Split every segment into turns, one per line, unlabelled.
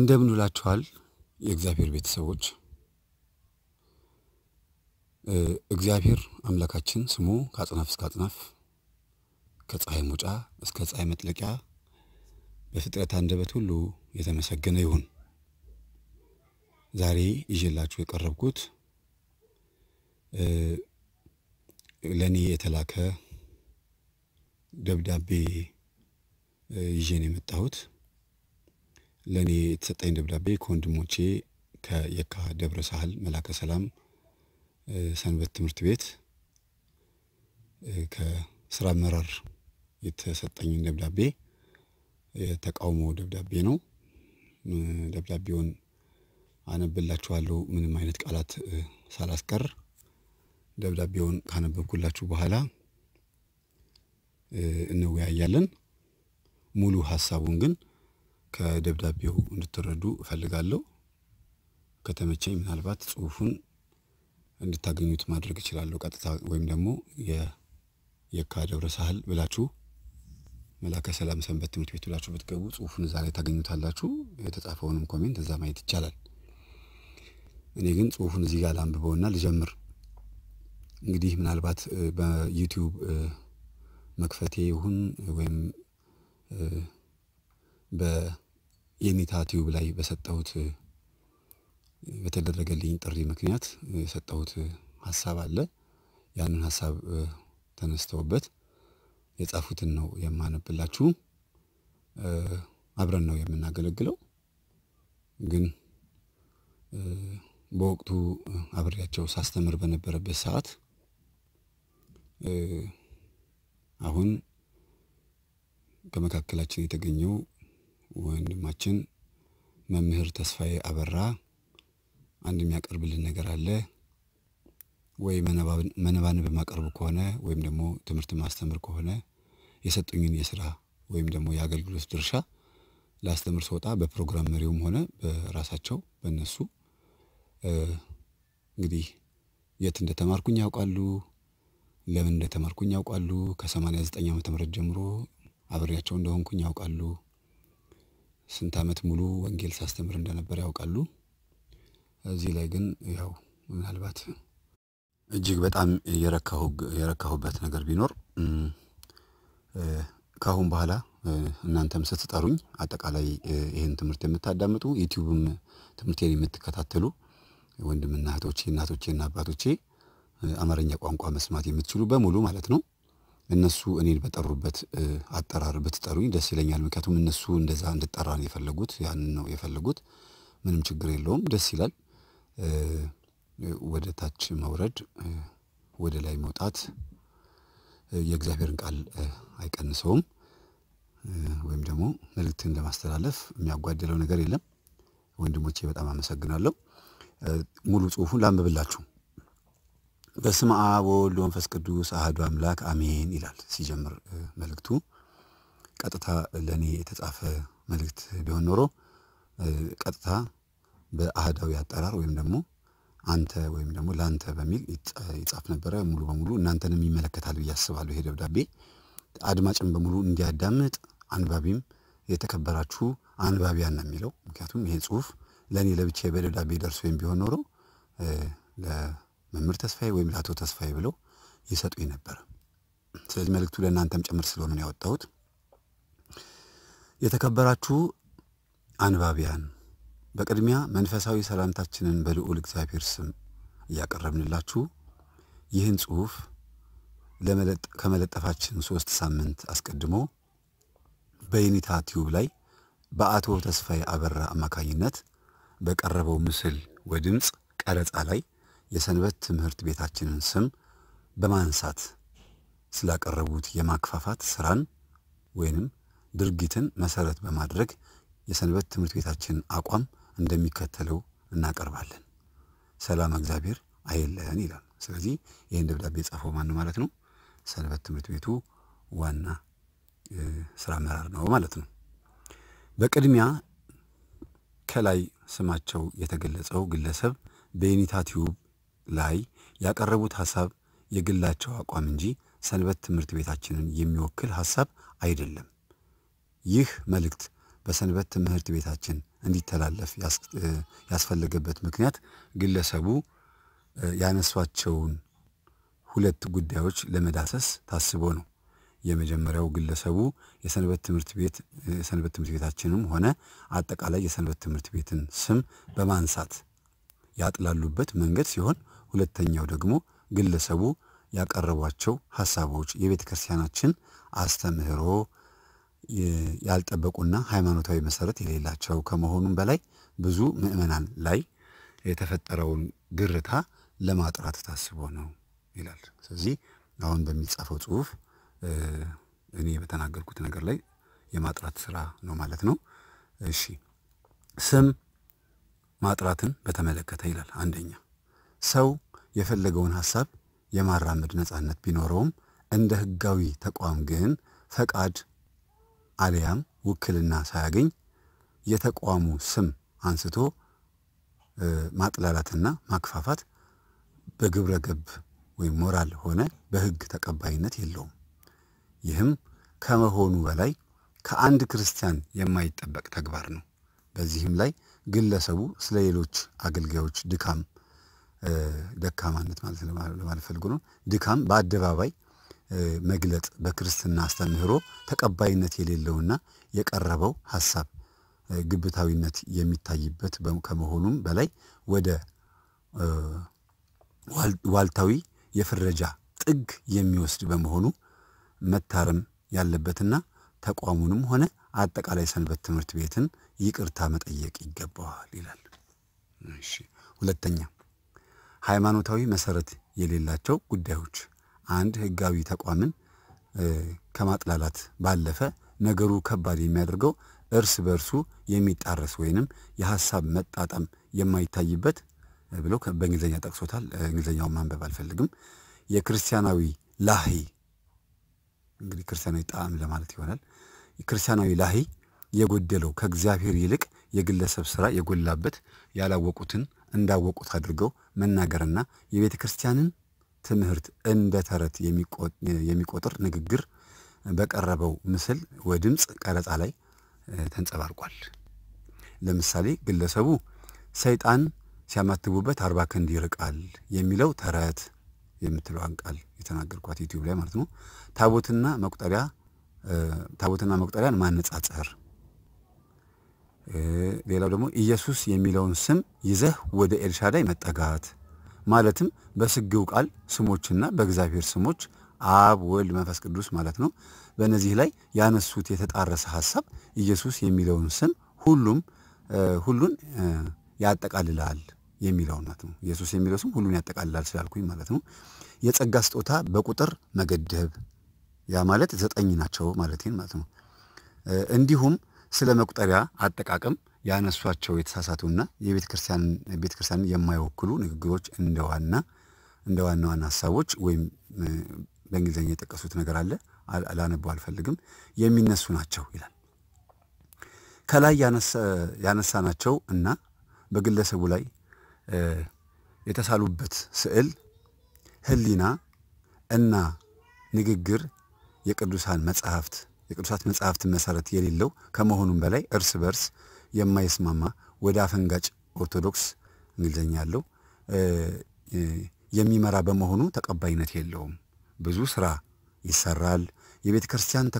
እንደምን ውላችኋል የእግዚአብሔር ቤተሰቦች። እግዚአብሔር አምላካችን ስሙ ከአጽናፍ እስከ አጽናፍ ከፀሐይ ሙጫ እስከ ፀሐይ መጥለቂያ በፍጥረት አንደበት ሁሉ የተመሰገነ ይሁን። ዛሬ ይዤላችሁ የቀረብኩት ለእኔ የተላከ ደብዳቤ ይዤን የመጣሁት ለእኔ የተሰጠኝ ደብዳቤ ከወንድሞቼ ከየካ ደብረ ሳህል መላከ ሰላም ሰንበት ትምህርት ቤት ከስራ አመራር የተሰጠኝን ደብዳቤ የተቃውሞ ደብዳቤ ነው። ደብዳቤውን አነብላችኋለሁ ምንም አይነት ቃላት ሳላስቀር። ደብዳቤውን ካነበብኩላችሁ በኋላ እንወያያለን። ሙሉ ሀሳቡን ግን ከደብዳቤው እንድትረዱ እፈልጋለሁ። ከተመቸኝ ምናልባት ጽሁፉን እንድታገኙት ማድረግ እችላለሁ ቀጥታ ወይም ደግሞ የካ ደብረ ሳህል ብላችሁ መላከ ሰላም ሰንበት ትምህርት ቤት ብላችሁ ብትገቡ ጽሁፉን እዛ ላይ ታገኙታላችሁ። የተጻፈውንም ኮሜንት እዛ ማየት ይቻላል። እኔ ግን ጽሁፉን እዚህ ጋር ላንብበውና ልጀምር። እንግዲህ ምናልባት በዩቲዩብ መክፈቴ ይሁን ወይም በ የኒታ ቲዩብ ላይ በሰጠሁት በተደረገልኝ ጥሪ ምክንያት የሰጠሁት ሀሳብ አለ። ያንን ሀሳብ ተነስተውበት የጻፉትን ነው የማነብላችሁ። አብረን ነው የምናገለግለው። ግን በወቅቱ አብሬያቸው ሳስተምር በነበረበት ሰዓት አሁን በመካከላችን የተገኘው ወንድማችን መምህር ተስፋዬ አበራ አንድ የሚያቀርብልን ነገር አለ ወይ መነባንብ በማቀርብ ከሆነ ወይም ደግሞ ትምህርት ማስተምር ከሆነ የሰጡኝን የስራ ወይም ደግሞ የአገልግሎት ድርሻ ላስተምር ስወጣ በፕሮግራም መሪውም ሆነ በራሳቸው በእነሱ እንግዲህ የት እንደተማርኩኝ ያውቃሉ፣ ለምን እንደተማርኩኝ ያውቃሉ። ከ89 ዓመተ ምህረት ጀምሮ አብሬያቸው እንደሆንኩኝ ያውቃሉ። ስንት አመት ሙሉ ወንጌል ሳስተምር እንደነበር ያውቃሉ። እዚህ ላይ ግን ያው ምናልባት እጅግ በጣም የረካሁበት ነገር ቢኖር ከአሁን በኋላ እናንተም ስትጠሩኝ አጠቃላይ ይህን ትምህርት የምታዳምጡ ዩቲዩብም ትምህርቴን የምትከታተሉ ወንድምና እህቶቼ እናቶቼና አባቶቼ አማርኛ ቋንቋ መስማት የምትችሉ በሙሉ ማለት ነው እነሱ እኔን በጠሩበት አጠራር ብትጠሩኝ ደስ ይለኛል። ምክንያቱም እነሱ እንደዛ እንድጠራ ነው የፈለጉት፣ ያንን ነው የፈለጉት። ምንም ችግር የለውም፣ ደስ ይላል። ወደ ታች መውረድ፣ ወደ ላይ መውጣት የእግዚአብሔርን ቃል አይቀንሰውም፣ ወይም ደግሞ መልእክትን ለማስተላለፍ የሚያጓድለው ነገር የለም። ወንድሞቼ በጣም አመሰግናለሁ። ሙሉ ጽሁፉን ላንብብላችሁ። በስመ አብ ወወልድ ወመንፈስ ቅዱስ አህዱ አምላክ አሜን ይላል ሲጀምር መልእክቱ። ቀጥታ ለእኔ የተጻፈ መልእክት ቢሆን ኖሮ ቀጥታ በአህዳዊ አጠራር ወይም ደግሞ አንተ ወይም ደግሞ ለአንተ በሚል ይጻፍ ነበረ። ሙሉ በሙሉ እናንተንም ይመለከታል ብዬ አስባለሁ። ይሄ ደብዳቤ አድማጭም በሙሉ እንዲያዳምጥ አንባቢም የተከበራችሁ አንባቢያን ነው የሚለው። ምክንያቱም ይሄ ጽሁፍ ለእኔ ለብቻ በደብዳቤ ደርሶ ወይም ቢሆን ኖሮ መምህር ተስፋዬ ወይም ለአቶ ተስፋዬ ብለው ይሰጡኝ ነበር። ስለዚህ መልእክቱ ለእናንተም ጭምር ስለሆነ ያወጣሁት። የተከበራችሁ አንባቢያን በቅድሚያ መንፈሳዊ ሰላምታችንን በልዑል እግዚአብሔር ስም እያቀረብንላችሁ ይህን ጽሑፍ ከመለጠፋችን ሶስት ሳምንት አስቀድሞ በይኒታ ቲዩብ ላይ በአቶ ተስፋዬ አበራ አማካኝነት በቀረበው ምስል ወድምፅ ቀረጻ ላይ የሰንበት ትምህርት ቤታችንን ስም በማንሳት ስላቀረቡት የማክፋፋት ስራን ወይንም ድርጊትን መሰረት በማድረግ የሰንበት ትምህርት ቤታችን አቋም እንደሚከተለው እናቀርባለን። ሰላም እግዚአብሔር አይለየን ይላል። ስለዚህ ይህን ደብዳቤ የጻፈው ማን ማለት ነው? ሰንበት ትምህርት ቤቱ ዋና ስራ አመራር ነው ማለት ነው። በቅድሚያ ከላይ ስማቸው የተገለጸው ግለሰብ በዩኒታ ቲዩብ ላይ ያቀረቡት ሐሳብ የግላቸው አቋም እንጂ ሰንበት ትምህርት ቤታችንን የሚወክል ሐሳብ አይደለም። ይህ መልእክት በሰንበት ትምህርት ቤታችን እንዲተላለፍ ያስፈለገበት ምክንያት ግለሰቡ ያነሷቸውን ሁለት ጉዳዮች ለመዳሰስ ታስቦ ነው። የመጀመሪያው ግለሰቡ የሰንበት ትምህርት ቤት የሰንበት ትምህርት ቤታችንም ሆነ አጠቃላይ የሰንበት ትምህርት ቤትን ስም በማንሳት ያጥላሉበት መንገድ ሲሆን ሁለተኛው ደግሞ ግለሰቡ ያቀረቧቸው ሀሳቦች የቤተ ክርስቲያናችን አስተምህሮ ያልጠበቁና ሃይማኖታዊ መሰረት የሌላቸው ከመሆኑም በላይ ብዙ ምዕመናን ላይ የተፈጠረውን ግርታ ለማጥራት ታስቦ ነው ይላል። ስለዚህ አሁን በሚጻፈው ጽሁፍ እኔ በተናገርኩት ነገር ላይ የማጥራት ስራ ነው ማለት ነው። እሺ ስም ማጥራትን በተመለከተ ይላል አንደኛ ሰው የፈለገውን ሐሳብ የማራመድ ነጻነት ቢኖረውም እንደ ሕጋዊ ተቋም ግን ፈቃድ አልያም ውክልና ሳያገኝ የተቋሙ ስም አንስቶ ማጥላላትና ማክፋፋት በግብረ ገብ ወይም ሞራል ሆነ በሕግ ተቀባይነት የለውም። ይህም ከመሆኑ በላይ ከአንድ ክርስቲያን የማይጠበቅ ተግባር ነው። በዚህም ላይ ግለሰቡ ስለ ሌሎች አገልጋዮች ድካም ደካማነት ማለት ለማለት ፈልጎ ነው። ድካም በአደባባይ መግለጥ በክርስትና አስተምህሮ ተቀባይነት የሌለውና የቀረበው ሀሳብ ግብታዊነት የሚታይበት ከመሆኑም በላይ ወደ ዋልታዊ የፍረጃ ጥግ የሚወስድ በመሆኑ መታረም ያለበትና ተቋሙንም ሆነ አጠቃላይ ሰንበት ትምህርት ቤትን ይቅርታ መጠየቅ ይገባዋል ይላል። ሁለተኛ ሃይማኖታዊ መሰረት የሌላቸው ጉዳዮች አንድ ህጋዊ ተቋምን ከማጥላላት ባለፈ ነገሩ ከባድ የሚያደርገው እርስ በእርሱ የሚጣረስ ወይንም የሀሳብ መጣጣም የማይታይበት ብሎ በእንግሊዝኛ ጠቅሶታል። እንግሊዝኛውን ማንበብ አልፈልግም። የክርስቲያናዊ ላሂ እንግዲህ ክርስቲያናዊ ጣዕም ለማለት ይሆናል። ክርስቲያናዊ ላሂ የጎደለው ከእግዚአብሔር ይልቅ የግለሰብ ስራ የጎላበት ያላወቁትን እንዳወቁት አድርገው መናገርና የቤተ ክርስቲያንን ትምህርት እንደ ተረት የሚቆጥር ንግግር በቀረበው ምስል ወድምፅ ቀረጻ ላይ ተንጸባርቋል። ለምሳሌ ግለሰቡ ሰይጣን ሲያማትቡበት አርባ ክንድ ይርቃል የሚለው ተረት የምትለዋን ቃል የተናገርኳት ዩቲዩብ ላይ ማለት ነው። ታቦትና መቁጠሪያ ታቦትና መቁጠሪያን ማነጻጸር ሌላው ደግሞ ኢየሱስ የሚለውን ስም ይዘህ ወደ ኤልሻዳይ መጠጋት ማለትም በስግው ቃል ስሞችና በእግዚአብሔር ስሞች አብ፣ ወልድ፣ መንፈስ ቅዱስ ማለት ነው። በእነዚህ ላይ ያነሱት የተጣረሰ ሀሳብ ኢየሱስ የሚለውን ስም ሁሉም ሁሉን ያጠቃልላል የሚለው ማለት ነው። ኢየሱስ የሚለው ስም ሁሉን ያጠቃልላል ስላልኩኝ ማለት ነው። የጸጋ ስጦታ በቁጥር መገደብ ያ ማለት ዘጠኝ ናቸው ማለቴን ማለት ነው። እንዲሁም ስለ መቁጠሪያ አጠቃቀም ያነሷቸው የተሳሳቱና የቤተ ክርስቲያንን የማይወክሉ ንግግሮች እንደ ዋና እንደ ዋና ዋና ሀሳቦች ወይም በእንግሊዝኛ የጠቀሱት ነገር አለ ላነበው አልፈልግም የሚነሱ ናቸው ይላል። ከላይ ያነሳ ናቸው እና በግለሰቡ ላይ የተሳሉበት ስዕል፣ ህሊና እና ንግግር የቅዱሳን መጽሐፍት የቅዱሳት መጽሐፍትን መሰረት የሌለው ከመሆኑም በላይ እርስ በርስ የማይስማማ ወደ አፈንጋጭ ኦርቶዶክስ እንግሊዝኛ ያለው የሚመራ በመሆኑ ተቀባይነት የለውም። ብዙ ስራ ይሰራል። የቤተ ክርስቲያን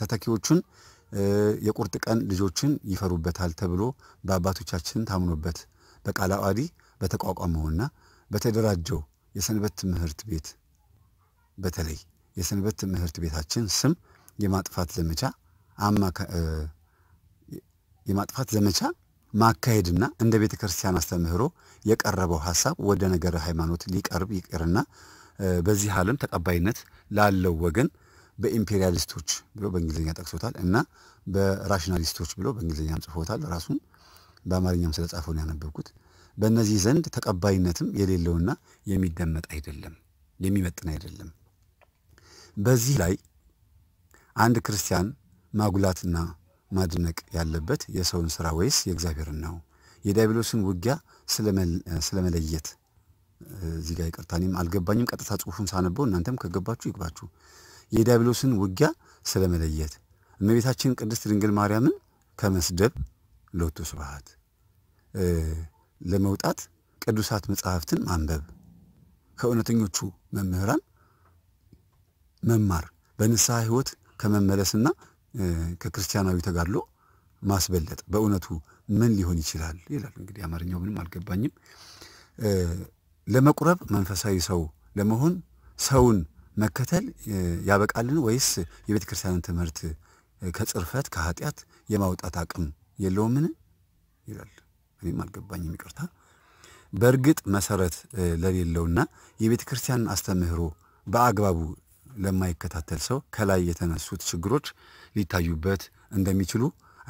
ተተኪዎቹን የቁርጥ ቀን ልጆችን ይፈሩበታል ተብሎ በአባቶቻችን ታምኖበት በቃለ ዓዋዲ በተቋቋመውና በተደራጀው የሰንበት ትምህርት ቤት በተለይ የሰንበት ትምህርት ቤታችን ስም የማጥፋት ዘመቻ የማጥፋት ዘመቻ ማካሄድና እንደ ቤተ ክርስቲያን አስተምህሮ የቀረበው ሀሳብ ወደ ነገረ ሃይማኖት ሊቀርብ ይቅርና በዚህ ዓለም ተቀባይነት ላለው ወገን በኢምፔሪያሊስቶች ብሎ በእንግሊዝኛ ጠቅሶታል እና በራሽናሊስቶች ብሎ በእንግሊዝኛም ጽፎታል። ራሱን በአማርኛም ስለጻፈውን ያነበብኩት በእነዚህ ዘንድ ተቀባይነትም የሌለውና የሚደመጥ አይደለም፣ የሚመጥን አይደለም። በዚህ ላይ አንድ ክርስቲያን ማጉላትና ማድነቅ ያለበት የሰውን ስራ ወይስ የእግዚአብሔርን ነው? የዲያብሎስን ውጊያ ስለመለየት እዚህ ጋር ይቅርታ፣ እኔም አልገባኝም። ቀጥታ ጽሁፉን ሳነበው እናንተም ከገባችሁ ይግባችሁ። የዲያብሎስን ውጊያ ስለመለየት እመቤታችን ቅድስት ድንግል ማርያምን ከመስደብ ሎቱ ስብሐት ለመውጣት ቅዱሳት መጽሐፍትን ማንበብ ከእውነተኞቹ መምህራን መማር በንስሐ ህይወት ከመመለስና ከክርስቲያናዊ ተጋድሎ ማስበለጥ በእውነቱ ምን ሊሆን ይችላል ይላል። እንግዲህ አማርኛው ምንም አልገባኝም። ለመቁረብ መንፈሳዊ ሰው ለመሆን ሰውን መከተል ያበቃልን ወይስ የቤተ ክርስቲያንን ትምህርት ከጽርፈት ከኃጢአት የማውጣት አቅም የለውምን ይላል። እኔም አልገባኝም፣ ይቅርታ። በእርግጥ መሰረት ለሌለውና የቤተ ክርስቲያንን አስተምህሮ በአግባቡ ለማይከታተል ሰው ከላይ የተነሱት ችግሮች ሊታዩበት እንደሚችሉ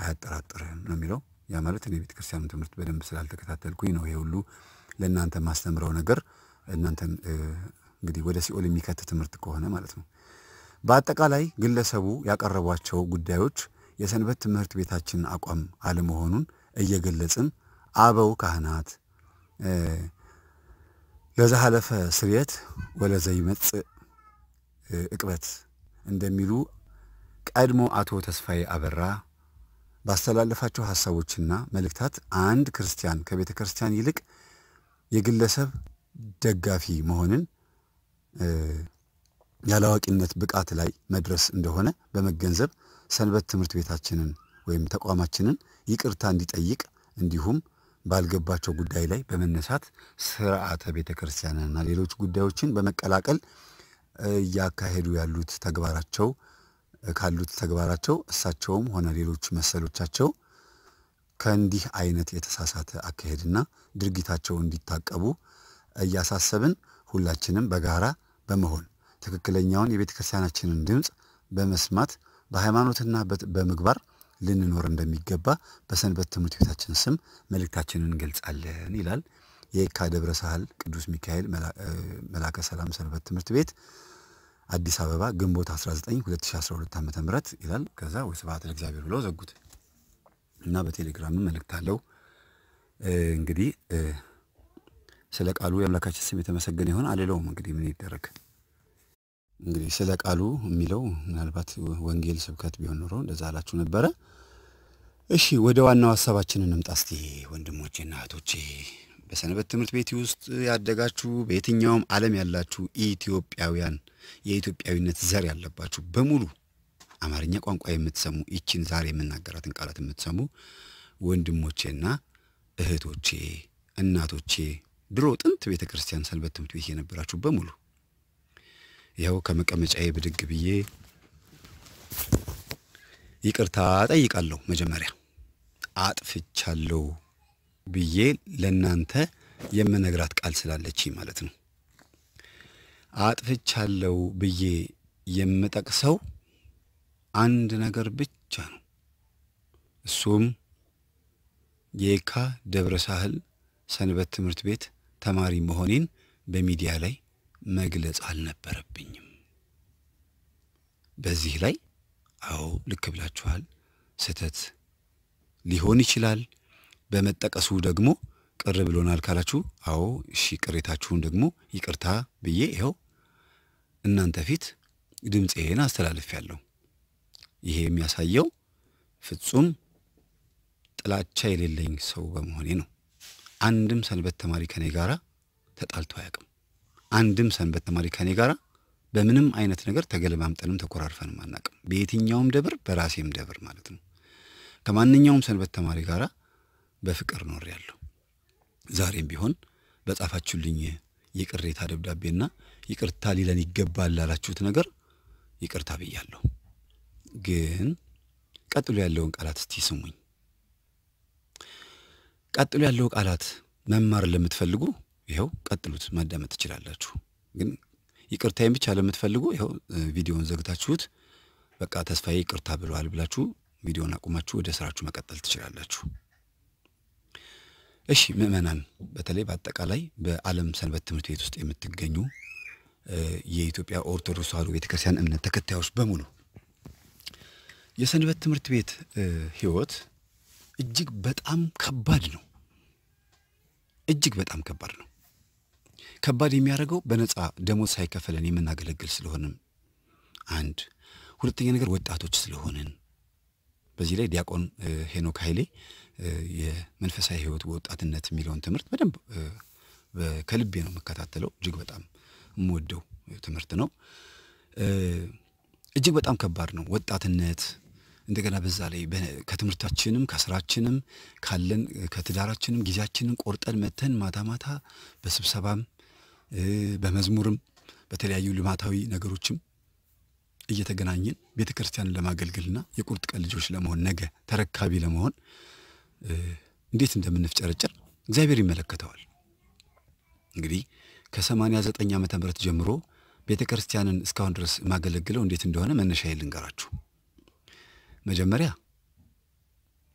አያጠራጥርም ነው የሚለው። ያ ማለት እኔ ቤተክርስቲያኑ ትምህርት በደንብ ስላልተከታተልኩኝ ነው ይሄ ሁሉ ለእናንተ ማስተምረው ነገር እናንተን እንግዲህ ወደ ሲኦል የሚከት ትምህርት ከሆነ ማለት ነው። በአጠቃላይ ግለሰቡ ያቀረቧቸው ጉዳዮች የሰንበት ትምህርት ቤታችን አቋም አለመሆኑን እየገለጽን አበው ካህናት ለዛሃለፈ ስርየት ወለዘይመጽእ እቅበት እንደሚሉ ቀድሞ አቶ ተስፋዬ አበራ ባስተላለፋቸው ሀሳቦችና መልእክታት አንድ ክርስቲያን ከቤተ ክርስቲያን ይልቅ የግለሰብ ደጋፊ መሆንን ያለአዋቂነት ብቃት ላይ መድረስ እንደሆነ በመገንዘብ ሰንበት ትምህርት ቤታችንን ወይም ተቋማችንን ይቅርታ እንዲጠይቅ እንዲሁም ባልገባቸው ጉዳይ ላይ በመነሳት ስርዓተ ቤተ ክርስቲያንና ሌሎች ጉዳዮችን በመቀላቀል እያካሄዱ ያሉት ተግባራቸው ካሉት ተግባራቸው እሳቸውም ሆነ ሌሎች መሰሎቻቸው ከእንዲህ አይነት የተሳሳተ አካሄድና ድርጊታቸው እንዲታቀቡ እያሳሰብን ሁላችንም በጋራ በመሆን ትክክለኛውን የቤተ ክርስቲያናችንን ድምፅ በመስማት በሃይማኖትና በምግባር ልንኖር እንደሚገባ በሰንበት ትምህርት ቤታችን ስም መልእክታችንን እንገልጻለን ይላል። የካ ደብረ ሳህል ቅዱስ ሚካኤል መላከ ሰላም ሰንበት ትምህርት ቤት አዲስ አበባ ግንቦት 19 2012 ዓ ም ይላል። ከዛ ወይ ለእግዚአብሔር ብለው ዘጉት እና በቴሌግራም መልእክት አለው። እንግዲህ ስለ ቃሉ የአምላካችን ስም የተመሰገነ ይሆን አልለውም። እንግዲህ ምን ይደረግ እንግዲህ ስለ ቃሉ የሚለው ምናልባት ወንጌል ስብከት ቢሆን ኖሮ እንደዛ አላችሁ ነበረ። እሺ ወደ ዋናው ሀሳባችን እንምጣ እስቲ ወንድሞቼና እህቶቼ። በሰንበት ትምህርት ቤት ውስጥ ያደጋችሁ በየትኛውም ዓለም ያላችሁ ኢትዮጵያውያን የኢትዮጵያዊነት ዘር ያለባችሁ በሙሉ አማርኛ ቋንቋ የምትሰሙ ይችን ዛሬ የምናገራትን ቃላት የምትሰሙ ወንድሞቼና እህቶቼ፣ እናቶቼ ድሮ ጥንት ቤተ ክርስቲያን ሰንበት ትምህርት ቤት የነበራችሁ በሙሉ ይኸው ከመቀመጫዬ ብድግ ብዬ ይቅርታ ጠይቃለሁ። መጀመሪያ አጥፍቻለሁ። ብዬ ለእናንተ የምነግራት ቃል ስላለች ማለት ነው። አጥፍቻለሁ ብዬ የምጠቅሰው አንድ ነገር ብቻ ነው። እሱም የካ ደብረ ሳህል ሰንበት ትምህርት ቤት ተማሪ መሆኔን በሚዲያ ላይ መግለጽ አልነበረብኝም። በዚህ ላይ አዎ ልክ ብላችኋል፣ ስህተት ሊሆን ይችላል በመጠቀሱ ደግሞ ቅር ብሎናል ካላችሁ፣ አዎ እሺ፣ ቅሬታችሁን ደግሞ ይቅርታ ብዬ ይኸው እናንተ ፊት ድምፄን አስተላልፌያለሁ። ይሄ የሚያሳየው ፍጹም ጥላቻ የሌለኝ ሰው በመሆኔ ነው። አንድም ሰንበት ተማሪ ከኔ ጋራ ተጣልቶ አያውቅም። አንድም ሰንበት ተማሪ ከኔ ጋራ በምንም አይነት ነገር ተገለማምጠንም ተኮራርፈንም አናውቅም። በየትኛውም ደብር፣ በራሴም ደብር ማለት ነው። ከማንኛውም ሰንበት ተማሪ ጋራ በፍቅር ኖር ያለው ዛሬም ቢሆን በጻፋችሁልኝ የቅሬታ ደብዳቤና ይቅርታ ሊለን ይገባል ላላችሁት ነገር ይቅርታ ብያለሁ። ግን ቀጥሎ ያለውን ቃላት እስቲ ስሙኝ። ቀጥሎ ያለው ቃላት መማር ለምትፈልጉ ይኸው ቀጥሉት፣ ማዳመጥ ትችላላችሁ። ግን ይቅርታዬን ብቻ ለምትፈልጉ ይኸው ቪዲዮውን ዘግታችሁት በቃ ተስፋዬ ይቅርታ ብለዋል ብላችሁ ቪዲዮን አቁማችሁ ወደ ስራችሁ መቀጠል ትችላላችሁ። እሺ ምእመናን፣ በተለይ በአጠቃላይ በዓለም ሰንበት ትምህርት ቤት ውስጥ የምትገኙ የኢትዮጵያ ኦርቶዶክስ ተዋሕዶ ቤተክርስቲያን እምነት ተከታዮች በሙሉ የሰንበት ትምህርት ቤት ሕይወት እጅግ በጣም ከባድ ነው። እጅግ በጣም ከባድ ነው። ከባድ የሚያደርገው በነፃ ደሞዝ ሳይከፈለን የምናገለግል ስለሆንም አንድ ሁለተኛ ነገር ወጣቶች ስለሆንን በዚህ ላይ ዲያቆን ሄኖክ ኃይሌ የመንፈሳዊ ህይወት በወጣትነት የሚለውን ትምህርት በደንብ ከልቤ ነው የምከታተለው። እጅግ በጣም የምወደው ትምህርት ነው። እጅግ በጣም ከባድ ነው ወጣትነት። እንደገና በዛ ላይ ከትምህርታችንም ከስራችንም ካለን ከትዳራችንም ጊዜያችንን ቆርጠን መተን ማታ ማታ በስብሰባም በመዝሙርም በተለያዩ ልማታዊ ነገሮችም እየተገናኘን ቤተ ክርስቲያንን ለማገልገልና የቁርጥ ቀን ልጆች ለመሆን ነገ ተረካቢ ለመሆን እንዴት እንደምንፍጨረጨር እግዚአብሔር ይመለከተዋል። እንግዲህ ከ89 ዓመተ ምህረት ጀምሮ ቤተ ክርስቲያንን እስካሁን ድረስ የማገለግለው እንዴት እንደሆነ መነሻዬ ልንገራችሁ። መጀመሪያ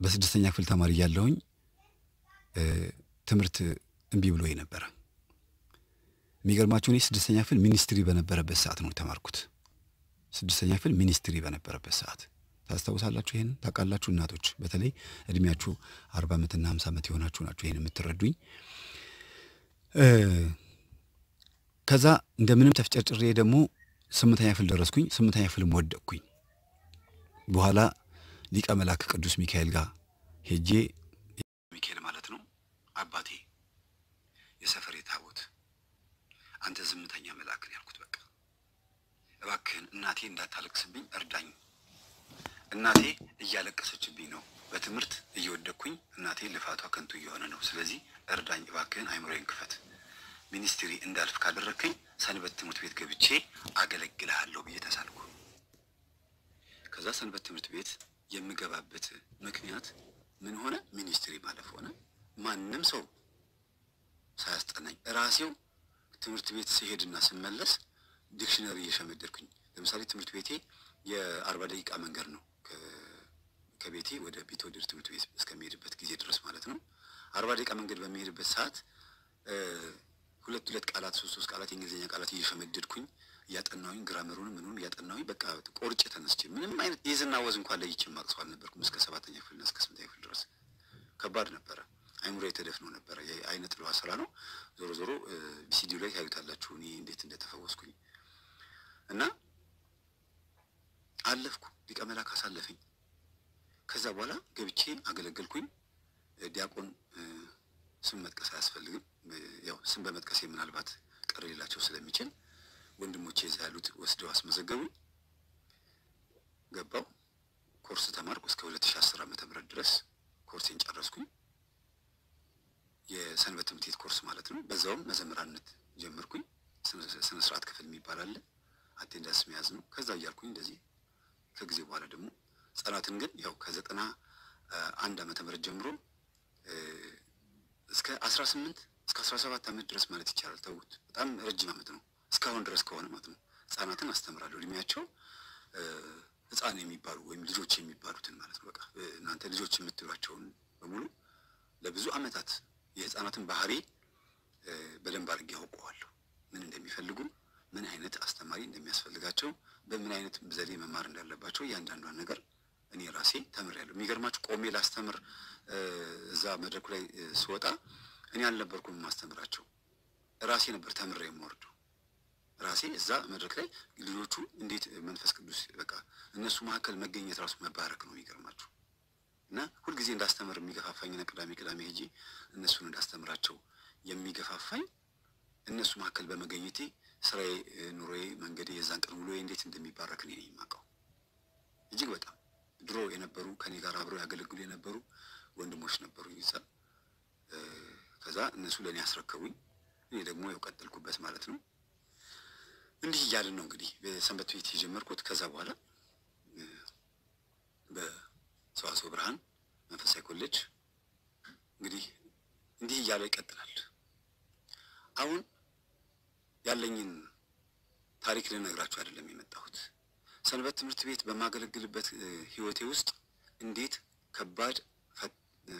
በስድስተኛ ክፍል ተማሪ እያለሁኝ ትምህርት እምቢ ብሎ ነበረ። የሚገርማችሁ እኔ ስድስተኛ ክፍል ሚኒስትሪ በነበረበት ሰዓት ነው የተማርኩት። ስድስተኛ ክፍል ሚኒስትሪ በነበረበት ሰዓት ታስታውሳላችሁ? ይሄን ታውቃላችሁ? እናቶች በተለይ እድሜያችሁ አርባ ዓመትና ሀምሳ ዓመት የሆናችሁ ናችሁ ይህን የምትረዱኝ። ከዛ እንደምንም ተፍጨርጭሬ ደግሞ ስምንተኛ ክፍል ደረስኩኝ። ስምንተኛ ክፍልም ወደቅኩኝ። በኋላ ሊቀ መልአክ ቅዱስ ሚካኤል ጋር ሄጄ ሚካኤል ማለት ነው አባቴ የሰፈሬ ታቦት አንተ ዝምተኛ መልአክ ያልኩት። በቃ እባክህን እናቴ እንዳታለቅስብኝ እርዳኝ እናቴ እያለቀሰችብኝ ነው። በትምህርት እየወደኩኝ እናቴ ልፋቷ ከንቱ እየሆነ ነው። ስለዚህ እርዳኝ እባክህን፣ አይምሮዬን ክፈት። ሚኒስትሪ እንዳልፍ ካደረግከኝ ሰንበት ትምህርት ቤት ገብቼ አገለግልሃለሁ ብዬ ተሳልኩ። ከዛ ሰንበት ትምህርት ቤት የምገባበት ምክንያት ምን ሆነ? ሚኒስትሪ ማለፍ ሆነ። ማንም ሰው ሳያስጠናኝ ራሴው ትምህርት ቤት ስሄድና ስመለስ ዲክሽነሪ እየሸመደድኩኝ ለምሳሌ ትምህርት ቤቴ የአርባ ደቂቃ መንገድ ነው። ከቤቴ ወደ ቢትወደድ ትምህርት ቤት እስከሚሄድበት ጊዜ ድረስ ማለት ነው። አርባ ደቂቃ መንገድ በሚሄድበት ሰዓት ሁለት ሁለት ቃላት ሶስት ሶስት ቃላት የእንግሊዝኛ ቃላት እየሸመደድኩኝ እያጠናሁኝ ግራመሩን ምኑን እያጠናሁኝ በቃ ቆርጬ ተነስቼ ምንም አይነት የዝና ወዝ እንኳን ለይቼ ማቅሶ አልነበርኩም። እስከ ሰባተኛ ክፍልና እስከ ስምንተኛ ክፍል ድረስ ከባድ ነበረ። አይምሮ የተደፍኖ ነበረ። የአይነ ጥለዋ ስራ ነው። ዞሮ ዞሮ ቢሲዲው ላይ ታዩታላችሁ እኔ እንዴት እንደተፈወስኩኝ እና አለፍኩ። ሊቀ መላክ አሳለፈኝ። ከዛ በኋላ ገብቼ አገለገልኩኝ። ዲያቆን ስም መጥቀስ አያስፈልግም። ያው ስም በመጥቀሴ ምናልባት ቀር ሌላቸው ስለሚችል ወንድሞቼ እዛ ያሉት ወስደው አስመዘገቡኝ። ገባው ኮርስ ተማርኩ እስከ ሁለት ሺህ አስር ዓመተ ምህረት ድረስ ኮርሴን ጨረስኩኝ። የሰንበት ትምህርት ቤት ኮርስ ማለት ነው። በዛውም መዘምራነት ጀመርኩኝ። ስነ ስርዓት ክፍል የሚባል አለ። አቴንዳንስ መያዝ ነው። ከዛ እያልኩኝ እንደዚህ ከጊዜ በኋላ ደግሞ ህጻናትን ግን ያው ከዘጠና አንድ ዓመተ ምህረት ጀምሮ እስከ አስራ ስምንት እስከ አስራ ሰባት ዓመት ድረስ ማለት ይቻላል። ተውት፣ በጣም ረጅም ዓመት ነው። እስካሁን ድረስ ከሆነ ማለት ነው። ህጻናትን አስተምራለሁ እድሜያቸው ህፃን የሚባሉ ወይም ልጆች የሚባሉትን ማለት ነው። በቃ እናንተ ልጆች የምትሏቸውን በሙሉ ለብዙ ዓመታት የህፃናትን ባህሪ በደንብ አድርጌ ያውቀዋለሁ። ምን እንደሚፈልጉ፣ ምን አይነት አስተማሪ እንደሚያስፈልጋቸው በምን አይነት ዘዴ መማር እንዳለባቸው እያንዳንዷን ነገር እኔ ራሴ ተምሬያለሁ። የሚገርማችሁ ቆሜ ላስተምር እዛ መድረኩ ላይ ስወጣ እኔ አልነበርኩም የማስተምራቸው፣ ራሴ ነበር ተምሬ የምወርደው። ራሴ እዛ መድረክ ላይ ልጆቹ እንዴት መንፈስ ቅዱስ በቃ እነሱ መካከል መገኘት ራሱ መባረክ ነው። የሚገርማችሁ እና ሁልጊዜ እንዳስተምር ና ቅዳሜ ቅዳሜ ሄጄ እነሱን እንዳስተምራቸው የሚገፋፋኝ እነሱ መካከል በመገኘቴ ስራዬ፣ ኑሮዬ፣ መንገዴ የዛን ቀን ውሎዬ እንዴት እንደሚባረክ እኔ ነኝ የማውቀው። እጅግ በጣም ድሮ የነበሩ ከኔ ጋር አብረው ያገለግሉ የነበሩ ወንድሞች ነበሩ ይዛ ከዛ እነሱ ለእኔ ያስረከቡኝ እኔ ደግሞ ቀጠልኩበት ማለት ነው። እንዲህ እያልን ነው እንግዲህ በሰንበት ቤት የጀመርኩት። ከዛ በኋላ በሰዋስወ ብርሃን መንፈሳዊ ኮሌጅ እንግዲህ እንዲህ እያለ ይቀጥላል አሁን ያለኝን ታሪክ ልነግራችሁ አይደለም የመጣሁት። ሰንበት ትምህርት ቤት በማገለግልበት ህይወቴ ውስጥ እንዴት ከባድ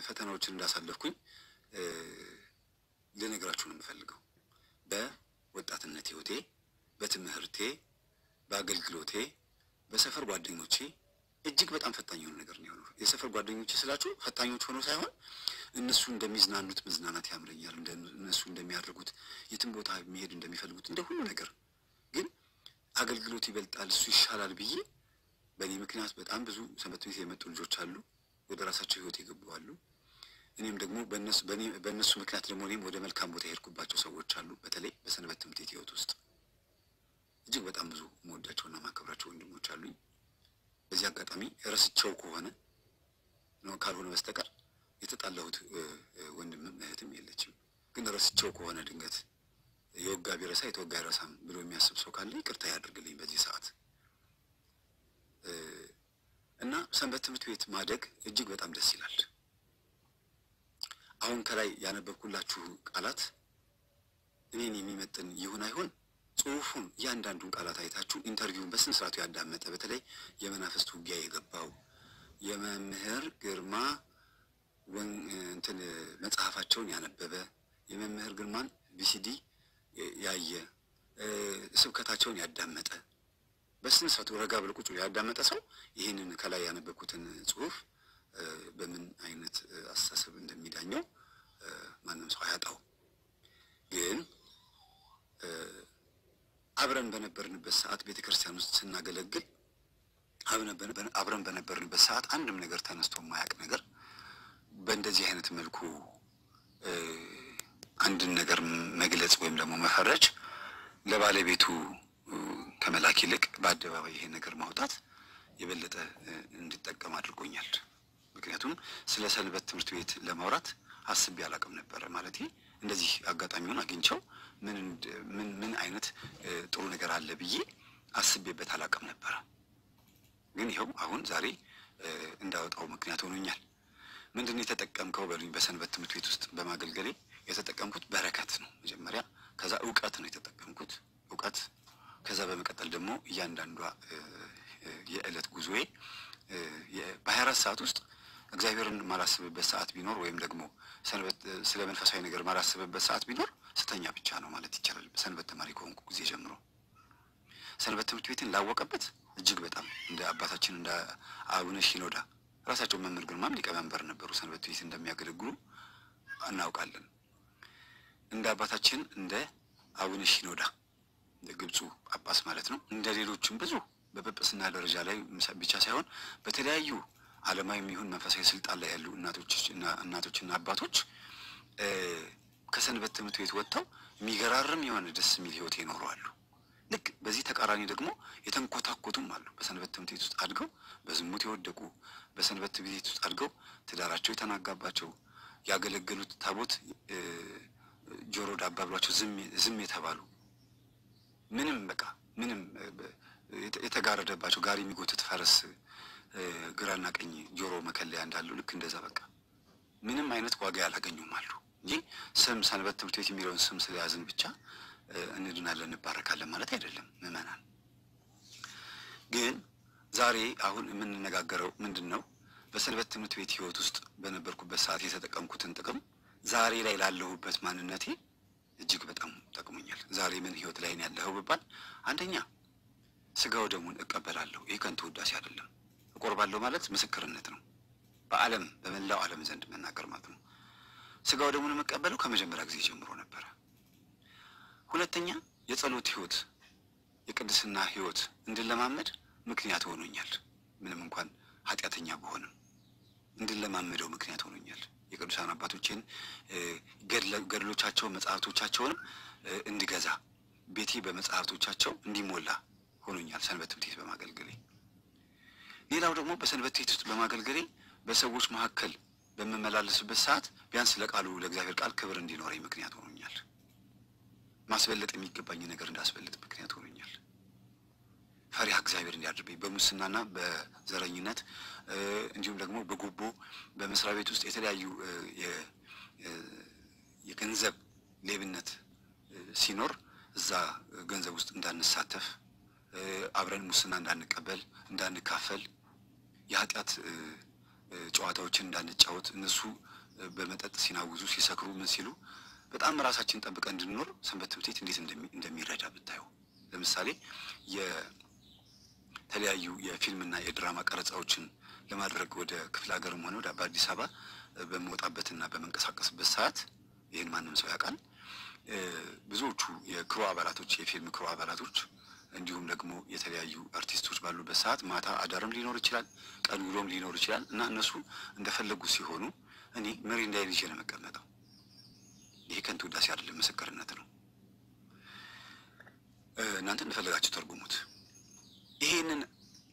ፈተናዎችን እንዳሳለፍኩኝ ልነግራችሁ ነው የምፈልገው። በወጣትነት ህይወቴ፣ በትምህርቴ፣ በአገልግሎቴ፣ በሰፈር ጓደኞቼ እጅግ በጣም ፈታኝ የሆነ ነገር ነው የሆነው። የሰፈር ጓደኞች ስላችሁ ፈታኞች ሆኖ ሳይሆን እነሱ እንደሚዝናኑት መዝናናት ያምረኛል፣ እነሱ እንደሚያደርጉት የትም ቦታ መሄድ እንደሚፈልጉት እንደ ሁሉ ነገር ግን አገልግሎት ይበልጣል፣ እሱ ይሻላል ብዬ በእኔ ምክንያት በጣም ብዙ ሰንበት ቤት የመጡ ልጆች አሉ፣ ወደ ራሳቸው ህይወት የገቡ አሉ። እኔም ደግሞ በእነሱ ምክንያት ደግሞ እኔም ወደ መልካም ቦታ የሄድኩባቸው ሰዎች አሉ። በተለይ በሰንበት ትምህርት ቤት ህይወት ውስጥ እጅግ በጣም ብዙ መወዳቸውና ማከብራቸው ወንድሞች አሉኝ። በዚህ አጋጣሚ ረስቸው ከሆነ ነው ካልሆነ በስተቀር የተጣላሁት ወንድምም እህትም የለችም። ግን ረስቸው ከሆነ ድንገት የወጋ ቢረሳ የተወጋ ረሳም ብሎ የሚያስብ ሰው ካለ ይቅርታ ያድርግልኝ በዚህ ሰዓት እና ሰንበት ትምህርት ቤት ማደግ እጅግ በጣም ደስ ይላል። አሁን ከላይ ያነበብኩላችሁ ቃላት እኔን የሚመጥን ይሁን አይሆን ጽሁፉን እያንዳንዱን ቃላት አይታችሁ ኢንተርቪውን በስነ ስርዓቱ ያዳመጠ በተለይ የመናፍስት ውጊያ የገባው የመምህር ግርማ እንትን መጽሐፋቸውን ያነበበ የመምህር ግርማን ቢሲዲ ያየ ስብከታቸውን ያዳመጠ በስነ ስርዓቱ ረጋ ብሎ ቁጭ ያዳመጠ ሰው ይህንን ከላይ ያነበብኩትን ጽሁፍ በምን አይነት አስተሳሰብ እንደሚዳኘው ማንም ሰው አያጣው ግን አብረን በነበርንበት ሰዓት ቤተ ክርስቲያን ውስጥ ስናገለግል አብረን በነበርንበት ሰዓት አንድም ነገር ተነስቶ የማያውቅ ነገር በእንደዚህ አይነት መልኩ አንድን ነገር መግለጽ ወይም ደግሞ መፈረጅ ለባለቤቱ ከመላክ ይልቅ በአደባባይ ይሄ ነገር ማውጣት የበለጠ እንድጠቀም አድርጎኛል። ምክንያቱም ስለ ሰንበት ትምህርት ቤት ለማውራት አስቤ አላቅም ነበረ ማለት እንደዚህ አጋጣሚውን አግኝቸው ምን ምን አይነት ጥሩ ነገር አለ ብዬ አስቤበት አላውቅም ነበረ። ግን ይኸው አሁን ዛሬ እንዳወጣው ምክንያት ሆኖኛል። ምንድን የተጠቀምከው በሉኝ። በሰንበት ትምህርት ቤት ውስጥ በማገልገሌ የተጠቀምኩት በረከት ነው መጀመሪያ፣ ከዛ እውቀት ነው የተጠቀምኩት እውቀት። ከዛ በመቀጠል ደግሞ እያንዳንዷ የዕለት ጉዞዬ በሀያ አራት ሰዓት ውስጥ እግዚአብሔርን የማላስብበት ሰዓት ቢኖር ወይም ደግሞ ስለ መንፈሳዊ ነገር ማላስብበት ሰዓት ቢኖር ስተኛ ብቻ ነው ማለት ይቻላል። ሰንበት ተማሪ ከሆንኩ ጊዜ ጀምሮ ሰንበት ትምህርት ቤትን ላወቀበት እጅግ በጣም እንደ አባታችን እንደ አቡነ ሺኖዳ ራሳቸው መምህር ግርማም ሊቀመንበር ነበሩ። ሰንበት ቤት እንደሚያገለግሉ እናውቃለን። እንደ አባታችን እንደ አቡነ ሺኖዳ ግብፁ ጳጳስ ማለት ነው። እንደ ሌሎችም ብዙ በጵጵስና ደረጃ ላይ ብቻ ሳይሆን በተለያዩ አለማዊ የሚሆን መንፈሳዊ ስልጣን ላይ ያሉ እናቶችና አባቶች ከሰንበት ትምህርት ቤት ወጥተው የሚገራርም የሆነ ደስ የሚል ህይወት ይኖረዋሉ። ልክ በዚህ ተቃራኒ ደግሞ የተንኮታኮቱም አሉ። በሰንበት ትምህርት ቤት ውስጥ አድገው በዝሙት የወደቁ፣ በሰንበት ትምህርት ቤት ውስጥ አድገው ትዳራቸው የተናጋባቸው፣ ያገለገሉት ታቦት ጆሮ ዳባ ብሏቸው ዝም የተባሉ ምንም በቃ ምንም የተጋረደባቸው ጋሪ የሚጎትት ፈረስ ግራና ቀኝ ጆሮ መከለያ እንዳለው ልክ እንደዛ በቃ ምንም አይነት ዋጋ ያላገኙም አሉ እንጂ ስም ሰንበት ትምህርት ቤት የሚለውን ስም ስለያዝን ብቻ እንድናለን እንባረካለን ማለት አይደለም። ምእመናን። ግን ዛሬ አሁን የምንነጋገረው ምንድን ነው? በሰንበት ትምህርት ቤት ህይወት ውስጥ በነበርኩበት ሰዓት የተጠቀምኩትን ጥቅም ዛሬ ላይ ላለሁበት ማንነቴ እጅግ በጣም ጠቅሞኛል። ዛሬ ምን ህይወት ላይ ነው ያለኸው ብባል፣ አንደኛ ስጋው ደሙን እቀበላለሁ። ይህ ከንቱ ውዳሴ አይደለም። እቆርባለሁ ማለት ምስክርነት ነው። በዓለም በመላው ዓለም ዘንድ መናገር ማለት ነው። ስጋው ደግሞ የምቀበለው ከመጀመሪያ ጊዜ ጀምሮ ነበረ። ሁለተኛ የጸሎት ህይወት፣ የቅድስና ህይወት እንድለማመድ ምክንያት ሆኖኛል። ምንም እንኳን ኃጢአተኛ ብሆንም እንድለማመደው ምክንያት ሆኖኛል። የቅዱሳን አባቶችን ገድሎቻቸውን መጽሐፍቶቻቸውንም እንድገዛ ቤቴ በመጽሐፍቶቻቸው እንዲሞላ ሆኖኛል። ሰንበት ትምህርት ቤት በማገልገሌ ሌላው ደግሞ በሰንበት ቤት ውስጥ በማገልገሌ በሰዎች መካከል በምመላለስበት ሰዓት ቢያንስ ለቃሉ ለእግዚአብሔር ቃል ክብር እንዲኖረኝ ምክንያት ሆኖኛል። ማስበለጥ የሚገባኝ ነገር እንዳስበለጥ ምክንያት ሆኖኛል። ፈሪሃ እግዚአብሔር እንዲያድርብኝ በሙስናና በዘረኝነት እንዲሁም ደግሞ በጉቦ በመስሪያ ቤት ውስጥ የተለያዩ የገንዘብ ሌብነት ሲኖር እዛ ገንዘብ ውስጥ እንዳንሳተፍ አብረን ሙስና እንዳንቀበል እንዳንካፈል የኃጢአት ጨዋታዎችን እንዳንጫወት እነሱ በመጠጥ ሲናውዙ ሲሰክሩ ምን ሲሉ በጣም ራሳችን ጠብቀን እንድንኖር ሰንበት ትምህርት ቤት እንዴት እንደሚረዳ ብታዩ። ለምሳሌ የተለያዩ የፊልምና የድራማ ቀረጻዎችን ለማድረግ ወደ ክፍለ ሀገርም ሆነ ወደ በአዲስ አበባ በመወጣበትና በመንቀሳቀስበት ሰዓት ይህን ማንም ሰው ያውቃል። ብዙዎቹ የክሮ አባላቶች የፊልም ክሮ አባላቶች እንዲሁም ደግሞ የተለያዩ አርቲስቶች ባሉበት ሰዓት ማታ አዳርም ሊኖር ይችላል፣ ቀን ውሎም ሊኖር ይችላል እና እነሱ እንደፈለጉ ሲሆኑ እኔ መሪ እንዳይል ይዤ ነው የምቀመጠው። ይሄ ከንቱ ውዳሴ አይደለም፣ ምስክርነት ነው። እናንተ እንደፈለጋችሁ ተርጉሙት። ይሄንን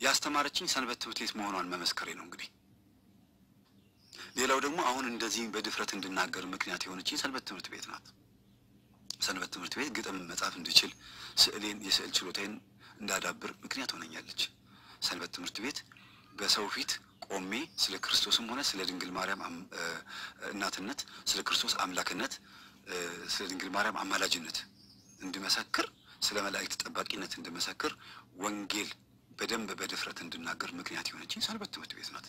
ያስተማረችኝ ሰንበት ትምህርት ቤት መሆኗን መመስከሬ ነው እንግዲህ ሌላው ደግሞ አሁን እንደዚህ በድፍረት እንድናገር ምክንያት የሆነችኝ ሰንበት ትምህርት ቤት ናት። ሰንበት ትምህርት ቤት ግጥም መጻፍ እንድችል ስዕሌን የስዕል ችሎታዬን እንዳዳብር ምክንያት ሆነኛለች። ሰንበት ትምህርት ቤት በሰው ፊት ቆሜ ስለ ክርስቶስም ሆነ ስለ ድንግል ማርያም እናትነት፣ ስለ ክርስቶስ አምላክነት፣ ስለ ድንግል ማርያም አማላጅነት እንድመሰክር፣ ስለ መላእክት ጠባቂነት እንድመሰክር፣ ወንጌል በደንብ በድፍረት እንድናገር ምክንያት የሆነችኝ ሰንበት ትምህርት ቤት ናት።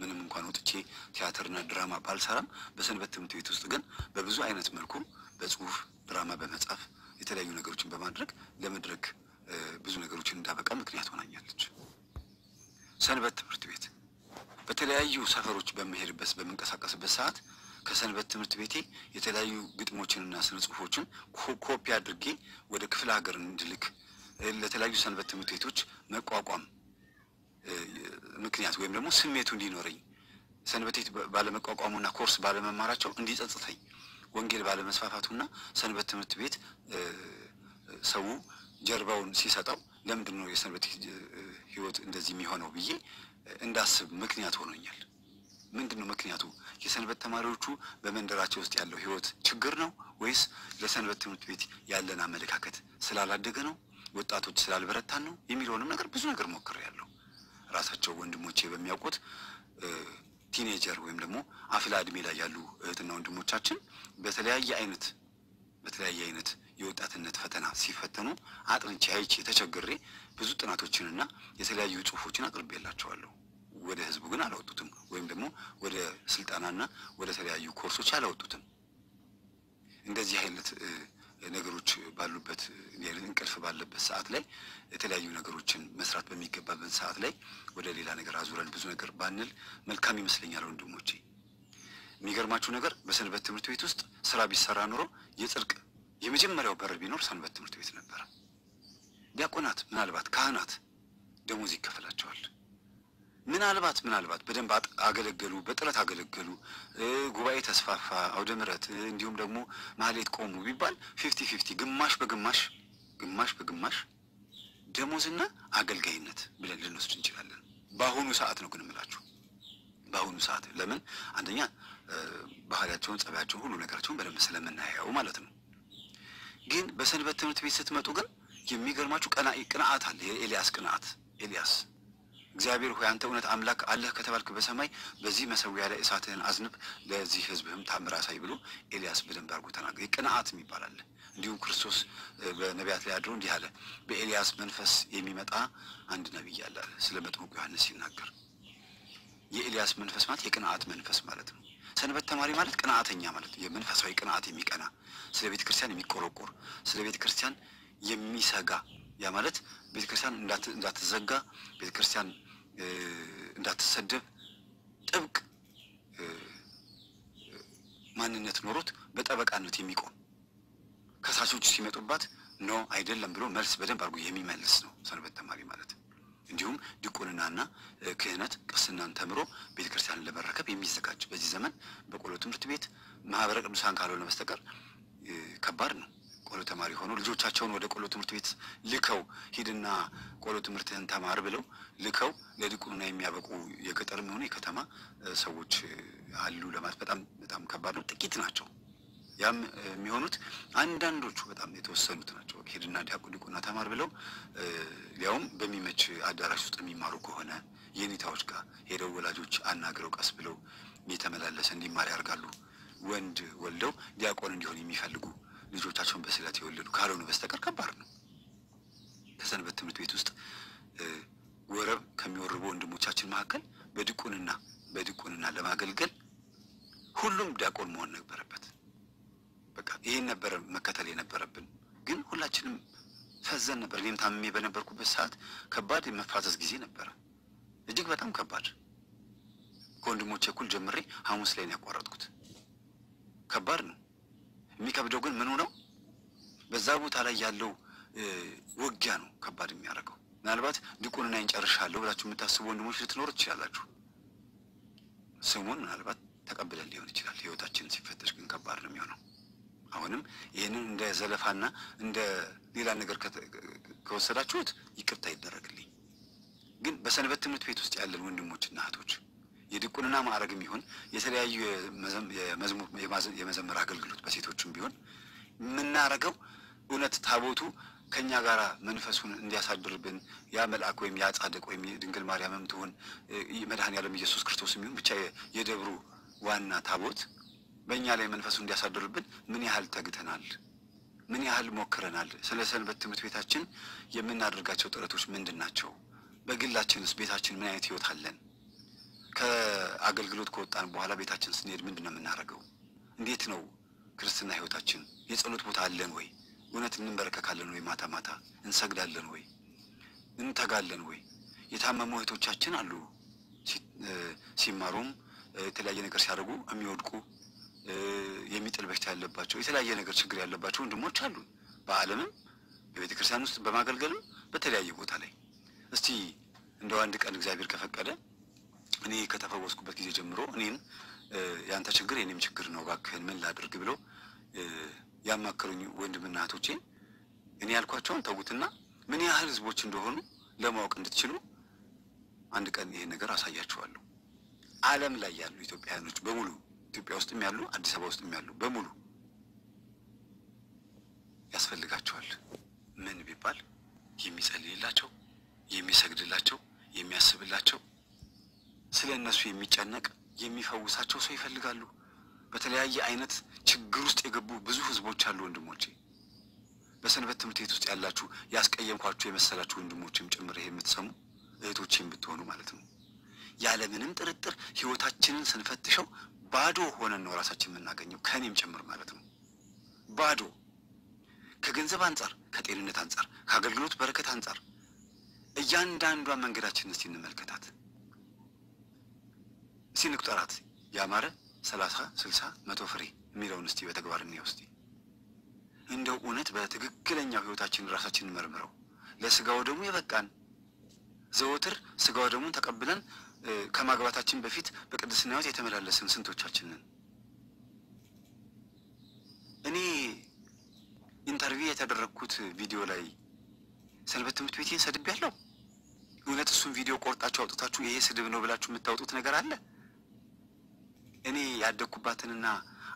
ምንም እንኳን ወጥቼ ቲያትርና ድራማ ባልሰራም በሰንበት ትምህርት ቤት ውስጥ ግን በብዙ አይነት መልኩ በጽሁፍ ድራማ በመጻፍ የተለያዩ ነገሮችን በማድረግ ለመድረክ ብዙ ነገሮችን እንዳበቃ ምክንያት ሆናኛለች። ሰንበት ትምህርት ቤት በተለያዩ ሰፈሮች በመሄድበት በምንቀሳቀስበት ሰዓት ከሰንበት ትምህርት ቤቴ የተለያዩ ግጥሞችንና ስነ ጽሁፎችን ኮፒ አድርጌ ወደ ክፍለ ሀገር እንድልክ ለተለያዩ ሰንበት ትምህርት ቤቶች መቋቋም ምክንያት ወይም ደግሞ ስሜቱ እንዲኖረኝ ሰንበት ቤት ባለመቋቋሙና ኮርስ ባለመማራቸው እንዲጸጽተኝ ወንጌል ባለመስፋፋቱና ሰንበት ትምህርት ቤት ሰው ጀርባውን ሲሰጠው ለምንድን ነው የሰንበት ህይወት እንደዚህ የሚሆነው ብዬ እንዳስብ ምክንያት ሆኖኛል። ምንድን ነው ምክንያቱ? የሰንበት ተማሪዎቹ በመንደራቸው ውስጥ ያለው ህይወት ችግር ነው ወይስ ለሰንበት ትምህርት ቤት ያለን አመለካከት ስላላደገ ነው? ወጣቶች ስላልበረታን ነው የሚለውንም ነገር ብዙ ነገር ሞክሬያለሁ። ራሳቸው ወንድሞቼ በሚያውቁት ቲኔጀር ወይም ደግሞ አፍላ እድሜ ላይ ያሉ እህትና ወንድሞቻችን በተለያየ አይነት በተለያየ አይነት የወጣትነት ፈተና ሲፈተኑ አጥንቼ አይቼ ተቸግሬ ብዙ ጥናቶችንና የተለያዩ ጽሁፎችን አቅርቤላቸዋለሁ። ወደ ህዝቡ ግን አላወጡትም፣ ወይም ደግሞ ወደ ስልጠናና ወደ ተለያዩ ኮርሶች አላወጡትም። እንደዚህ አይነት ነገሮች ባሉበት እንቅልፍ ባለበት ሰዓት ላይ የተለያዩ ነገሮችን መስራት በሚገባበት ሰዓት ላይ ወደ ሌላ ነገር አዙረን ብዙ ነገር ባንል መልካም ይመስለኛል ወንድሞቼ። የሚገርማችሁ ነገር በሰንበት ትምህርት ቤት ውስጥ ስራ ቢሰራ ኑሮ የጽድቅ የመጀመሪያው በር ቢኖር ሰንበት ትምህርት ቤት ነበረ። ዲያቆናት፣ ምናልባት ካህናት ደሞዝ ይከፈላቸዋል። ምናልባት ምናልባት በደንብ አገለገሉ፣ በጥረት አገለገሉ፣ ጉባኤ ተስፋፋ፣ አውደ ምረት እንዲሁም ደግሞ ማህሌት ቆሙ ቢባል ፊፍቲ ፊፍቲ ግማሽ በግማሽ ግማሽ በግማሽ ደሞዝና አገልጋይነት ብለን ልንወስድ እንችላለን። በአሁኑ ሰዓት ነው ግን እምላችሁ በአሁኑ ሰዓት ለምን አንደኛ ባህሪያቸውን፣ ጸባያቸውን፣ ሁሉ ነገራቸውን በደንብ ስለምናያየው ማለት ነው። ግን በሰንበት ትምህርት ቤት ስትመጡ ግን የሚገርማችሁ ቀናኢ ቅንዓት አለ። የኤልያስ ቅንዓት ኤልያስ እግዚአብሔር ሆይ አንተ እውነት አምላክ አለህ ከተባልክ በሰማይ በዚህ መሰዊያ ላይ እሳትህን አዝንብ፣ ለዚህ ህዝብህም ታምር አሳይ ብሎ ኤልያስ በደንብ አድርጎ ተናገረ። ቅንዓት የሚባል አለ። እንዲሁም ክርስቶስ በነቢያት ላይ አድሮ እንዲህ አለ፣ በኤልያስ መንፈስ የሚመጣ አንድ ነቢይ አለ ስለ መጥምቁ ዮሐንስ ሲናገር። የኤልያስ መንፈስ ማለት የቅንዓት መንፈስ ማለት ነው። ሰንበት ተማሪ ማለት ቅንዓተኛ ማለት ነው። የመንፈሳዊ ቅንዓት የሚቀና ስለ ቤተ ክርስቲያን የሚቆረቆር ስለ ቤተ ክርስቲያን የሚሰጋ ያ ማለት ቤተክርስቲያን እንዳትዘጋ ቤተክርስቲያን እንዳትሰደብ ጥብቅ ማንነት ኖሮት በጠበቃነት የሚቆም ከሳሾች ሲመጡባት ኖ አይደለም ብሎ መልስ በደንብ አድርጎ የሚመልስ ነው ሰንበት ተማሪ ማለት። እንዲሁም ድቁንናና ክህነት ቅስናን ተምሮ ቤተክርስቲያንን ለመረከብ የሚዘጋጅ በዚህ ዘመን በቆሎ ትምህርት ቤት ማህበረ ቅዱሳን ካልሆነ በስተቀር ከባድ ነው። ቆሎ ተማሪ ሆኖ ልጆቻቸውን ወደ ቆሎ ትምህርት ቤት ልከው ሂድና ቆሎ ትምህርትህን ተማር ብለው ልከው ለድቁና የሚያበቁ የገጠር የሚሆኑ የከተማ ሰዎች አሉ ለማለት በጣም በጣም ከባድ ነው። ጥቂት ናቸው። ያም የሚሆኑት አንዳንዶቹ በጣም የተወሰኑት ናቸው። ሂድና ዲያቁ ዲቁና ተማር ብለው ሊያውም በሚመች አዳራሽ ውስጥ የሚማሩ ከሆነ የኔታዎች ጋር ሄደው ወላጆች አናግረው ቀስ ብለው እየተመላለሰ እንዲማር ያደርጋሉ። ወንድ ወልደው ዲያቆን እንዲሆን የሚፈልጉ ልጆቻቸውን በስለት የወለዱ ካልሆኑ በስተቀር ከባድ ነው። ከሰንበት ትምህርት ቤት ውስጥ ወረብ ከሚወርቡ ወንድሞቻችን መካከል በድቁንና በድቁንና ለማገልገል ሁሉም ዲያቆን መሆን ነበረበት። በቃ ይህን ነበረ መከተል የነበረብን። ግን ሁላችንም ፈዘን ነበር። እኔም ታምሜ በነበርኩበት ሰዓት ከባድ የመፋዘዝ ጊዜ ነበረ፣ እጅግ በጣም ከባድ። ከወንድሞቼ እኩል ጀምሬ ሐሙስ ላይ ነው ያቋረጥኩት። ከባድ ነው። የሚከብደው ግን ምኑ ነው? በዛ ቦታ ላይ ያለው ውጊያ ነው ከባድ የሚያደርገው። ምናልባት ዲቁንናዬን ጨርሻለሁ ብላችሁ የምታስቡ ወንድሞች ልትኖር ትችላላችሁ። ስሙን ምናልባት ተቀብለን ሊሆን ይችላል። ህይወታችን ሲፈተሽ ግን ከባድ ነው የሚሆነው። አሁንም ይህንን እንደ ዘለፋና እንደ ሌላ ነገር ከወሰዳችሁት ይቅርታ ይደረግልኝ። ግን በሰንበት ትምህርት ቤት ውስጥ ያለን ወንድሞችና እህቶች የድቁንና ማዕረግም ይሁን የተለያዩ የመዘመር አገልግሎት በሴቶችም ቢሆን የምናረገው እውነት ታቦቱ ከኛ ጋር መንፈሱን እንዲያሳድርብን ያ መልአክ ወይም ያ ጻድቅ ወይም ድንግል ማርያምም መድሃን መድኃኔዓለም ኢየሱስ ክርስቶስ የሚሆን ብቻ የደብሩ ዋና ታቦት በእኛ ላይ መንፈሱን እንዲያሳድርብን ምን ያህል ተግተናል? ምን ያህል ሞክረናል? ስለ ሰንበት ትምህርት ቤታችን የምናደርጋቸው ጥረቶች ምንድን ናቸው? በግላችንስ ቤታችን ምን አይነት ህይወት አለን? ከአገልግሎት ከወጣን በኋላ ቤታችን ስንሄድ ምንድን ነው የምናደርገው? እንዴት ነው ክርስትና ህይወታችን? የጸሎት ቦታ አለን ወይ? እውነት እንንበረከካለን ወይ? ማታ ማታ እንሰግዳለን ወይ? እንተጋለን ወይ? የታመሙ እህቶቻችን አሉ። ሲማሩም የተለያየ ነገር ሲያደርጉ የሚወድቁ የሚጥል በሽታ ያለባቸው የተለያየ ነገር ችግር ያለባቸው ወንድሞች አሉ። በዓለምም በቤተ ክርስቲያን ውስጥ በማገልገልም በተለያየ ቦታ ላይ እስቲ እንደው አንድ ቀን እግዚአብሔር ከፈቀደ እኔ ከተፈወስኩበት ጊዜ ጀምሮ እኔን የአንተ ችግር የኔም ችግር ነው፣ እባክህን ምን ላድርግ ብለው ያማከሩኝ ወንድምና እህቶቼን እኔ ያልኳቸውን ተዉትና ምን ያህል ህዝቦች እንደሆኑ ለማወቅ እንድትችሉ አንድ ቀን ይሄን ነገር አሳያችኋለሁ። ዓለም ላይ ያሉ ኢትዮጵያውያኖች በሙሉ ኢትዮጵያ ውስጥም ያሉ አዲስ አበባ ውስጥም ያሉ በሙሉ ያስፈልጋቸዋል። ምን ቢባል የሚጸልይላቸው፣ የሚሰግድላቸው፣ የሚያስብላቸው ስለ እነሱ የሚጨነቅ የሚፈውሳቸው ሰው ይፈልጋሉ። በተለያየ አይነት ችግር ውስጥ የገቡ ብዙ ህዝቦች አሉ ወንድሞቼ። በሰንበት ትምህርት ቤት ውስጥ ያላችሁ ያስቀየምኳችሁ የመሰላችሁ ወንድሞችም ጭምር ይሄ የምትሰሙ እህቶቼም የምትሆኑ ማለት ነው። ያለምንም ጥርጥር ህይወታችንን ስንፈትሸው ባዶ ሆነን ነው ራሳችን የምናገኘው ከእኔም ጭምር ማለት ነው። ባዶ ከገንዘብ አንጻር፣ ከጤንነት አንጻር፣ ከአገልግሎት በረከት አንጻር እያንዳንዷ መንገዳችንን እስቲ እንመልከታት። እስቲ ንቁጠራት። ያማረ ሰላሳ ስልሳ መቶ ፍሬ የሚለውን እስቲ በተግባር እንየው። እንደው እውነት በትክክለኛው ህይወታችን ራሳችን መርምረው ለስጋው ደግሞ የበቃን ዘወትር ስጋው ደግሞ ተቀብለን ከማግባታችን በፊት በቅድስና ህይወት የተመላለስን ስንቶቻችንን እኔ ኢንተርቪው የተደረግኩት ቪዲዮ ላይ ሰንበት ትምህርት ቤቴን ሰድብ ያለው እውነት እሱን ቪዲዮ ቆርጣችሁ አውጥታችሁ ይሄ ስድብ ነው ብላችሁ የምታወጡት ነገር አለ? እኔ ያደግኩባትንና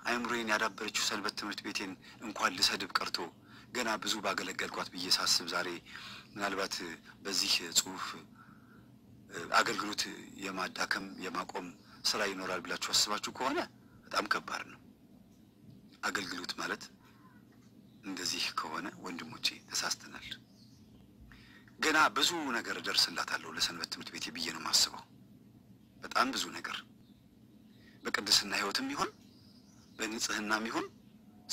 አይምሮዬን ያዳበረችው ሰንበት ትምህርት ቤቴን እንኳን ልሰድብ ቀርቶ ገና ብዙ ባገለገልኳት ብዬ ሳስብ ዛሬ ምናልባት በዚህ ጽሁፍ አገልግሎት የማዳከም የማቆም ስራ ይኖራል ብላችሁ አስባችሁ ከሆነ በጣም ከባድ ነው። አገልግሎት ማለት እንደዚህ ከሆነ ወንድሞቼ ተሳስተናል። ገና ብዙ ነገር ደርስላታለሁ ለሰንበት ትምህርት ቤቴ ብዬ ነው የማስበው። በጣም ብዙ ነገር በቅድስና ህይወትም ይሁን በንጽህናም ይሁን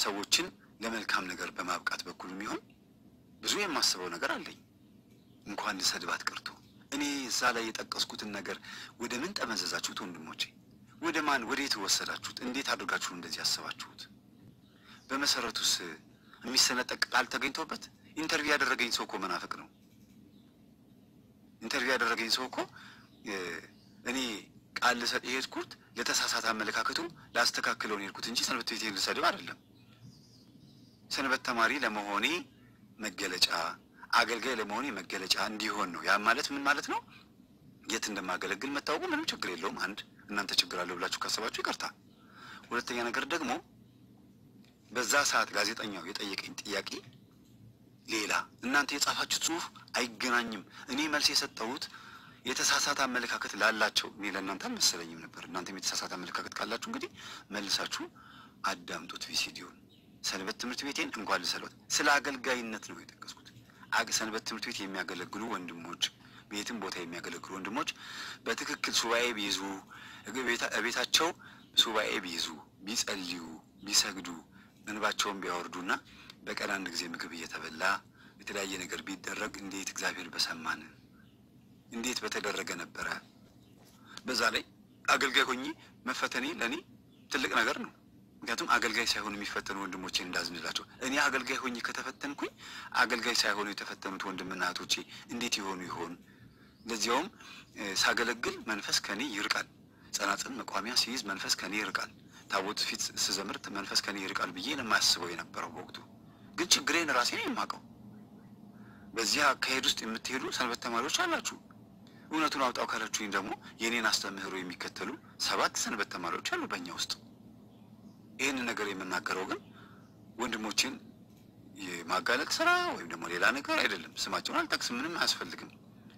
ሰዎችን ለመልካም ነገር በማብቃት በኩልም ይሁን ብዙ የማስበው ነገር አለኝ። እንኳን ልሰድባት ቀርቶ እኔ እዛ ላይ የጠቀስኩትን ነገር ወደ ምን ጠመዘዛችሁት ወንድሞቼ? ወደ ማን ወዴት ወሰዳችሁት? እንዴት አድርጋችሁ እንደዚህ ያሰባችሁት? በመሰረቱስ የሚሰነጠቅ ቃል ተገኝቶበት ኢንተርቪው ያደረገኝ ሰው እኮ መናፍቅ ነው። ኢንተርቪው ያደረገኝ ሰው እኮ እኔ ቃል ልሰጥ የሄድኩት ለተሳሳተ አመለካከቱ ላስተካክለውን የሄድኩት እንጂ ሰንበት ቤቴን ልሰድብ አይደለም። ሰንበት ተማሪ ለመሆኔ መገለጫ፣ አገልጋይ ለመሆኔ መገለጫ እንዲሆን ነው። ያ ማለት ምን ማለት ነው? የት እንደማገለግል መታወቁ ምንም ችግር የለውም። አንድ እናንተ ችግር አለው ብላችሁ ካሰባችሁ ይቀርታ። ሁለተኛ ነገር ደግሞ በዛ ሰዓት ጋዜጠኛው የጠየቀኝ ጥያቄ ሌላ፣ እናንተ የጻፋችሁ ጽሁፍ አይገናኝም። እኔ መልስ የሰጠሁት የተሳሳተ አመለካከት ላላቸው እኔ ለእናንተ አልመሰለኝም ነበር። እናንተም የተሳሳተ አመለካከት ካላችሁ እንግዲህ መልሳችሁ አዳምጡት። ቪሲዲዮን ሰንበት ትምህርት ቤቴን እንኳን ልሰልበት ስለ አገልጋይነት ነው የጠቀስኩት። ሰንበት ትምህርት ቤት የሚያገለግሉ ወንድሞች፣ ቤትም ቦታ የሚያገለግሉ ወንድሞች በትክክል ሱባኤ ቢይዙ፣ ቤታቸው ሱባኤ ቢይዙ፣ ቢጸልዩ፣ ቢሰግዱ፣ እንባቸውን ቢያወርዱና በቀን አንድ ጊዜ ምግብ እየተበላ የተለያየ ነገር ቢደረግ እንዴት እግዚአብሔር በሰማን እንዴት በተደረገ ነበረ። በዛ ላይ አገልጋይ ሆኜ መፈተኔ ለእኔ ትልቅ ነገር ነው። ምክንያቱም አገልጋይ ሳይሆኑ የሚፈተኑ ወንድሞቼን እንዳዝንላቸው እኔ አገልጋይ ሆኜ ከተፈተንኩኝ አገልጋይ ሳይሆኑ የተፈተኑት ወንድምና እህቶቼ እንዴት የሆኑ ይሆን? ለዚያውም ሳገለግል መንፈስ ከኔ ይርቃል፣ ጸናጽን መቋሚያ ሲይዝ መንፈስ ከኔ ይርቃል፣ ታቦት ፊት ስዘምር መንፈስ ከኔ ይርቃል ብዬ የማያስበው የነበረው በወቅቱ ግን ችግሬን ራሴ ነው የማውቀው። በዚያ አካሄድ ውስጥ የምትሄዱ ሰንበት ተማሪዎች አላችሁ። እውነቱን አውጣው ካለችኝ ደግሞ የእኔን አስተምህሮ የሚከተሉ ሰባት ሰንበት ተማሪዎች አሉ በእኛ ውስጥ። ይህን ነገር የምናገረው ግን ወንድሞችን የማጋለጥ ስራ ወይም ደግሞ ሌላ ነገር አይደለም። ስማቸውን አልጠቅስም፣ ምንም አያስፈልግም።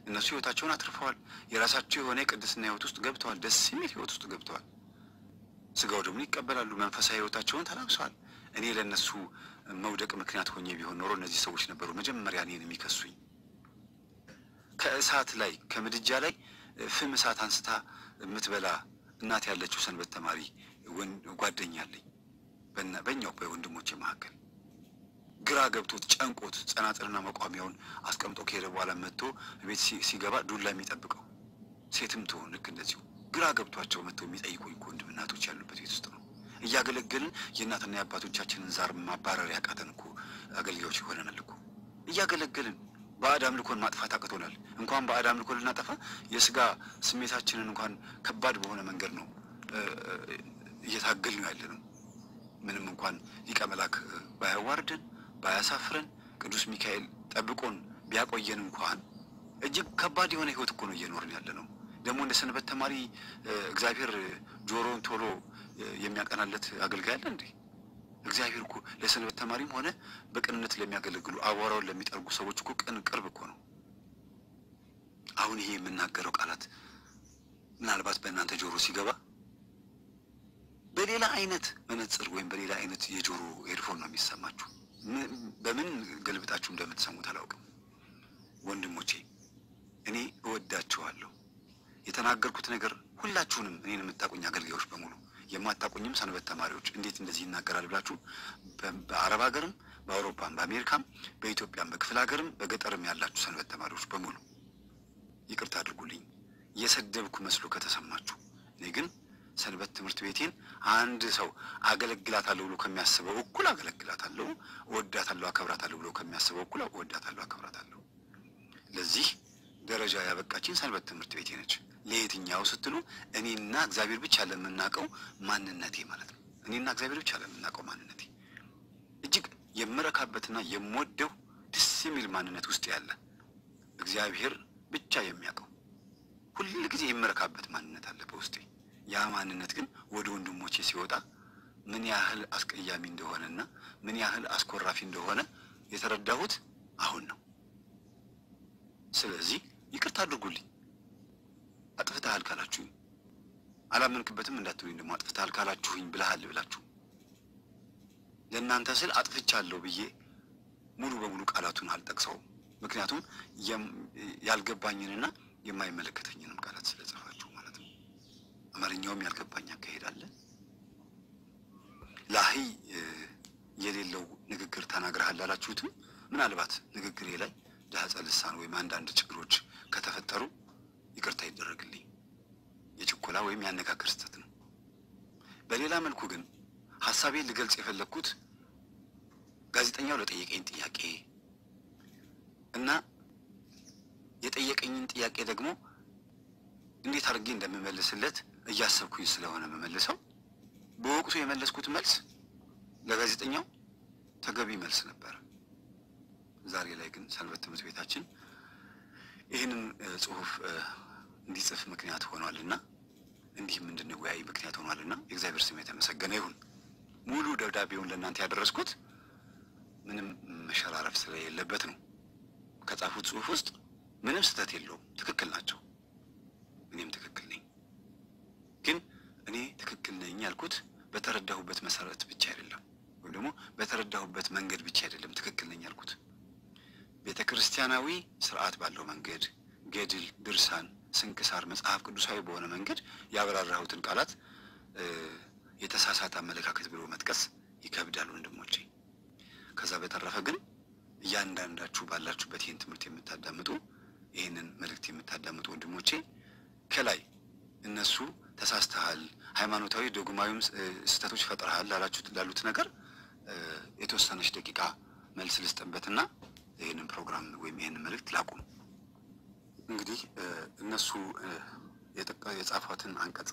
እነሱ ህይወታቸውን አትርፈዋል። የራሳቸው የሆነ የቅድስና ህይወት ውስጥ ገብተዋል። ደስ የሚል ህይወት ውስጥ ገብተዋል። ስጋው ደግሞ ይቀበላሉ። መንፈሳዊ ህይወታቸውን ተላብሰዋል። እኔ ለእነሱ መውደቅ ምክንያት ሆኜ ቢሆን ኖሮ እነዚህ ሰዎች ነበሩ መጀመሪያ እኔን የሚከሱኝ። ከእሳት ላይ ከምድጃ ላይ ፍም እሳት አንስታ የምትበላ እናት ያለችው ሰንበት ተማሪ ጓደኛ አለኝ። በእኛው በወንድሞቼ መካከል ግራ ገብቶት ጨንቆት ጸናጽልና መቋሚያውን አስቀምጦ ከሄደ በኋላ መጥቶ ቤት ሲገባ ዱላ የሚጠብቀው ሴትም ትሆን ልክ እንደዚሁ ግራ ገብቷቸው መጥተው የሚጠይቁኝ እኮ ወንድም እናቶች ያሉበት ቤት ውስጥ ነው። እያገለገልን የእናትና የአባቶቻችንን ዛር ማባረር ያቃተን እኮ አገልጋዮች ይሆነናል እኮ እያገለገልን ባዕድ አምልኮን ማጥፋት አቅቶናል። እንኳን ባዕድ አምልኮን ልናጠፋ የስጋ ስሜታችንን እንኳን ከባድ በሆነ መንገድ ነው እየታገል ነው ያለ ነው። ምንም እንኳን ሊቀ መላክ ባያዋርድን ባያሳፍረን ቅዱስ ሚካኤል ጠብቆን ቢያቆየን እንኳን እጅግ ከባድ የሆነ ህይወት እኮ ነው እየኖርን ያለ ነው። ደግሞ እንደ ሰንበት ተማሪ እግዚአብሔር ጆሮውን ቶሎ የሚያቀናለት አገልጋይ አለ እንዴ? እግዚአብሔር እኮ ለሰንበት ተማሪም ሆነ በቅንነት ለሚያገለግሉ አቧራውን ለሚጠርጉ ሰዎች እኮ ቅን ቅርብ እኮ ነው። አሁን ይሄ የምናገረው ቃላት ምናልባት በእናንተ ጆሮ ሲገባ በሌላ አይነት መነጽር ወይም በሌላ አይነት የጆሮ ሄድፎን ነው የሚሰማችሁ። በምን ገልብጣችሁ እንደምትሰሙት አላውቅም። ወንድሞቼ እኔ እወዳችኋለሁ። የተናገርኩት ነገር ሁላችሁንም እኔን የምታቁኝ አገልጋዮች በሙሉ የማታቁኝም ሰንበት ተማሪዎች እንዴት እንደዚህ ይናገራል ብላችሁ በአረብ ሀገርም በአውሮፓም በአሜሪካም በኢትዮጵያም በክፍለ ሀገርም በገጠርም ያላችሁ ሰንበት ተማሪዎች በሙሉ ይቅርታ አድርጉልኝ፣ የሰደብኩ መስሎ ከተሰማችሁ። እኔ ግን ሰንበት ትምህርት ቤቴን አንድ ሰው አገለግላታለሁ ብሎ ከሚያስበው እኩል አገለግላታለሁ፣ እወዳታለሁ፣ አከብራታለሁ ብሎ ከሚያስበው እኩል እወዳታለሁ፣ አከብራታለሁ። ለዚህ ደረጃ ያበቃችን ሰንበት ትምህርት ቤቴ ነች። ለየትኛው ስትሉ እኔና እግዚአብሔር ብቻ ለምናውቀው ማንነቴ ማለት ነው። እኔና እግዚአብሔር ብቻ ለምናውቀው ማንነቴ እጅግ የምረካበትና የምወደው ደስ የሚል ማንነት ውስጥ ያለ እግዚአብሔር ብቻ የሚያውቀው ሁል ጊዜ የምረካበት ማንነት አለ በውስጤ። ያ ማንነት ግን ወደ ወንድሞቼ ሲወጣ ምን ያህል አስቀያሚ እንደሆነና ምን ያህል አስኮራፊ እንደሆነ የተረዳሁት አሁን ነው። ስለዚህ ይቅርታ አድርጉልኝ። አጥፍተሃል ካላችሁኝ አላመንክበትም እንዳትሉኝ፣ ደግሞ አጥፍተሃል ካላችሁኝ ብለሃል ብላችሁ ለእናንተ ስል አጥፍቻለሁ ብዬ ሙሉ በሙሉ ቃላቱን አልጠቅሰውም። ምክንያቱም ያልገባኝንና የማይመለከተኝንም ቃላት ስለጽፋችሁ ማለት ነው። አማርኛውም ያልገባኝ አካሄድ አለ። ላህይ የሌለው ንግግር ተናግረሃል ላላችሁትም ምናልባት ንግግሬ ላይ ዳህፀ ልሳን ወይም አንዳንድ ችግሮች ከተፈጠሩ ይቅርታ ይደረግልኝ። የችኮላ ወይም የአነጋገር ስህተት ነው። በሌላ መልኩ ግን ሀሳቤን ልገልጽ የፈለግኩት ጋዜጠኛው ለጠየቀኝ ጥያቄ እና የጠየቀኝን ጥያቄ ደግሞ እንዴት አድርጌ እንደምመልስለት እያሰብኩኝ ስለሆነ መመልሰው በወቅቱ የመለስኩት መልስ ለጋዜጠኛው ተገቢ መልስ ነበር። ዛሬ ላይ ግን ሰንበት ትምህርት ቤታችን ይህንን ጽሁፍ እንዲጽፍ ምክንያት ሆኗልና እንዲህም እንድንወያይ ምክንያት ሆኗልና የእግዚአብሔር ስም የተመሰገነ ይሁን። ሙሉ ደብዳቤውን ለእናንተ ያደረስኩት ምንም መሸራረፍ ስለሌለበት ነው። ከጻፉት ጽሁፍ ውስጥ ምንም ስህተት የለውም። ትክክል ናቸው። እኔም ትክክል ነኝ። ግን እኔ ትክክል ነኝ ያልኩት በተረዳሁበት መሰረት ብቻ አይደለም፣ ወይም ደግሞ በተረዳሁበት መንገድ ብቻ አይደለም ትክክል ነኝ ያልኩት ቤተ ክርስቲያናዊ ስርዓት ባለው መንገድ ገድል፣ ድርሳን፣ ስንክሳር መጽሐፍ ቅዱሳዊ በሆነ መንገድ ያብራራሁትን ቃላት የተሳሳተ አመለካከት ብሎ መጥቀስ ይከብዳል ወንድሞቼ። ከዛ በተረፈ ግን እያንዳንዳችሁ ባላችሁበት ይህን ትምህርት የምታዳምጡ ይህንን መልእክት የምታዳምጡ ወንድሞቼ ከላይ እነሱ ተሳስተሃል፣ ሃይማኖታዊ ዶግማዊም ስህተቶች ፈጥረሃል ላላችሁት ላሉት ነገር የተወሰነች ደቂቃ መልስ ልስጥበትና ይህንን ፕሮግራም ወይም ይህንን መልእክት ላቁም። እንግዲህ እነሱ የጻፏትን አንቀጽ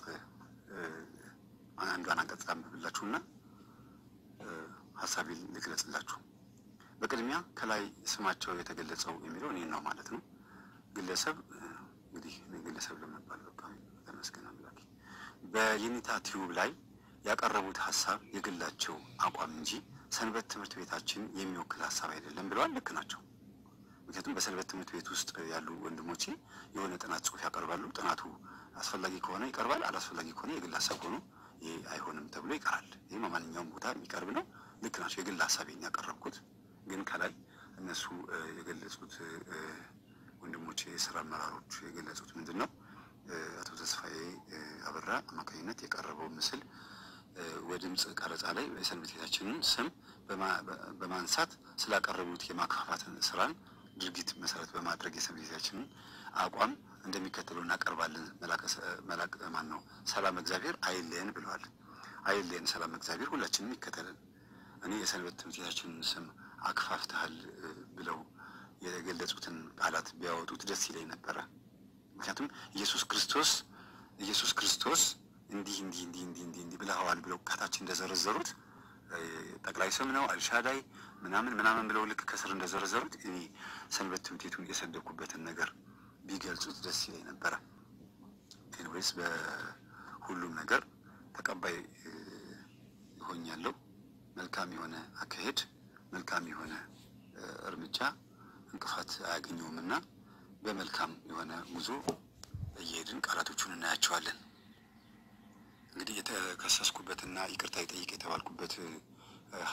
አንዷን አንቀጽ ላንብብላችሁና ሀሳቤን ልግለጽላችሁ። በቅድሚያ ከላይ ስማቸው የተገለጸው የሚለው እኔን ነው ማለት ነው። ግለሰብ እንግዲህ ግለሰብ ለመባል በቃ ተመስገን አምላኬ። በዩኒታ ቲዩብ ላይ ያቀረቡት ሀሳብ የግላቸው አቋም እንጂ ሰንበት ትምህርት ቤታችን የሚወክል ሀሳብ አይደለም ብለዋል። ልክ ናቸው። ምክንያቱም በሰንበት ትምህርት ቤት ውስጥ ያሉ ወንድሞቼ የሆነ ጥናት ጽሁፍ ያቀርባሉ። ጥናቱ አስፈላጊ ከሆነ ይቀርባል፣ አላስፈላጊ ከሆነ የግል ሀሳብ ሆኖ ይህ አይሆንም ተብሎ ይቀራል። ይህም በማንኛውም ቦታ የሚቀርብ ነው። ልክ ናቸው። የግል ሀሳብ ያቀረብኩት ግን ከላይ እነሱ የገለጹት ወንድሞቼ የስራ አመራሮች የገለጹት ምንድን ነው አቶ ተስፋዬ አበራ አማካኝነት የቀረበው ምስል ወድምፅ ቀረጻ ላይ የሰንበት ቤታችንን ስም በማንሳት ስላቀረቡት የማክፋፋትን ስራን ድርጊት መሰረት በማድረግ የሰንበት ቤታችንን አቋም እንደሚከተለው እናቀርባለን። መላክ ማን ነው ሰላም እግዚአብሔር አይለየን ብለዋል። አይለየን ሰላም እግዚአብሔር ሁላችንም ይከተላል እኔ የሰንበት ትምህርት ቤታችንን ስም አክፋፍተሃል ብለው የገለጹትን ቃላት ቢያወጡት ደስ ይለኝ ነበረ። ምክንያቱም ኢየሱስ ክርስቶስ ኢየሱስ ክርስቶስ እንዲህ እንዲህ እንዲህ እንዲህ እንዲህ እንዲህ ብለዋል ብለው ከታች እንደዘረዘሩት ጠቅላይ ስም ነው አልሻዳይ ምናምን ምናምን ብለው ልክ ከስር እንደዘረዘሩት እኔ ሰንበት ትምህርት ቤቱን የሰደኩበትን ነገር ቢገልጹት ደስ ይለኝ ነበረ። ወይስ በሁሉም ነገር ተቀባይ ይሆኛለሁ። መልካም የሆነ አካሄድ፣ መልካም የሆነ እርምጃ እንቅፋት አያገኘውም እና በመልካም የሆነ ጉዞ እየሄድን ቃላቶቹን እናያቸዋለን። እንግዲህ የተከሰስኩበትና ይቅርታ ይጠይቅ የተባልኩበት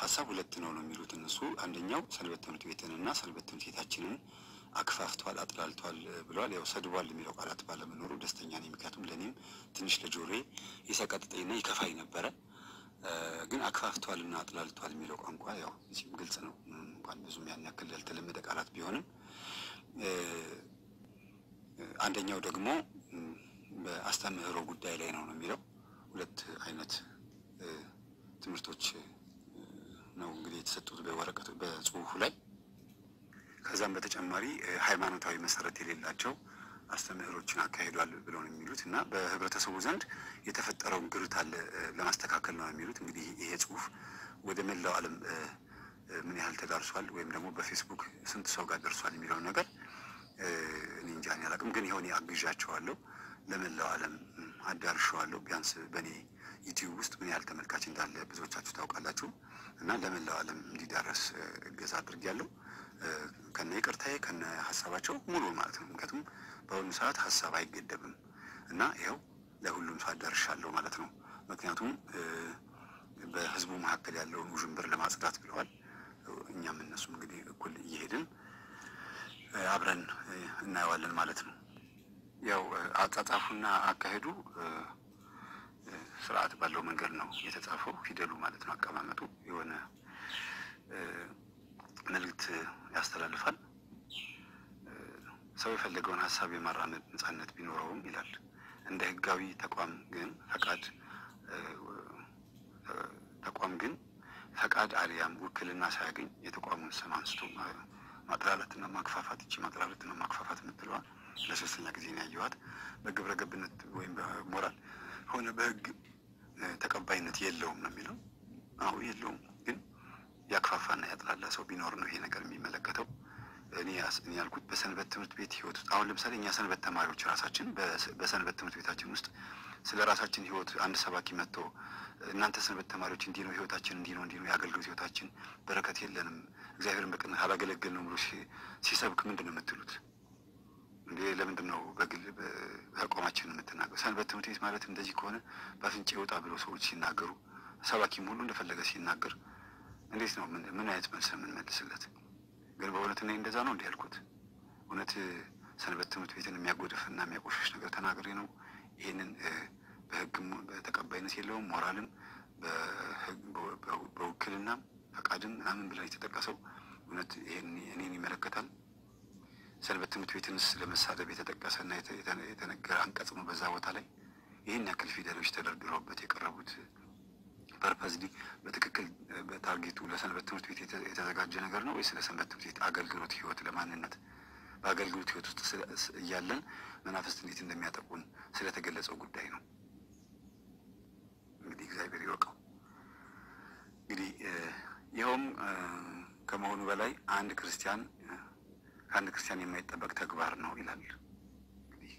ሀሳብ ሁለት ነው ነው የሚሉት እነሱ። አንደኛው ሰንበት ትምህርት ቤትንና ሰንበት ትምህርት ቤታችንን አክፋፍቷል፣ አጥላልቷል ብለዋል። ያው ሰድቧል የሚለው ቃላት ባለመኖሩ ደስተኛ ነኝ። ምክንያቱም ለእኔም ትንሽ ለጆሮዬ የሰቀጥጠኝና ይከፋኝ ነበረ። ግን አክፋፍቷልና አጥላልቷል የሚለው ቋንቋ ያው እዚህም ግልጽ ነው። እንኳን ብዙም ያን ያክል ያልተለመደ ቃላት ቢሆንም አንደኛው ደግሞ በአስተምህሮ ጉዳይ ላይ ነው ነው የሚለው ሁለት አይነት ትምህርቶች ነው እንግዲህ የተሰጡት በወረቀቱ በጽሁፉ ላይ። ከዛም በተጨማሪ ሃይማኖታዊ መሰረት የሌላቸው አስተምህሮችን አካሂዷል ብለው ነው የሚሉት እና በህብረተሰቡ ዘንድ የተፈጠረውን ግርታ ለማስተካከል ነው የሚሉት። እንግዲህ ይሄ ጽሁፍ ወደ መላው ዓለም ምን ያህል ተዳርሷል ወይም ደግሞ በፌስቡክ ስንት ሰው ጋር ደርሷል የሚለውን ነገር እኔ እንጃ አላቅም፣ ግን ይኸው እኔ አግዣቸዋለሁ ለመላው ዓለም አዳርሸዋለሁ። ቢያንስ በእኔ ዩቲዩብ ውስጥ ምን ያህል ተመልካች እንዳለ ብዙዎቻችሁ ታውቃላችሁ እና ለመላው ዓለም እንዲዳረስ እገዛ አድርጌያለሁ። ከነ ይቅርታዬ ከነ ሀሳባቸው ሙሉ ማለት ነው። ምክንያቱም በአሁኑ ሰዓት ሀሳብ አይገደብም እና ይኸው ለሁሉም ሰው አዳርሻለሁ ማለት ነው። ምክንያቱም በህዝቡ መካከል ያለውን ውዥንብር ለማጽዳት ብለዋል። እኛም እነሱም እንግዲህ እኩል እየሄድን አብረን እናየዋለን ማለት ነው። ያው አጻጻፉና አካሄዱ ስርዓት ባለው መንገድ ነው የተጻፈው። ፊደሉ ማለት ነው አቀማመጡ የሆነ መልእክት ያስተላልፋል። ሰው የፈለገውን ሀሳብ የማራመድ ነጻነት ቢኖረውም ይላል እንደ ህጋዊ ተቋም ግን ፈቃድ ተቋም ግን ፈቃድ አልያም ውክልና ሳያገኝ የተቋሙን ስም አንስቶ ማጥላላትና ማክፋፋት እቺ ማጥላላትና ማክፋፋት የምትለዋል ለሶስተኛ ጊዜ ነው ያየኋት። በግብረ ገብነት ወይም በሞራል ሆነ በህግ ተቀባይነት የለውም ነው የሚለው። አሁ የለውም ግን ያክፋፋና ያጥላላ ሰው ቢኖር ነው ይሄ ነገር የሚመለከተው። እኔ ያልኩት በሰንበት ትምህርት ቤት ህይወት ውስጥ አሁን ለምሳሌ እኛ ሰንበት ተማሪዎች ራሳችን በሰንበት ትምህርት ቤታችን ውስጥ ስለ ራሳችን ህይወት አንድ ሰባኪ መጥቶ እናንተ ሰንበት ተማሪዎች እንዲህ ነው ህይወታችን፣ እንዲህ ነው እንዲህ ነው የአገልግሎት ህይወታችን፣ በረከት የለንም፣ እግዚአብሔርን በቅን አላገለገልንም ብሎ ሲሰብክ ምንድን ነው የምትሉት? እንግዲህ ለምንድን ነው በግል በአቋማችን የምትናገሩ? ሰንበት ትምህርት ቤት ማለት እንደዚህ ከሆነ በአፍንጫ ይወጣ ብሎ ሰዎች ሲናገሩ፣ ሰባኪም ሁሉ እንደፈለገ ሲናገር እንዴት ነው ምን አይነት መልስ ነው የምንመልስለት? ግን በእውነት ና እንደዛ ነው እንዲያልኩት? ያልኩት እውነት ሰንበት ትምህርት ቤትን የሚያጎድፍና የሚያቆሸሽ ነገር ተናግሬ ነው። ይህንን በህግም ተቀባይነት የለውም። ሞራልም በውክልናም ፈቃድም ምናምን ብለን የተጠቀሰው እውነት ይህን እኔን ይመለከታል። ሰንበት ትምህርት ቤትን ለመሳደብ የተጠቀሰና የተነገረ አንቀጽ ነው። በዛ ቦታ ላይ ይህን ያክል ፊደሎች ተደርድረውበት የቀረቡት ፐርፐዝሊ በትክክል በታርጌቱ ለሰንበት ትምህርት ቤት የተዘጋጀ ነገር ነው ወይስ ለሰንበት ትምህርት ቤት አገልግሎት ህይወት ለማንነት በአገልግሎት ህይወት ውስጥ እያለን መናፍስት እንዴት እንደሚያጠቁን ስለተገለጸው ጉዳይ ነው። እንግዲህ እግዚአብሔር ይወቀው። እንግዲህ ይኸውም ከመሆኑ በላይ አንድ ክርስቲያን ከአንድ ክርስቲያን የማይጠበቅ ተግባር ነው ይላል። እንግዲህ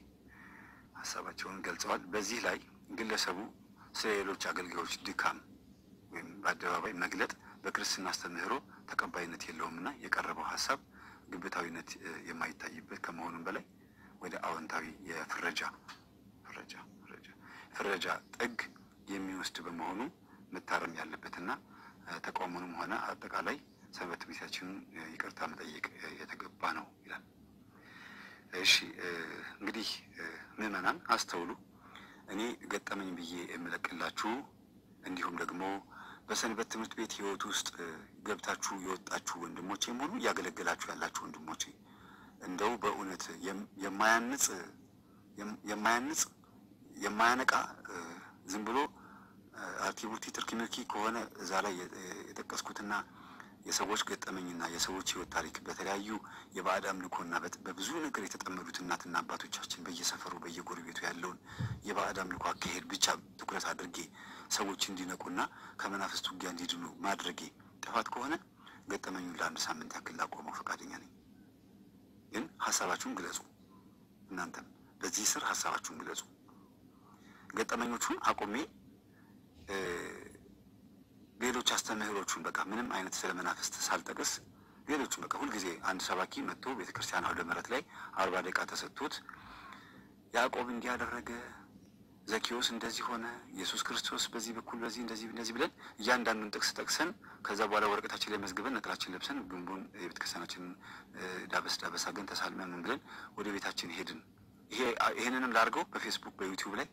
ሀሳባቸውን ገልጸዋል። በዚህ ላይ ግለሰቡ ስለ ሌሎች አገልጋዮች ድካም ወይም በአደባባይ መግለጥ በክርስትና አስተምህሮ ተቀባይነት የለውምና የቀረበው ሀሳብ ግብታዊነት የማይታይበት ከመሆኑም በላይ ወደ አዎንታዊ የፍረጃ ፍረጃ ፍረጃ ጥግ የሚወስድ በመሆኑ መታረም ያለበትና ተቃውሞንም ሆነ አጠቃላይ ሰንበት ቤታችንን ይቅርታ መጠየቅ የተገባ ነው ይላል። እሺ እንግዲህ ምዕመናን አስተውሉ። እኔ ገጠመኝ ብዬ የምለቅላችሁ እንዲሁም ደግሞ በሰንበት ትምህርት ቤት ህይወት ውስጥ ገብታችሁ የወጣችሁ ወንድሞቼም ሆኑ እያገለገላችሁ ያላችሁ ወንድሞቼ እንደው በእውነት የማያንጽ የማያንጽ የማያነቃ ዝም ብሎ አርቲቡርቲ ቡርቲ ከሆነ እዛ ላይ የጠቀስኩትና የሰዎች ገጠመኝና የሰዎች ህይወት ታሪክ በተለያዩ የባዕድ አምልኮና በብዙ ነገር የተጠመዱት እናትና አባቶቻችን በየሰፈሩ በየጎረቤቱ ያለውን የባዕድ አምልኮ አካሄድ ብቻ ትኩረት አድርጌ ሰዎች እንዲነቁና ከመናፍስት ውጊያ እንዲድኑ ማድረጌ ጥፋት ከሆነ ገጠመኙን ለአንድ ሳምንት ያክል ላቆመው ፈቃደኛ ነኝ። ግን ሀሳባችሁን ግለጹ። እናንተም በዚህ ስር ሀሳባችሁን ግለጹ። ገጠመኞቹን አቁሜ ሌሎች አስተምህሮቹን በቃ ምንም አይነት ስለ መናፍስት ሳልጠቅስ ሌሎቹን በቃ ሁልጊዜ አንድ ሰባኪ መጥቶ ቤተክርስቲያን አውደ ምሕረት ላይ አርባ ደቂቃ ተሰጥቶት ያዕቆብ እንዲህ ዘኪዎስ እንደዚህ ሆነ፣ ኢየሱስ ክርስቶስ በዚህ በኩል በዚህ እንደዚህ እንደዚህ ብለን እያንዳንዱን ጥቅስ ጠቅሰን ከዛ በኋላ ወረቀታችን ላይ መዝግበን ነጠላችን ለብሰን ግንቡን የቤተክርስቲያናችንን ዳበስ ዳበስ አገን ተሳልመን ብለን ወደ ቤታችን ሄድን። ይሄንንም ላድርገው በፌስቡክ በዩቲዩብ ላይ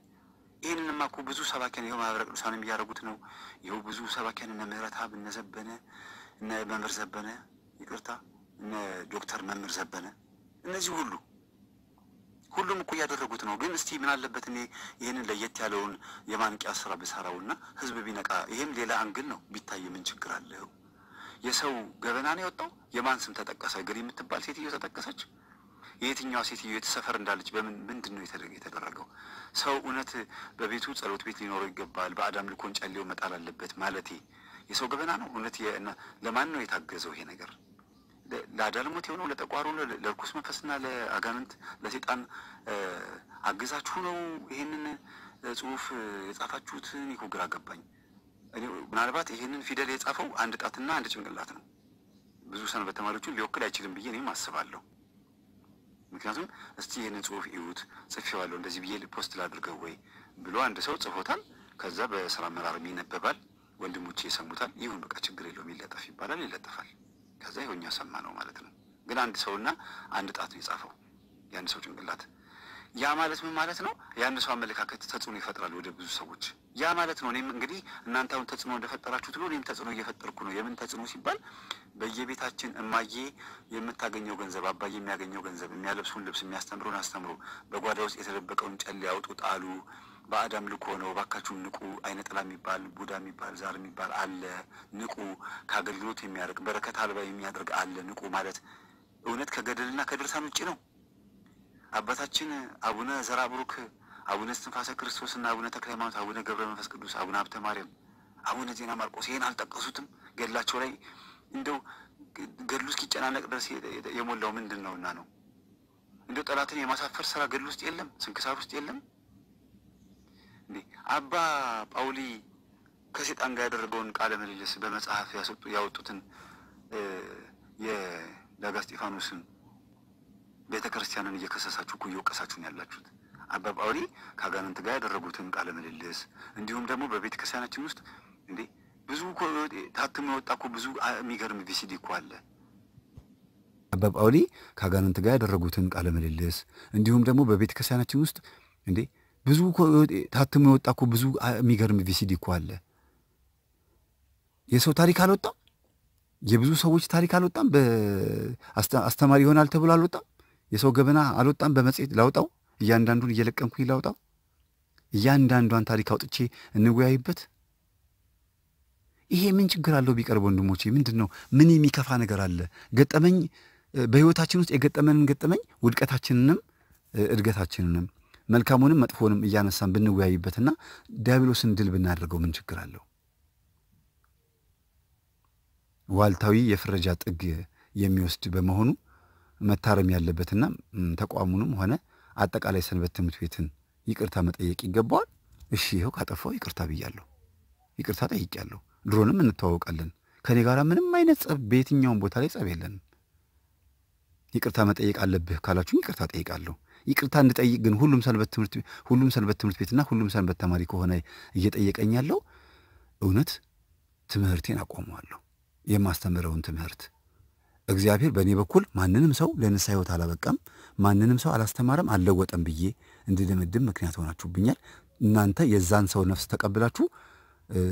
ይህንንማ እኮ ብዙ ሰባኪያን ይኸው ማህበረ ቅዱሳንም እያደረጉት ነው። ይኸው ብዙ ሰባኪያን እነ ምህረት እነ ዘበነ እነ መምህር ዘበነ ይቅርታ፣ እነ ዶክተር መምህር ዘበነ እነዚህ ሁሉ ሁሉም እኮ እያደረጉት ነው። ግን እስቲ ምን አለበት እኔ ይህንን ለየት ያለውን የማንቂያ ስራ ብሰራውና ህዝብ ቢነቃ፣ ይህም ሌላ አንግል ነው ቢታይ ምን ችግር አለው? የሰው ገበና ነው የወጣው። የማን ስም ተጠቀሰ? እግር የምትባል ሴትዮ ተጠቀሰች። የየትኛዋ ሴትዮ የት ሰፈር እንዳለች በምን ምንድን ነው የተደረገው? ሰው እውነት በቤቱ ጸሎት ቤት ሊኖረው ይገባል። በአዳም ልኮን ጨሌው መጣል አለበት ማለት የሰው ገበና ነው? እውነት ለማን ነው የታገዘው ይሄ ነገር? ለአዳልሞት የሆነው ለጠቋሩ፣ ለርኩስ መንፈስና ለአጋንንት ለሴጣን አግዛችሁ ነው ይሄንን ጽሁፍ የጻፋችሁትን? ይሁ ግራ ገባኝ። ምናልባት ይህንን ፊደል የጻፈው አንድ ጣትና አንድ ጭንቅላት ነው። ብዙ ሰንበት ተማሪዎችን ሊወክል አይችልም ብዬ እኔም አስባለሁ። ምክንያቱም እስቲ ይህንን ጽሁፍ ይዩት ጽፌዋለሁ እንደዚህ ብዬ ፖስት ላድርገው ወይ ብሎ አንድ ሰው ጽፎታል። ከዛ በስራ አመራርም ይነበባል፣ ወንድሞቼ ይሰሙታል። ይሁን በቃ ችግር የለውም ይለጠፍ ይባላል፣ ይለጠፋል። ከዛ ይሆኛ ሰማ ነው ማለት ነው። ግን አንድ ሰውና አንድ ጣት ነው የጻፈው የአንድ ሰው ጭንቅላት ያ ማለት ምን ማለት ነው? የአንድ ሰው አመለካከት ተጽዕኖ ይፈጥራል ወደ ብዙ ሰዎች። ያ ማለት ነው። እኔም እንግዲህ እናንተ አሁን ተጽዕኖ እንደፈጠራችሁት ሁሉ እኔም ተጽዕኖ እየፈጠርኩ ነው። የምን ተጽዕኖ ሲባል በየቤታችን እማዬ የምታገኘው ገንዘብ፣ አባዬ የሚያገኘው ገንዘብ፣ የሚያለብሱን ልብስ፣ የሚያስተምሩን አስተምሩ፣ በጓዳ ውስጥ የተደበቀውን ጨል ያውጡ ጣሉ፣ በአዳም ልኮ ነው እባካችሁን ንቁ፣ አይነጥላ የሚባል ቡዳ የሚባል ዛር የሚባል አለ ንቁ፣ ከአገልግሎት የሚያደርግ በረከት አልባ የሚያደርግ አለ ንቁ ማለት እውነት ከገደልና ከድርሳን ውጭ ነው። አባታችን አቡነ ዘራብሩክ ቡሩክ፣ አቡነ ስትንፋሰ ክርስቶስ እና አቡነ ተክለ ሃይማኖት፣ አቡነ ገብረ መንፈስ ቅዱስ፣ አቡነ ሀብተ ማርያም፣ አቡነ ዜና ማርቆስ ይህን አልጠቀሱትም። ገድላቸው ላይ እንደው ገድሉ እስኪጨናነቅ ድረስ የሞላው ምንድን እና ነው? እንደው ጠላትን የማሳፈር ስራ ገድል ውስጥ የለም? ስንክሳር ውስጥ የለም? አባ ጳውሊ ከሴጣን ጋር ያደረገውን ቃለ ምልልስ በመጽሐፍ ያወጡትን የዳጋ እስጢፋኖስን ቤተ ክርስቲያንን እየከሰሳችሁ እኮ እየወቀሳችሁን ያላችሁት አባጳውሪ ከአጋንንት ጋር ያደረጉትን ቃለ ምልልስ እንዲሁም ደግሞ በቤተ ክርስቲያናችን ውስጥ እንዴ ብዙ ታትሞ የወጣ እኮ ብዙ የሚገርም ቪሲዲ እኮ አለ። አባ ጳውሊ ከአጋንንት ጋር ያደረጉትን ቃለ ምልልስ እንዲሁም ደግሞ በቤተ ክርስቲያናችን ውስጥ እንዴ ብዙ ታትሞ የወጣ እኮ ብዙ የሚገርም ቪሲዲ እኮ አለ። የሰው ታሪክ አልወጣም። የብዙ ሰዎች ታሪክ አልወጣም። አስተማሪ ይሆናል ተብሎ አልወጣም። የሰው ገበና አልወጣም። በመጽሔት ላውጣው፣ እያንዳንዱን እየለቀምኩኝ ላውጣው፣ እያንዳንዷን ታሪክ አውጥቼ እንወያይበት። ይሄ ምን ችግር አለው ቢቀርብ? ወንድሞቼ ምንድን ነው? ምን የሚከፋ ነገር አለ? ገጠመኝ በሕይወታችን ውስጥ የገጠመንን ገጠመኝ ውድቀታችንንም እድገታችንንም መልካሙንም መጥፎንም እያነሳን ብንወያይበትና ዲያብሎስን ድል ብናደርገው ምን ችግር አለው? ዋልታዊ የፍረጃ ጥግ የሚወስድ በመሆኑ መታረም ያለበትና ተቋሙንም ሆነ አጠቃላይ ሰንበት ትምህርት ቤትን ይቅርታ መጠየቅ ይገባዋል። እሺ ይኸው ካጠፋው ይቅርታ ብያለሁ፣ ይቅርታ ጠይቄያለሁ። ድሮንም እንተዋወቃለን። ከኔ ጋር ምንም አይነት ጸብ በየትኛውም ቦታ ላይ ጸብ የለንም። ይቅርታ መጠየቅ አለብህ ካላችሁ ይቅርታ ጠይቃለሁ። ይቅርታ እንድጠይቅ ግን ሁሉም ሰንበት ትምህርት ሁሉም ሰንበት ትምህርት ቤትና ሁሉም ሰንበት ተማሪ ከሆነ እየጠየቀኝ ያለው እውነት ትምህርቴን አቆመዋለሁ የማስተምረውን ትምህርት እግዚአብሔር በእኔ በኩል ማንንም ሰው ለንስሐ ሕይወት አላበቃም፣ ማንንም ሰው አላስተማረም፣ አልለወጠም ብዬ እንድደመድም ምክንያት ሆናችሁብኛል። እናንተ የዛን ሰው ነፍስ ተቀብላችሁ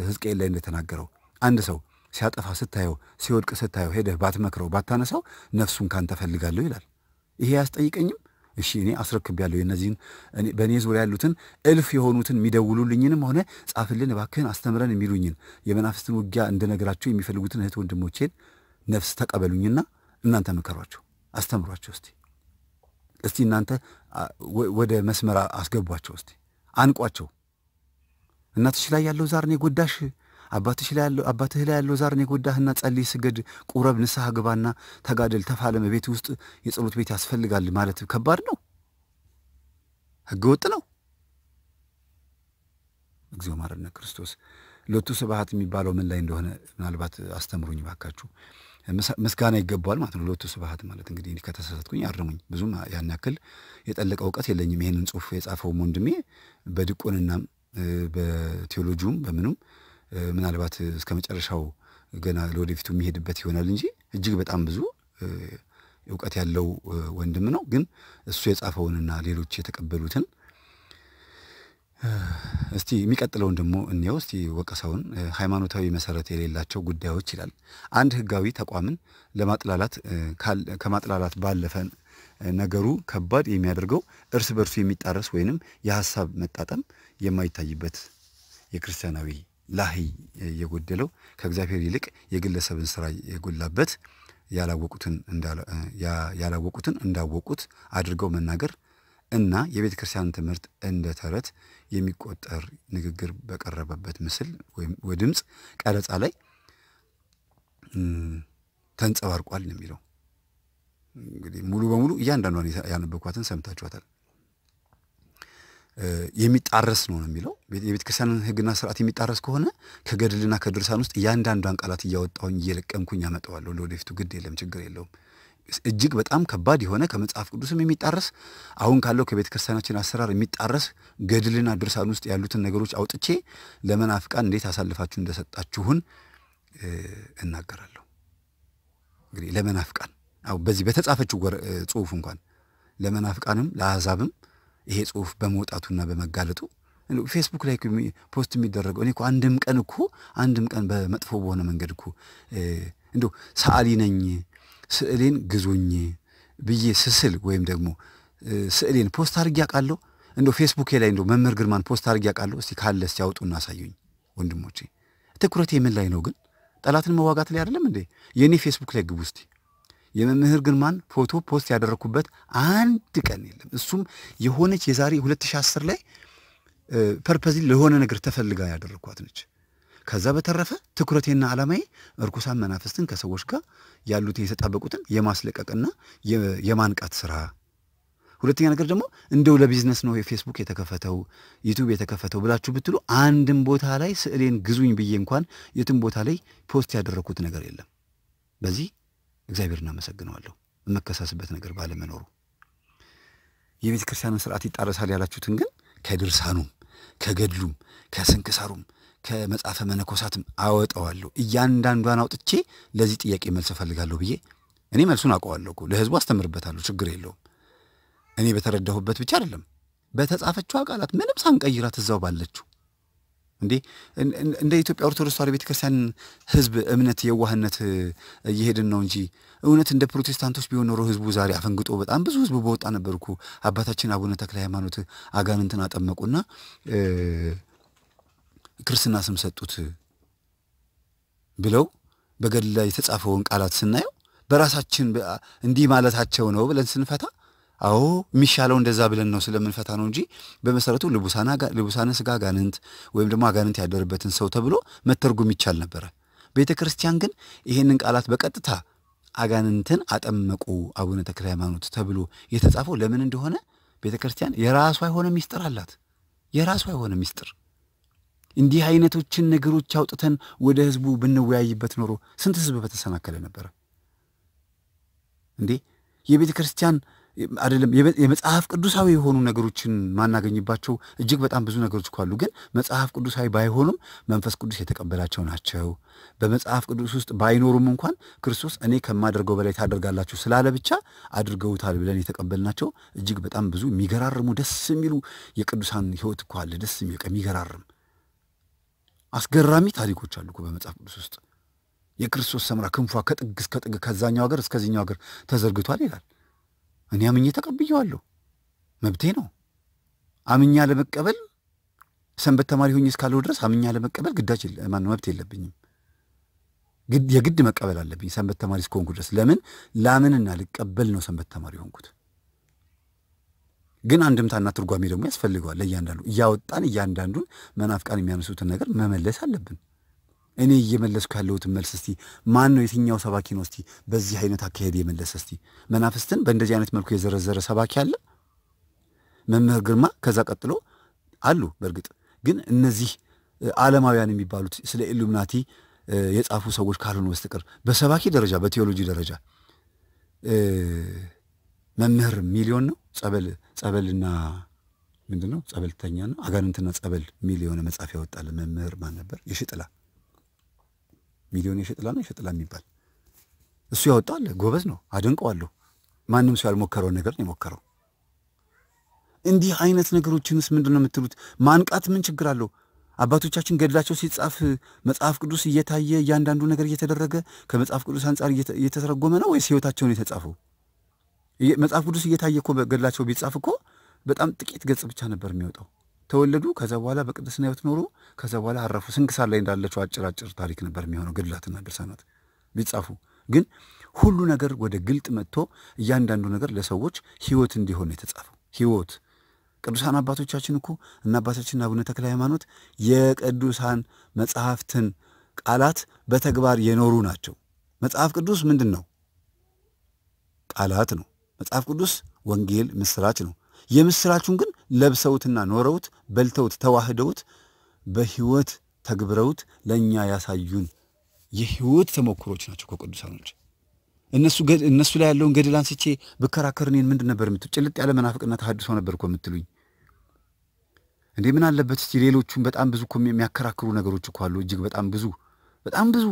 ሕዝቅኤል ላይ እንደተናገረው አንድ ሰው ሲያጠፋ ስታየው፣ ሲወድቅ ስታየው ሄደህ ባትመክረው፣ ባታነሳው ነፍሱን ካንተ ፈልጋለሁ ይላል። ይሄ ያስጠይቀኝም። እሺ እኔ ያለሁ የእነዚህን በእኔ ዙሪያ ያሉትን እልፍ የሆኑትን የሚደውሉልኝንም ሆነ ጻፍልን እባክህን አስተምረን የሚሉኝን የመናፍስትን ውጊያ እንደነገራቸው የሚፈልጉትን እህት ወንድሞቼን ነፍስ ተቀበሉኝና እናንተ ምከሯቸው፣ አስተምሯቸው። እስቲ እስቲ እናንተ ወደ መስመር አስገቧቸው። እስቲ አንቋቸው። እናትሽ ላይ ያለው ዛር እኔ ጎዳሽ፣ አባትሽ ላይ ያለው አባትህ ላይ ያለው ዛር እኔ ጎዳህና፣ ጸልይ፣ ስገድ፣ ቁረብ፣ ንስሐ ግባና ተጋደል፣ ተፋለመ ቤት ውስጥ የጸሎት ቤት ያስፈልጋል ማለት ከባድ ነው፣ ህገወጥ ነው። እግዚኦ ማረነ ክርስቶስ። ሎቱ ስብሐት የሚባለው ምን ላይ እንደሆነ ምናልባት አስተምሩኝ ባካችሁ። ምስጋና ይገባዋል ማለት ነው። ለወቱ ስብሐት ማለት እንግዲህ ከተሳሳትኩኝ አርሙኝ። ብዙም ያን ያክል የጠለቀ እውቀት የለኝም። ይህንን ጽሁፍ የጻፈውም ወንድሜ በድቁንናም በቴዎሎጂውም በምኑም ምናልባት እስከ መጨረሻው ገና ለወደፊቱ የሚሄድበት ይሆናል እንጂ እጅግ በጣም ብዙ እውቀት ያለው ወንድም ነው። ግን እሱ የጻፈውንና ሌሎች የተቀበሉትን እስቲ የሚቀጥለውን ደግሞ እኔው እስቲ ወቀሰውን ሃይማኖታዊ መሰረት የሌላቸው ጉዳዮች ይላል። አንድ ህጋዊ ተቋምን ለማጥላላት ከማጥላላት ባለፈ ነገሩ ከባድ የሚያደርገው እርስ በርሱ የሚጣረስ ወይንም የሀሳብ መጣጠም የማይታይበት የክርስቲያናዊ ላህይ የጎደለው ከእግዚአብሔር ይልቅ የግለሰብን ስራ የጎላበት ያላወቁትን እንዳወቁት አድርገው መናገር እና የቤተ ክርስቲያን ትምህርት እንደ ተረት የሚቆጠር ንግግር በቀረበበት ምስል ወይ ድምፅ ቀረጻ ላይ ተንጸባርቋል ነው የሚለው። እንግዲህ ሙሉ በሙሉ እያንዳንዷን ያነበብኳትን ሰምታችኋታል። የሚጣረስ ነው ነው የሚለው የቤተ ክርስቲያንን ሕግና ስርዓት የሚጣረስ ከሆነ ከገድልና ከድርሳን ውስጥ እያንዳንዷን ቃላት እያወጣውኝ እየለቀምኩኝ ያመጠዋለሁ ለወደፊቱ ግድ የለም ችግር የለውም። እጅግ በጣም ከባድ የሆነ ከመጽሐፍ ቅዱስም የሚጣረስ አሁን ካለው ከቤተ ክርስቲያናችን አሰራር የሚጣረስ ገድልና ድርሳን ውስጥ ያሉትን ነገሮች አውጥቼ ለመናፍቃን እንዴት አሳልፋችሁ እንደሰጣችሁን እናገራለሁ። እንግዲህ ለመናፍቃን አሁን በዚህ በተጻፈችው ጽሁፍ እንኳን ለመናፍቃንም ለአሕዛብም ይሄ ጽሁፍ በመውጣቱና በመጋለጡ ፌስቡክ ላይ ፖስት የሚደረገው እኔ አንድም ቀን እኮ አንድም ቀን በመጥፎ በሆነ መንገድ እኮ እንዲሁ ሰዓሊ ነኝ ስዕሌን ግዙኝ ብዬ ስስል ወይም ደግሞ ስዕሌን ፖስት አድርጌ አውቃለሁ። እንደ ፌስቡኬ ላይ እንደ መምህር ግርማን ፖስት አድርጌ አውቃለሁ። እስቲ ካለ እስቲ አውጡና እናሳዩኝ ወንድሞቼ። ትኩረቴ ምን ላይ ነው ግን? ጠላትን መዋጋት ላይ አይደለም እንዴ? የእኔ ፌስቡክ ላይ ግቡ እስቲ። የመምህር ግርማን ፎቶ ፖስት ያደረግኩበት አንድ ቀን የለም። እሱም የሆነች የዛሬ 2010 ላይ ፐርፐዚ ለሆነ ነገር ተፈልጋ ያደረግኳት ነች። ከዛ በተረፈ ትኩረቴና ዓላማዬ እርኩሳን መናፍስትን ከሰዎች ጋር ያሉት የተጣበቁትን የማስለቀቅና የማንቃት ስራ። ሁለተኛ ነገር ደግሞ እንደው ለቢዝነስ ነው ፌስቡክ የተከፈተው ዩቱብ የተከፈተው ብላችሁ ብትሉ አንድም ቦታ ላይ ስዕሌን ግዙኝ ብዬ እንኳን የትም ቦታ ላይ ፖስት ያደረግኩት ነገር የለም። በዚህ እግዚአብሔር እናመሰግነዋለሁ፣ የመከሳስበት ነገር ባለመኖሩ። የቤተ ክርስቲያንን ስርዓት ይጣረሳል ያላችሁትን ግን ከድርሳኑም ከገድሉም ከስንክሳሩም ከመጽሐፈ መነኮሳትም አወጠዋለሁ እያንዳንዷን አውጥቼ ለዚህ ጥያቄ መልስ እፈልጋለሁ ብዬ እኔ መልሱን አውቀዋለሁ እኮ ለህዝቡ አስተምርበታለሁ ችግር የለውም እኔ በተረዳሁበት ብቻ አይደለም በተጻፈችው ቃላት ምንም ሳንቀይራት እዛው ባለችው እንዴ እንደ ኢትዮጵያ ኦርቶዶክስ ተዋህዶ ቤተክርስቲያን ህዝብ እምነት የዋህነት እየሄድን ነው እንጂ እውነት እንደ ፕሮቴስታንቶች ቢሆን ኖሮ ህዝቡ ዛሬ አፈንግጦ በጣም ብዙ ህዝቡ በወጣ ነበር እኮ አባታችን አቡነ ተክለ ሃይማኖት አጋንንትን አጠመቁና ክርስትና ስም ሰጡት ብለው በገድል ላይ የተጻፈውን ቃላት ስናየው በራሳችን እንዲህ ማለታቸው ነው ብለን ስንፈታ አዎ የሚሻለው እንደዛ ብለን ነው ስለምንፈታ ነው እንጂ በመሰረቱ ልቡሳነ ስጋ አጋንንት ወይም ደግሞ አጋንንት ያደረበትን ሰው ተብሎ መተርጉም ይቻል ነበረ። ቤተ ክርስቲያን ግን ይህንን ቃላት በቀጥታ አጋንንትን አጠመቁ አቡነ ተክለ ሃይማኖት ተብሎ የተጻፈው ለምን እንደሆነ ቤተ ክርስቲያን የራሷ የሆነ ሚስጥር አላት። የራሷ የሆነ ሚስጥር እንዲህ አይነቶችን ነገሮች አውጥተን ወደ ህዝቡ ብንወያይበት ኖሮ ስንት ህዝብ በተሰናከለ ነበረ እንዴ? የቤተ ክርስቲያን አይደለም የመጽሐፍ ቅዱሳዊ የሆኑ ነገሮችን ማናገኝባቸው እጅግ በጣም ብዙ ነገሮች እኮ አሉ። ግን መጽሐፍ ቅዱሳዊ ባይሆኑም መንፈስ ቅዱስ የተቀበላቸው ናቸው። በመጽሐፍ ቅዱስ ውስጥ ባይኖሩም እንኳን ክርስቶስ እኔ ከማደርገው በላይ ታደርጋላችሁ ስላለ ብቻ አድርገውታል ብለን የተቀበልናቸው እጅግ በጣም ብዙ የሚገራርሙ ደስ የሚሉ የቅዱሳን ህይወት እኮ አለ። ደስ የሚል የሚገራርም አስገራሚ ታሪኮች አሉ እኮ በመጽሐፍ ቅዱስ ውስጥ። የክርስቶስ ሰምራ ክንፏ ከጥግ እስከ ጥግ ከዛኛው ሀገር እስከዚኛው ሀገር ተዘርግቷል ይላል። እኔ አምኜ ተቀብየዋለሁ፣ መብቴ ነው። አምኛ ለመቀበል ሰንበት ተማሪ ሆኜ እስካለሁ ድረስ አምኛ ለመቀበል ግዳጅ ማነው መብት የለብኝም። የግድ መቀበል አለብኝ ሰንበት ተማሪ እስከሆንኩ ድረስ። ለምን ላምንና ልቀበል ነው ሰንበት ተማሪ ሆንኩት። ግን አንድምታና ትርጓሜ ደግሞ ያስፈልገዋል። ለእያንዳንዱ እያወጣን እያንዳንዱን መናፍቃን የሚያነሱትን ነገር መመለስ አለብን። እኔ እየመለስኩ ያለሁትን መልስ እስቲ ማን ነው? የትኛው ሰባኪ ነው? እስቲ በዚህ አይነት አካሄድ የመለሰ እስቲ መናፍስትን በእንደዚህ አይነት መልኩ የዘረዘረ ሰባኪ አለ? መምህር ግርማ ከዛ ቀጥሎ አሉ። በእርግጥ ግን እነዚህ አለማውያን የሚባሉት ስለ ኢሉምናቲ የጻፉ ሰዎች ካልሆኑ በስተቀር በሰባኪ ደረጃ በቴዎሎጂ ደረጃ መምህር ሚሊዮን ነው። ጸበል ጸበልና ምንድን ነው ጸበልተኛና አጋንንትና ጸበል ሚል የሆነ መጽሐፍ ያወጣል መምህር ማን ነበር? የሽጥላ ሚሊዮን የሽጥላ ነው የሽጥላ የሚባል እሱ ያወጣል። ጎበዝ ነው፣ አለው ማንም ሰው ያልሞከረውን ነገር ነው የሞከረው። እንዲህ አይነት ነገሮችንስ ምንድን ነው የምትሉት? ማንቃት ምን ችግር አለው? አባቶቻችን ገድላቸው ሲጻፍ መጽሐፍ ቅዱስ እየታየ እያንዳንዱ ነገር እየተደረገ ከመጽሐፍ ቅዱስ አንጻር እየተተረጎመ ነው ወይስ ህይወታቸውን የተጻፈው? መጽሐፍ ቅዱስ እየታየ እኮ ገድላቸው ቢጻፍ እኮ በጣም ጥቂት ገጽ ብቻ ነበር የሚወጣው። ተወለዱ፣ ከዛ በኋላ በቅድስና ሕይወት ኖሩ፣ ከዛ በኋላ አረፉ። ስንክሳር ላይ እንዳለችው አጭር አጭር ታሪክ ነበር የሚሆነው ገድላትና ድርሳናት ቢጻፉ። ግን ሁሉ ነገር ወደ ግልጥ መጥቶ እያንዳንዱ ነገር ለሰዎች ሕይወት እንዲሆን የተጻፈው ሕይወት ቅዱሳን አባቶቻችን እኮ እና አባታችን አቡነ ተክለ ሃይማኖት የቅዱሳን መጽሐፍትን ቃላት በተግባር የኖሩ ናቸው። መጽሐፍ ቅዱስ ምንድን ነው? ቃላት ነው። መጽሐፍ ቅዱስ ወንጌል ምስራች ነው። የምስራቹን ግን ለብሰውትና ኖረውት በልተውት ተዋህደውት በህይወት ተግብረውት ለእኛ ያሳዩን የህይወት ተሞክሮች ናቸው ከቅዱሳኖች። እነሱ ላይ ያለውን ገድል አንስቼ ብከራከር እኔን ምንድን ነበር የምትሉ? ጭልጥ ያለ መናፍቅና ተሐድሶ ነበር እኮ የምትሉኝ እንዴ። ምን አለበት እስቲ ሌሎቹም በጣም ብዙ እኮ የሚያከራክሩ ነገሮች እኮ አሉ። እጅግ በጣም ብዙ በጣም ብዙ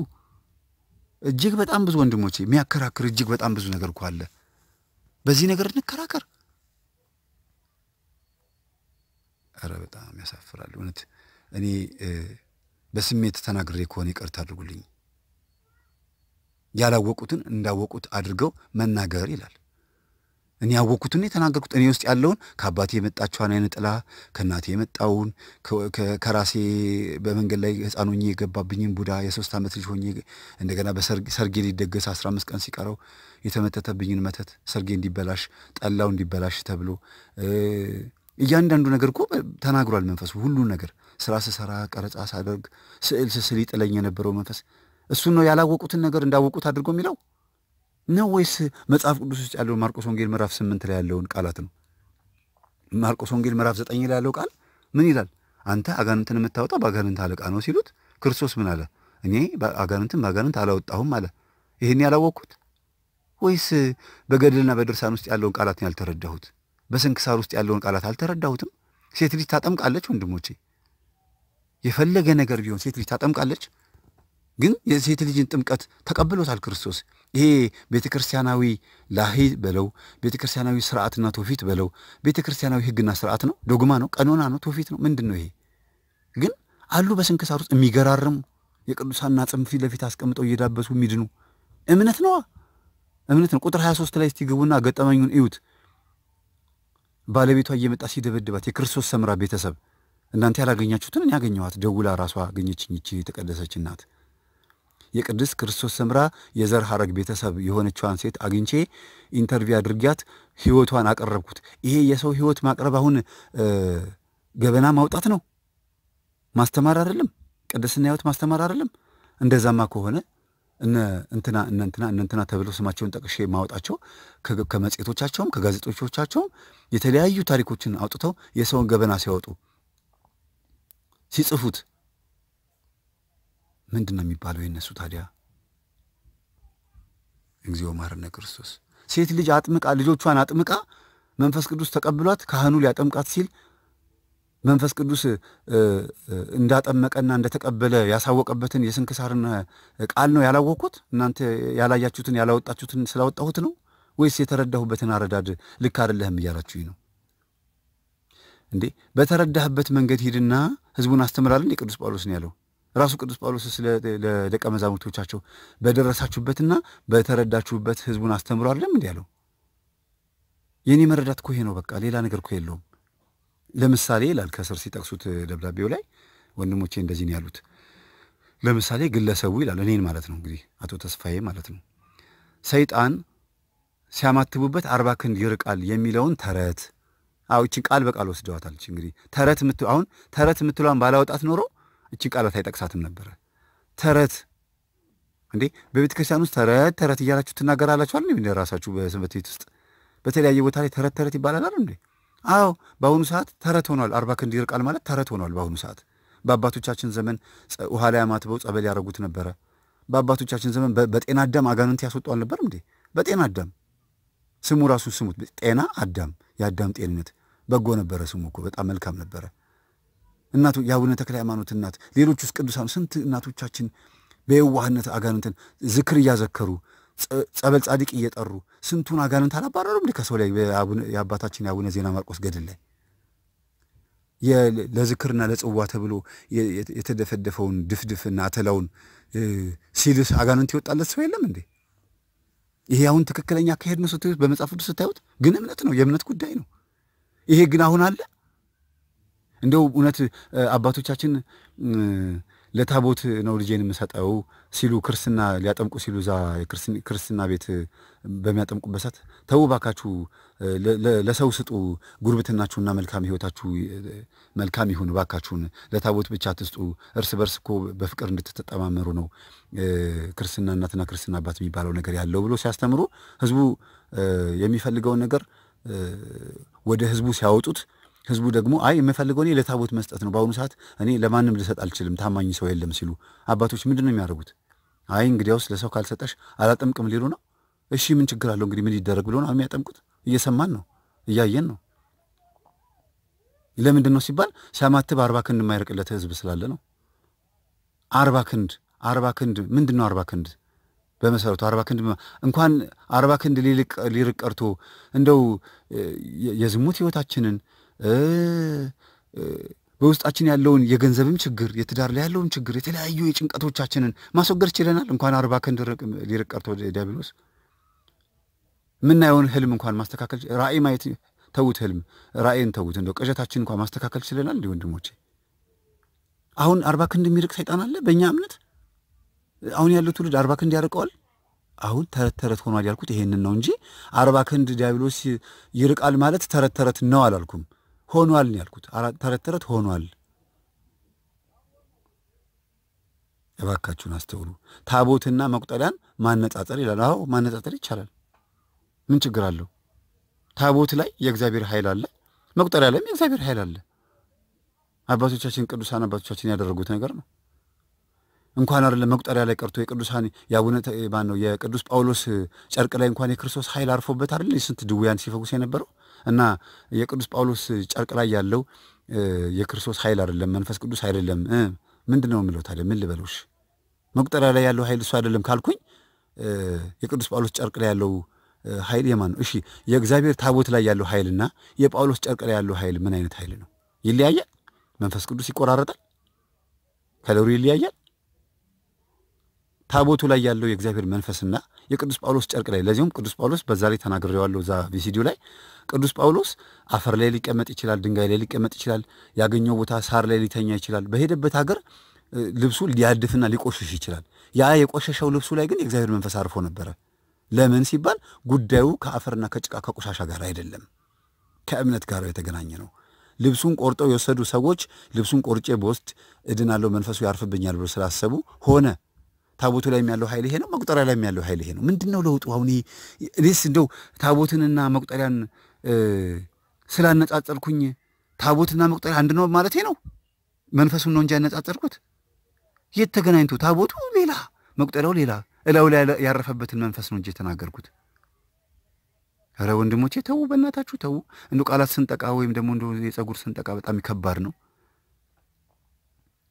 እጅግ በጣም ብዙ ወንድሞቼ የሚያከራክር እጅግ በጣም ብዙ ነገር እኮ አለ። በዚህ ነገር እንከራከር። ኧረ በጣም ያሳፍራል እውነት። እኔ በስሜት ተናግሬ ከሆነ ይቅርታ አድርጉልኝ። ያላወቁትን እንዳወቁት አድርገው መናገር ይላል። እኔ እኔ የተናገርኩት እኔ ውስጥ ያለውን ከአባቴ የመጣችኋን አይነ ጥላ ከእናቴ የመጣውን ከራሴ በመንገድ ላይ ህፃን ሆኜ የገባብኝን ቡዳ የሶስት ዓመት ልጅ ሆኜ እንደገና በሰርጌ ሊደገስ አስራ አምስት ቀን ሲቀረው የተመተተብኝን መተት ሰርጌ እንዲበላሽ ጠላው እንዲበላሽ ተብሎ እያንዳንዱ ነገር እኮ ተናግሯል። መንፈሱ ሁሉን ነገር ስራ ስሰራ፣ ቀረጻ ሳደርግ፣ ስዕል ስስል ይጥለኝ የነበረው መንፈስ እሱን ነው ያላወቁትን ነገር እንዳወቁት አድርጎ የሚለው ነው ወይስ መጽሐፍ ቅዱስ ውስጥ ያለውን ማርቆስ ወንጌል ምዕራፍ ስምንት ላይ ያለውን ቃላት ነው? ማርቆስ ወንጌል ምዕራፍ ዘጠኝ ላይ ያለው ቃል ምን ይላል? አንተ አጋንንትን የምታወጣ በአጋንንት አለቃ ነው ሲሉት ክርስቶስ ምን አለ? እኔ አጋንንትን በአጋንንት አላወጣሁም አለ። ይህን ያላወቅኩት ወይስ በገድልና በድርሳን ውስጥ ያለውን ቃላት ነው ያልተረዳሁት? በስንክሳር ውስጥ ያለውን ቃላት አልተረዳሁትም። ሴት ልጅ ታጠምቃለች። ወንድሞቼ የፈለገ ነገር ቢሆን ሴት ልጅ ታጠምቃለች። ግን የሴት ልጅን ጥምቀት ተቀብሎታል ክርስቶስ። ይሄ ቤተ ክርስቲያናዊ ላሂ በለው ቤተ ክርስቲያናዊ ስርዓትና ትውፊት በለው ቤተ ክርስቲያናዊ ህግና ስርዓት ነው፣ ዶግማ ነው፣ ቀኖና ነው፣ ትውፊት ነው። ምንድን ነው ይሄ? ግን አሉ በስንክሳር ውስጥ የሚገራርሙ የቅዱሳና ጽም ፊት ለፊት አስቀምጠው እየዳበሱ የሚድኑ እምነት ነዋ፣ እምነት ነው። ቁጥር 23 ላይ እስቲገቡና ገጠመኙን እዩት። ባለቤቷ እየመጣ ሲደበድባት የክርስቶስ ሰምራ ቤተሰብ እናንተ ያላገኛችሁትን እኔ ያገኘኋት፣ ደውላ ራሷ አገኘችኝ ይቺ የተቀደሰች እናት የቅድስት ክርስቶስ ሰምራ የዘር ሐረግ ቤተሰብ የሆነችዋን ሴት አግኝቼ ኢንተርቪው አድርጊያት ህይወቷን አቀረብኩት። ይሄ የሰው ህይወት ማቅረብ አሁን ገበና ማውጣት ነው፣ ማስተማር አይደለም። ቅድስና ህይወት ማስተማር አይደለም። እንደዛማ ከሆነ እነ እንትና እነ እንትና እነ እንትና ተብሎ ስማቸውን ጠቅሼ ማወጣቸው ከመጽሔቶቻቸውም ከጋዜጦቻቸውም የተለያዩ ታሪኮችን አውጥተው የሰውን ገበና ሲያወጡ ሲጽፉት ምንድን ነው የሚባለው የእነሱ ታዲያ? እግዚኦ መሐረነ ክርስቶስ። ሴት ልጅ አጥምቃ ልጆቿን አጥምቃ መንፈስ ቅዱስ ተቀብሏት ካህኑ ሊያጠምቃት ሲል መንፈስ ቅዱስ እንዳጠመቀና እንደተቀበለ ያሳወቀበትን የስንክሳርን ቃል ነው ያላወቅኩት? እናንተ ያላያችሁትን ያላወጣችሁትን ስላወጣሁት ነው ወይስ የተረዳሁበትን አረዳድ ልክ አይደለህም እያላችሁኝ ነው እንዴ? በተረዳህበት መንገድ ሂድና ህዝቡን አስተምራለን የቅዱስ ጳውሎስን ያለው ራሱ ቅዱስ ጳውሎስ ለደቀ መዛሙርቶቻቸው በደረሳችሁበትና በተረዳችሁበት ህዝቡን አስተምሮ አለም እንዲ ያለው? የእኔ መረዳት ኮሄ ነው። በቃ ሌላ ነገር ኮ የለውም። ለምሳሌ ይላል ከስር ሲጠቅሱት ደብዳቤው ላይ ወንድሞቼ እንደዚህ ነው ያሉት። ለምሳሌ ግለሰቡ ይላል እኔን ማለት ነው እንግዲህ አቶ ተስፋዬ ማለት ነው ሰይጣን ሲያማትቡበት አርባ ክንድ ይርቃል የሚለውን ተረት አዎ ይችን ቃል በቃል ወስደዋታል። እንግዲህ ተረት ምት አሁን ተረት የምትሏን ባላወጣት ኖሮ እቺ ቃላት አይጠቅሳትም ነበረ። ተረት እንዴ በቤተ ክርስቲያን ውስጥ ተረት ተረት እያላችሁ ትናገራላችኋል እንዴ? ራሳችሁ በሰንበት ቤት ውስጥ በተለያየ ቦታ ላይ ተረት ተረት ይባላል እንዴ? አዎ በአሁኑ ሰዓት ተረት ሆኗል። አርባ ክንድ ይርቃል ማለት ተረት ሆኗል በአሁኑ ሰዓት። በአባቶቻችን ዘመን ውሃ ላይ አማትበው ጸበል ያደረጉት ነበረ። በአባቶቻችን ዘመን በጤና አዳም አጋንንት ያስወጡ አልነበር እንዴ? በጤና አዳም ስሙ ራሱን ስሙት። ጤና አዳም የአዳም ጤንነት በጎ ነበረ ስሙ እኮ በጣም መልካም ነበረ። እናቱ የአቡነ ተክለ ሃይማኖት እናት፣ ሌሎች ውስጥ ቅዱሳን ስንት እናቶቻችን በየዋህነት አጋንንትን ዝክር እያዘከሩ ጸበል ጻድቅ እየጠሩ ስንቱን አጋንንት አላባረሩም? እንዲ ከሰው ላይ የአባታችን የአቡነ ዜና ማርቆስ ገድል ላይ ለዝክርና ለጽዋ ተብሎ የተደፈደፈውን ድፍድፍና አተላውን ሲልስ አጋንንት ይወጣለት ሰው የለም እንዴ? ይሄ አሁን ትክክለኛ አካሄድ ነው? በመጽሐፍ ቅዱስ ስታዩት ግን እምነት ነው፣ የእምነት ጉዳይ ነው። ይሄ ግን አሁን አለ እንደው እውነት አባቶቻችን ለታቦት ነው ልጄን የምሰጠው ሲሉ ክርስትና ሊያጠምቁ ሲሉ እዛ ክርስትና ቤት በሚያጠምቁበት ሰዓት ተው ባካችሁ ለሰው ስጡ፣ ጉርብትናችሁና መልካም ሕይወታችሁ መልካም ይሁን፣ ባካችሁን ለታቦት ብቻ ትስጡ እርስ በርስ እኮ በፍቅር እንድትተጠማመሩ ነው ክርስትና እናትና ክርስትና አባት የሚባለው ነገር ያለው ብሎ ሲያስተምሩ ህዝቡ የሚፈልገውን ነገር ወደ ህዝቡ ሲያወጡት ህዝቡ ደግሞ አይ የምፈልገው እኔ ለታቦት መስጠት ነው፣ በአሁኑ ሰዓት እኔ ለማንም ልሰጥ አልችልም፣ ታማኝ ሰው የለም ሲሉ አባቶች ምንድን ነው የሚያደርጉት? አይ እንግዲያውስ ለሰው ካልሰጠሽ አላጠምቅም ሊሉ ነው። እሺ ምን ችግር አለው እንግዲህ ምን ይደረግ ብሎ ነው የሚያጠምቁት። እየሰማን ነው፣ እያየን ነው። ለምንድን ነው ሲባል ሲያማትብ አርባ ክንድ የማይርቅለት ህዝብ ስላለ ነው። አርባ ክንድ አርባ ክንድ ምንድን ነው አርባ ክንድ በመሰረቱ አርባ ክንድ እንኳን አርባ ክንድ ሊርቅ ቀርቶ እንደው የዝሙት ህይወታችንን በውስጣችን ያለውን የገንዘብም ችግር የትዳር ላይ ያለውን ችግር የተለያዩ የጭንቀቶቻችንን ማስወገድ ችለናል። እንኳን አርባ ክንድ ሊርቅ ቀርቶ ዲያብሎስ የምናየውን ህልም እንኳን ማስተካከል ራእይ ማየት ተዉት፣ ህልም ራእይን ተዉት፣ እንደው ቅዠታችን እንኳን ማስተካከል ችለናል። እንዲህ ወንድሞቼ አሁን አርባ ክንድ የሚርቅ ሰይጣን አለ በእኛ እምነት። አሁን ያለው ትውልድ አርባ ክንድ ያርቀዋል። አሁን ተረት ተረት ሆኗል ያልኩት ይሄንን ነው እንጂ አርባ ክንድ ዲያብሎስ ይርቃል ማለት ተረት ተረት ነው አላልኩም። ሆኗል ነው ያልኩት። ተረት ተረት ሆኗል። እባካችሁን አስተውሉ። ታቦትና መቁጠሪያን ማነጻጸር ይላል። አዎ ማነጻጸር ይቻላል። ምን ችግር አለው? ታቦት ላይ የእግዚአብሔር ኃይል አለ፣ መቁጠሪያ ላይም የእግዚአብሔር ኃይል አለ። አባቶቻችን ቅዱሳን አባቶቻችን ያደረጉት ነገር ነው። እንኳን አይደለም መቁጠሪያ ላይ ቀርቶ የቅዱሳን የአቡነ ማን ነው የቅዱስ ጳውሎስ ጨርቅ ላይ እንኳን የክርስቶስ ኃይል አርፎበት አይደለ? ስንት ድውያን ሲፈጉስ የነበረው እና የቅዱስ ጳውሎስ ጨርቅ ላይ ያለው የክርስቶስ ኃይል አይደለም፣ መንፈስ ቅዱስ አይደለም። ምንድን ነው የምለው ታዲያ? ምን ልበሎሽ? መቁጠሪያ ላይ ያለው ኃይል እሱ አይደለም ካልኩኝ የቅዱስ ጳውሎስ ጨርቅ ላይ ያለው ኃይል የማን ነው? እሺ የእግዚአብሔር ታቦት ላይ ያለው ኃይልና የጳውሎስ ጨርቅ ላይ ያለው ኃይል ምን አይነት ኃይል ነው? ይለያያል? መንፈስ ቅዱስ ይቆራረጣል? ከለሩ ይለያያል? ታቦቱ ላይ ያለው የእግዚአብሔር መንፈስና የቅዱስ ጳውሎስ ጨርቅ ላይ ለዚሁም ቅዱስ ጳውሎስ በዛ ላይ ተናግሬዋለሁ። እዛ ቪሲዲዮ ላይ ቅዱስ ጳውሎስ አፈር ላይ ሊቀመጥ ይችላል፣ ድንጋይ ላይ ሊቀመጥ ይችላል፣ ያገኘው ቦታ ሳር ላይ ሊተኛ ይችላል። በሄደበት ሀገር ልብሱ ሊያድፍና ሊቆሽሽ ይችላል። ያ የቆሸሸው ልብሱ ላይ ግን የእግዚአብሔር መንፈስ አርፎ ነበረ። ለምን ሲባል ጉዳዩ ከአፈርና ከጭቃ ከቆሻሻ ጋር አይደለም፣ ከእምነት ጋር የተገናኘ ነው። ልብሱን ቆርጠው የወሰዱ ሰዎች ልብሱን ቆርጬ በውስጥ እድናለሁ መንፈሱ ያርፍብኛል ብሎ ስላሰቡ ሆነ ታቦቱ ላይ ያለው ኃይል ይሄ ነው። መቁጠሪያ ላይ ያለው ኃይል ይሄ ነው። ምንድን ነው ለውጡ? አሁን እኔስ እንደው ታቦትንና መቁጠሪያን ስላነጻጸርኩኝ ታቦትና መቁጠሪያ አንድ ነው ማለት ነው። መንፈሱን ነው እንጂ ያነጻጸርኩት የት ተገናኝቶ ታቦቱ ሌላ መቁጠሪያው ሌላ እላው ላይ ያረፈበትን መንፈስ ነው እንጂ የተናገርኩት። ኧረ ወንድሞቼ ተዉ፣ በእናታችሁ ተዉ። እንደ ቃላት ስንጠቃ ወይም ደግሞ እንደ የጸጉር ስንጠቃ በጣም ከባድ ነው።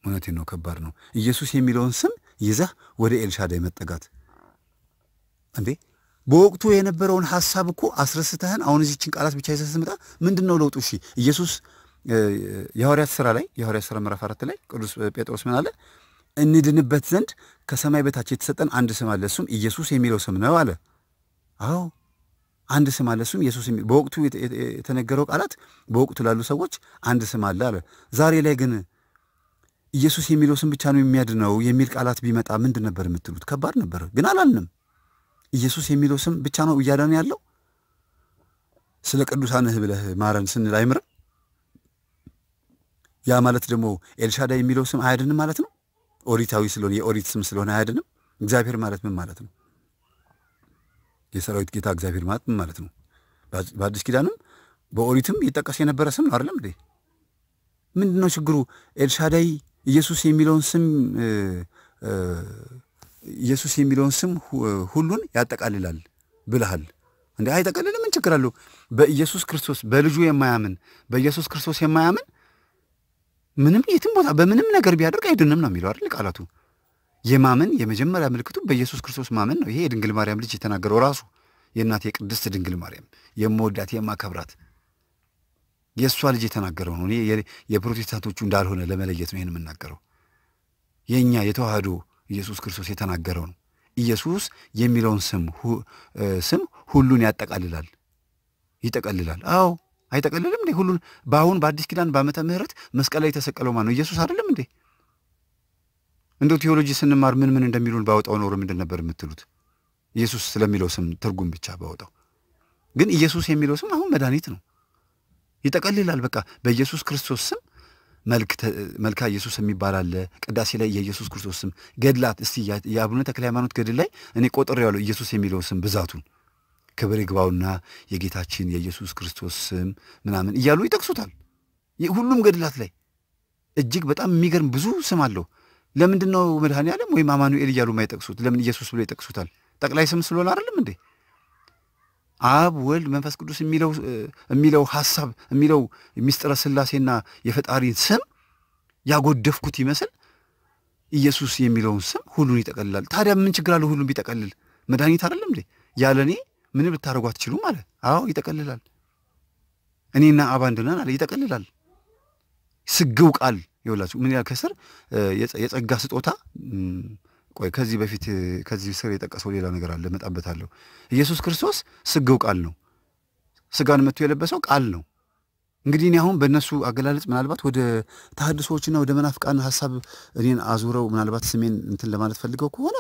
እውነቴን ነው፣ ከባድ ነው። ኢየሱስ የሚለውን ስም ይዘህ ወደ ኤልሻዳይ መጠጋት እንዴ በወቅቱ የነበረውን ሐሳብ እኮ አስረስተህን አሁን እዚችን ቃላት ብቻ ይዘህ ስትመጣ ምንድን ነው ለውጡ? እሺ ኢየሱስ የሐዋርያት ሥራ ላይ የሐዋርያት ሥራ ምዕራፍ አራት ላይ ቅዱስ ጴጥሮስ ምን አለ? እንድንበት ዘንድ ከሰማይ በታች የተሰጠን አንድ ስም አለ፣ እሱም ኢየሱስ የሚለው ስም ነው አለ። አዎ አንድ ስም አለ፣ እሱም ኢየሱስ። በወቅቱ የተነገረው ቃላት በወቅቱ ላሉ ሰዎች አንድ ስም አለ አለ። ዛሬ ላይ ግን ኢየሱስ የሚለው ስም ብቻ ነው የሚያድነው የሚል ቃላት ቢመጣ ምንድን ነበር የምትሉት? ከባድ ነበር፣ ግን አላልንም። ኢየሱስ የሚለው ስም ብቻ ነው እያዳነ ያለው። ስለ ቅዱሳንህ ብለህ ማረን ስንል አይምርም። ያ ማለት ደግሞ ኤልሻዳ የሚለው ስም አያድንም ማለት ነው። ኦሪታዊ ስለሆነ የኦሪት ስም ስለሆነ አያድንም። እግዚአብሔር ማለት ምን ማለት ነው? የሰራዊት ጌታ እግዚአብሔር ማለት ምን ማለት ነው? በአዲስ ኪዳንም በኦሪትም ይጠቀስ የነበረ ስም ነው አይደለም እንዴ? ምንድነው ችግሩ? ኤልሻዳይ ኢየሱስ የሚለውን ስም ኢየሱስ የሚለውን ስም ሁሉን ያጠቃልላል ብልሃል። እንዲ አይጠቀልል ምን ችግር አለው? በኢየሱስ ክርስቶስ በልጁ የማያምን በኢየሱስ ክርስቶስ የማያምን ምንም የትም ቦታ በምንም ነገር ቢያደርግ አይድንም ነው የሚለው አይደል ቃላቱ። የማመን የመጀመሪያ ምልክቱ በኢየሱስ ክርስቶስ ማመን ነው። ይሄ የድንግል ማርያም ልጅ የተናገረው ራሱ የእናት የቅድስት ድንግል ማርያም የምወዳት የማከብራት የእሷ ልጅ የተናገረው ነው። እኔ የፕሮቴስታንቶቹ እንዳልሆነ ለመለየት ነው ይህን የምናገረው። የእኛ የተዋህዶ ኢየሱስ ክርስቶስ የተናገረው ነው። ኢየሱስ የሚለውን ስም ስም ሁሉን ያጠቃልላል ይጠቀልላል። አዎ አይጠቀልልም እንዴ? ሁሉን በአሁን በአዲስ ኪዳን በዓመተ ምሕረት መስቀል ላይ የተሰቀለው ማን ነው? ኢየሱስ አይደለም እንዴ? እንደው ቴዎሎጂ ስንማር ምን ምን እንደሚሉን ባወጣው ኖሮ ምንድን ነበር የምትሉት? ኢየሱስ ስለሚለው ስም ትርጉም ብቻ ባወጣው። ግን ኢየሱስ የሚለው ስም አሁን መድኃኒት ነው። ይጠቀልላል። በቃ በኢየሱስ ክርስቶስ ስም መልካ ኢየሱስ የሚባል አለ። ቅዳሴ ላይ የኢየሱስ ክርስቶስ ስም፣ ገድላት እስቲ የአቡነ ተክለ ሃይማኖት ገድል ላይ እኔ ቆጥሬዋለሁ ኢየሱስ የሚለው ስም ብዛቱን። ክብር ይግባውና የጌታችን የኢየሱስ ክርስቶስ ስም ምናምን እያሉ ይጠቅሱታል። ሁሉም ገድላት ላይ እጅግ በጣም የሚገርም ብዙ ስም አለው። ለምንድን ነው መድኃኔ ዓለም ወይም አማኑኤል እያሉ የማይጠቅሱት? ለምን ኢየሱስ ብሎ ይጠቅሱታል? ጠቅላይ ስም ስለሆነ አይደለም እንዴ? አብ ወልድ መንፈስ ቅዱስ የሚለው ሐሳብ የሚለው ሚስጥረ ሥላሴና የፈጣሪን ስም ያጎደፍኩት ይመስል ኢየሱስ የሚለውን ስም ሁሉን ይጠቀልላል። ታዲያ ምን ችግር አለ? ሁሉን ቢጠቀልል መድኃኒት አይደለም እንዴ? ያለ እኔ ምንም ልታደርጉ አትችሉም አለ። አዎ ይጠቀልላል። እኔና አብ አንድ ነን አለ። ይጠቀልላል። ስግው ቃል ይወላችሁ ምን ያህል ከስር የጸጋ ስጦታ ቆይ ከዚህ በፊት ከዚህ ስር የጠቀሰው ሌላ ነገር አለ፣ እመጣበታለሁ። ኢየሱስ ክርስቶስ ስግው ቃል ነው። ስጋን መጥቶ የለበሰው ቃል ነው። እንግዲህ እኔ አሁን በእነሱ አገላለጽ ምናልባት ወደ ተሐድሶዎችና ወደ መናፍቃን ሀሳብ እኔን አዙረው ምናልባት ስሜን እንትን ለማለት ፈልገው ከሆነ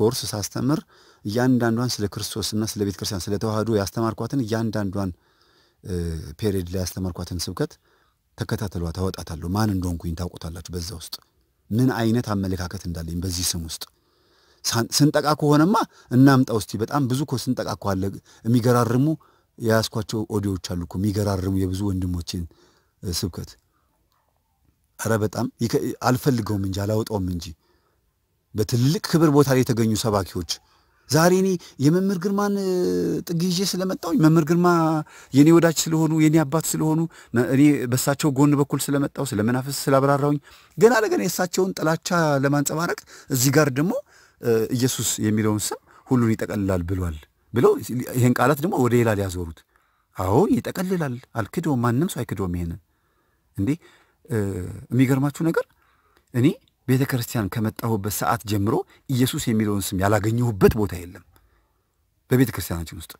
ኮርስ ሳስተምር እያንዳንዷን ስለ ክርስቶስና ስለ ቤተ ክርስቲያን ስለ ተዋህዶ ያስተማርኳትን እያንዳንዷን ፔሪድ ላይ ያስተማርኳትን ስብከት ተከታተሏ፣ ታወጣታለሁ። ማን እንደሆንኩኝ ታውቁታላችሁ በዛ ውስጥ ምን አይነት አመለካከት እንዳለኝ በዚህ ስም ውስጥ ስንጠቃ ከሆነማ እናምጣ ውስቲ በጣም ብዙ እኮ ስንጠቃ እኮ አለ። የሚገራርሙ የያዝኳቸው ኦዲዮዎች አሉ እኮ የሚገራርሙ የብዙ ወንድሞችን ስብከት። ኧረ በጣም አልፈልገውም እንጂ አላወጣውም እንጂ በትልቅ ክብር ቦታ ላይ የተገኙ ሰባኪዎች ዛሬ እኔ የመምህር ግርማን ጥግ ይዤ ስለመጣሁኝ መምህር ግርማ የኔ ወዳጅ ስለሆኑ የኔ አባት ስለሆኑ እኔ በእሳቸው ጎን በኩል ስለመጣሁ ስለ ስላብራራውኝ ስላብራራሁኝ ገና ለገና የእሳቸውን ጥላቻ ለማንጸባረቅ እዚህ ጋር ደግሞ ኢየሱስ የሚለውን ስም ሁሉን ይጠቀልላል ብሏል ብለው ይህን ቃላት ደግሞ ወደ ሌላ ሊያዞሩት። አዎ ይጠቀልላል፣ አልክደውም። ማንም ሰው አይክደውም። ይሄንን እንዴ! የሚገርማችሁ ነገር እኔ ቤተ ክርስቲያን ከመጣሁበት ሰዓት ጀምሮ ኢየሱስ የሚለውን ስም ያላገኘሁበት ቦታ የለም። በቤተ ክርስቲያናችን ውስጥ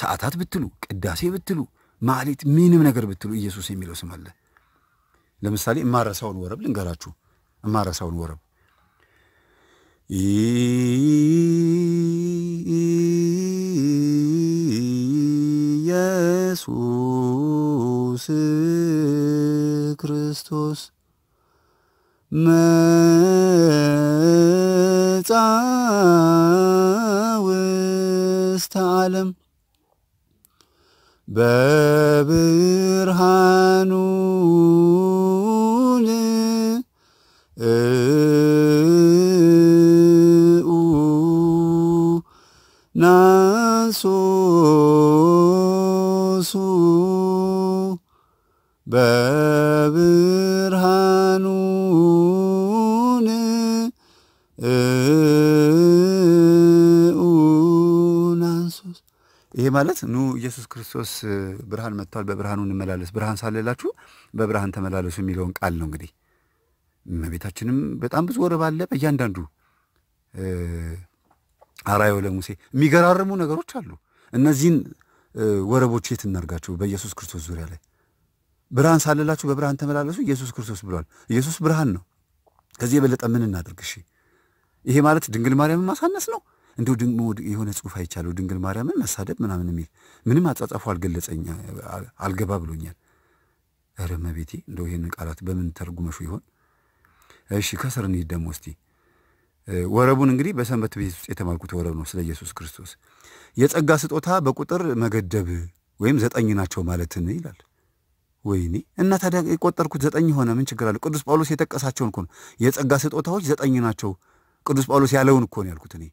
ሰዓታት ብትሉ፣ ቅዳሴ ብትሉ፣ ማሌት ምንም ነገር ብትሉ ኢየሱስ የሚለው ስም አለ። ለምሳሌ እማረሳውን ወረብ ልንገራችሁ። እማረሳውን ወረብ ኢየሱስ ክርስቶስ መጻውስተ ዓለም በብርሃኑ ንእኡ ናንሶሱ በብርሃኑ ኡናንሶስ ይሄ ማለት ኑ ኢየሱስ ክርስቶስ ብርሃን መጥቷል፣ በብርሃኑ እንመላለስ፣ ብርሃን ሳለላችሁ በብርሃን ተመላለሱ የሚለውን ቃል ነው። እንግዲህ እመቤታችንም በጣም ብዙ ወረብ አለ። በእያንዳንዱ አራዮ ለሙሴ የሚገራርሙ ነገሮች አሉ። እነዚህን ወረቦች የት እናርጋቸው? በኢየሱስ ክርስቶስ ዙሪያ ላይ ብርሃን ሳለላችሁ በብርሃን ተመላለሱ ኢየሱስ ክርስቶስ ብሏል። ኢየሱስ ብርሃን ነው። ከዚህ የበለጠ ምን እናድርግ? እሺ ይሄ ማለት ድንግል ማርያምን ማሳነስ ነው። እንዲሁ ደግሞ የሆነ ጽሁፍ አይቻለሁ ድንግል ማርያምን መሳደብ ምናምን የሚል ምንም አጻጻፉ አልገለጸኛ አልገባ ብሎኛል። ኧረ እመቤቴ፣ እንደው ይህን ቃላት በምን ተርጉመሹ ይሆን? እሺ ከስር እንሂድ ደግሞ እስቲ። ወረቡን እንግዲህ በሰንበት ቤት ውስጥ የተማርኩት ወረብ ነው ስለ ኢየሱስ ክርስቶስ። የጸጋ ስጦታ በቁጥር መገደብ ወይም ዘጠኝ ናቸው ማለትን ይላል። ወይኔ እና ታዲያ የቆጠርኩት ዘጠኝ ሆነ፣ ምን ችግር አለ? ቅዱስ ጳውሎስ የጠቀሳቸውን እኮ ነው። የጸጋ ስጦታዎች ዘጠኝ ናቸው ቅዱስ ጳውሎስ ያለውን እኮ ነው ያልኩት እኔ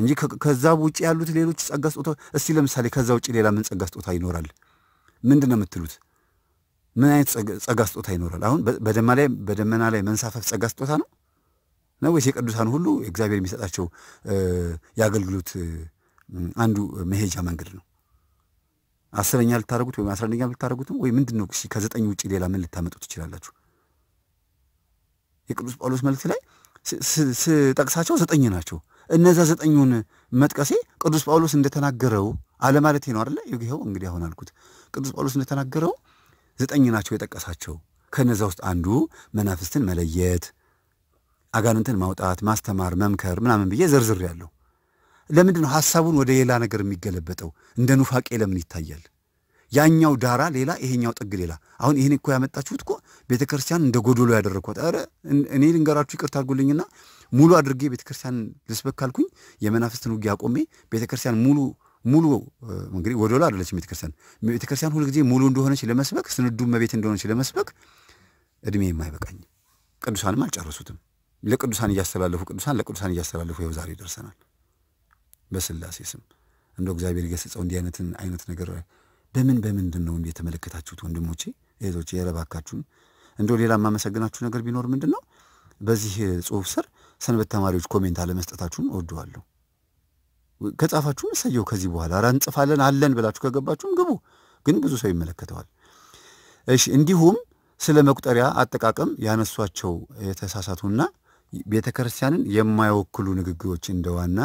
እንጂ ከዛ ውጭ ያሉት ሌሎች ጸጋ ስጦታ፣ እስቲ ለምሳሌ ከዛ ውጭ ሌላ ምን ጸጋ ስጦታ ይኖራል? ምንድን ነው የምትሉት? ምን አይነት ጸጋ ስጦታ ይኖራል? አሁን በደመና ላይ በደመና ላይ መንሳፈፍ ጸጋ ስጦታ ነው ነው ወይስ የቅዱሳን ሁሉ እግዚአብሔር የሚሰጣቸው የአገልግሎት አንዱ መሄጃ መንገድ ነው? አስረኛ ልታደረጉት ወይም አስራ አንደኛ ልታደረጉት ነው ወይ ምንድን ነው? ከዘጠኝ ውጭ ሌላ ምን ልታመጡ ትችላላችሁ? የቅዱስ ጳውሎስ መልእክት ላይ ስጠቅሳቸው ዘጠኝ ናቸው። እነዛ ዘጠኙን መጥቀሴ ቅዱስ ጳውሎስ እንደተናገረው አለማለት ነው አለ ይኸው እንግዲህ አሁን አልኩት። ቅዱስ ጳውሎስ እንደተናገረው ዘጠኝ ናቸው የጠቀሳቸው። ከነዛ ውስጥ አንዱ መናፍስትን መለየት፣ አጋንንትን ማውጣት፣ ማስተማር፣ መምከር ምናምን ብዬ ዝርዝር ለምንድን ነው ሀሳቡን ወደ ሌላ ነገር የሚገለበጠው? እንደ ኑፋቄ ለምን ይታያል? ያኛው ዳራ ሌላ፣ ይሄኛው ጥግ ሌላ። አሁን ይህን እኮ ያመጣችሁት እኮ ቤተ ክርስቲያን እንደ ጎዶሎ ያደረግኳት። ኧረ እኔ ልንገራችሁ፣ ይቅርታ አድርጉልኝና ሙሉ አድርጌ ቤተ ክርስቲያን ልስበክ የመናፍስትን ውጊያ አቆሜ ቤተ ክርስቲያን ሙሉ ሙሉ እንግዲህ ጎዶሎ አደለች ቤተ ክርስቲያን። ቤተ ክርስቲያን ሁልጊዜ ሙሉ እንደሆነች ለመስበክ ስንዱ መቤት እንደሆነች ለመስበክ እድሜ የማይበቃኝ ቅዱሳንም አልጨረሱትም። ለቅዱሳን እያስተላለፉ ቅዱሳን ለቅዱሳን እያስተላለፉ ይኸው ዛሬ ደርሰናል። በስላሴ ስም እንደው እግዚአብሔር ገስጸው እንዲህ አይነትን አይነት ነገር በምን በምንድን ነው የተመለከታችሁት? ወንድሞቼ እህቶቼ፣ የረባካችሁን እንደው ሌላ የማመሰግናችሁ ነገር ቢኖር ምንድን ነው በዚህ ጽሁፍ ስር ሰንበት ተማሪዎች ኮሜንት አለመስጠታችሁን እወደዋለሁ። ከጻፋችሁም እሰየው። ከዚህ በኋላ ኧረ እንጽፋለን አለን ብላችሁ ከገባችሁም ግቡ፣ ግን ብዙ ሰው ይመለከተዋል። እሺ፣ እንዲሁም ስለ መቁጠሪያ አጠቃቀም ያነሷቸው የተሳሳቱና ቤተ ክርስቲያንን የማይወክሉ ንግግሮች እንደዋና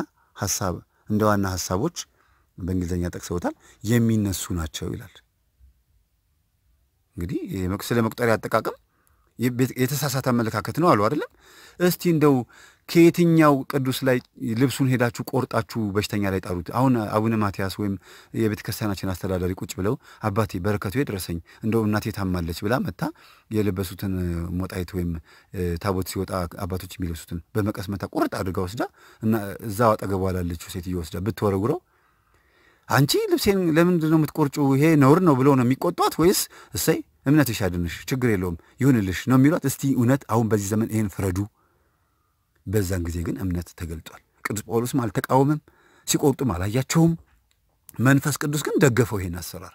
ሀሳብ እንደዋና ሀሳቦች በእንግሊዝኛ ጠቅሰውታል፣ የሚነሱ ናቸው ይላል። እንግዲህ ስለ መቁጠሪያ አጠቃቀም የተሳሳተ አመለካከት ነው አሉ አይደለም። እስቲ እንደው ከየትኛው ቅዱስ ላይ ልብሱን ሄዳችሁ ቆርጣችሁ በሽተኛ ላይ ጣሉት? አሁን አቡነ ማትያስ ወይም የቤተ ክርስቲያናችን አስተዳዳሪ ቁጭ ብለው አባቴ በረከቱ የድረሰኝ እንደው እናቴ ታማለች ብላ መታ የለበሱትን ሞጣይት ወይም ታቦት ሲወጣ አባቶች የሚለብሱትን በመቀስ መታ ቁርጥ አድርጋ ወስዳ እና እዛው አጠገቧ ላለችው ሴትዮ ወስዳ ብትወረውረው አንቺ ልብሴን ለምንድን ነው የምትቆርጩ? ይሄ ነውር ነው ብሎ ነው የሚቆጧት ወይስ እሰይ እምነትሽ አድንሽ ችግር የለውም ይሁንልሽ ነው የሚሏት? እስቲ እውነት አሁን በዚህ ዘመን ይሄን ፍረዱ። በዛን ጊዜ ግን እምነት ተገልጧል። ቅዱስ ጳውሎስም አልተቃወምም፣ ሲቆርጡም አላያቸውም። መንፈስ ቅዱስ ግን ደገፈው ይሄን አሰራር።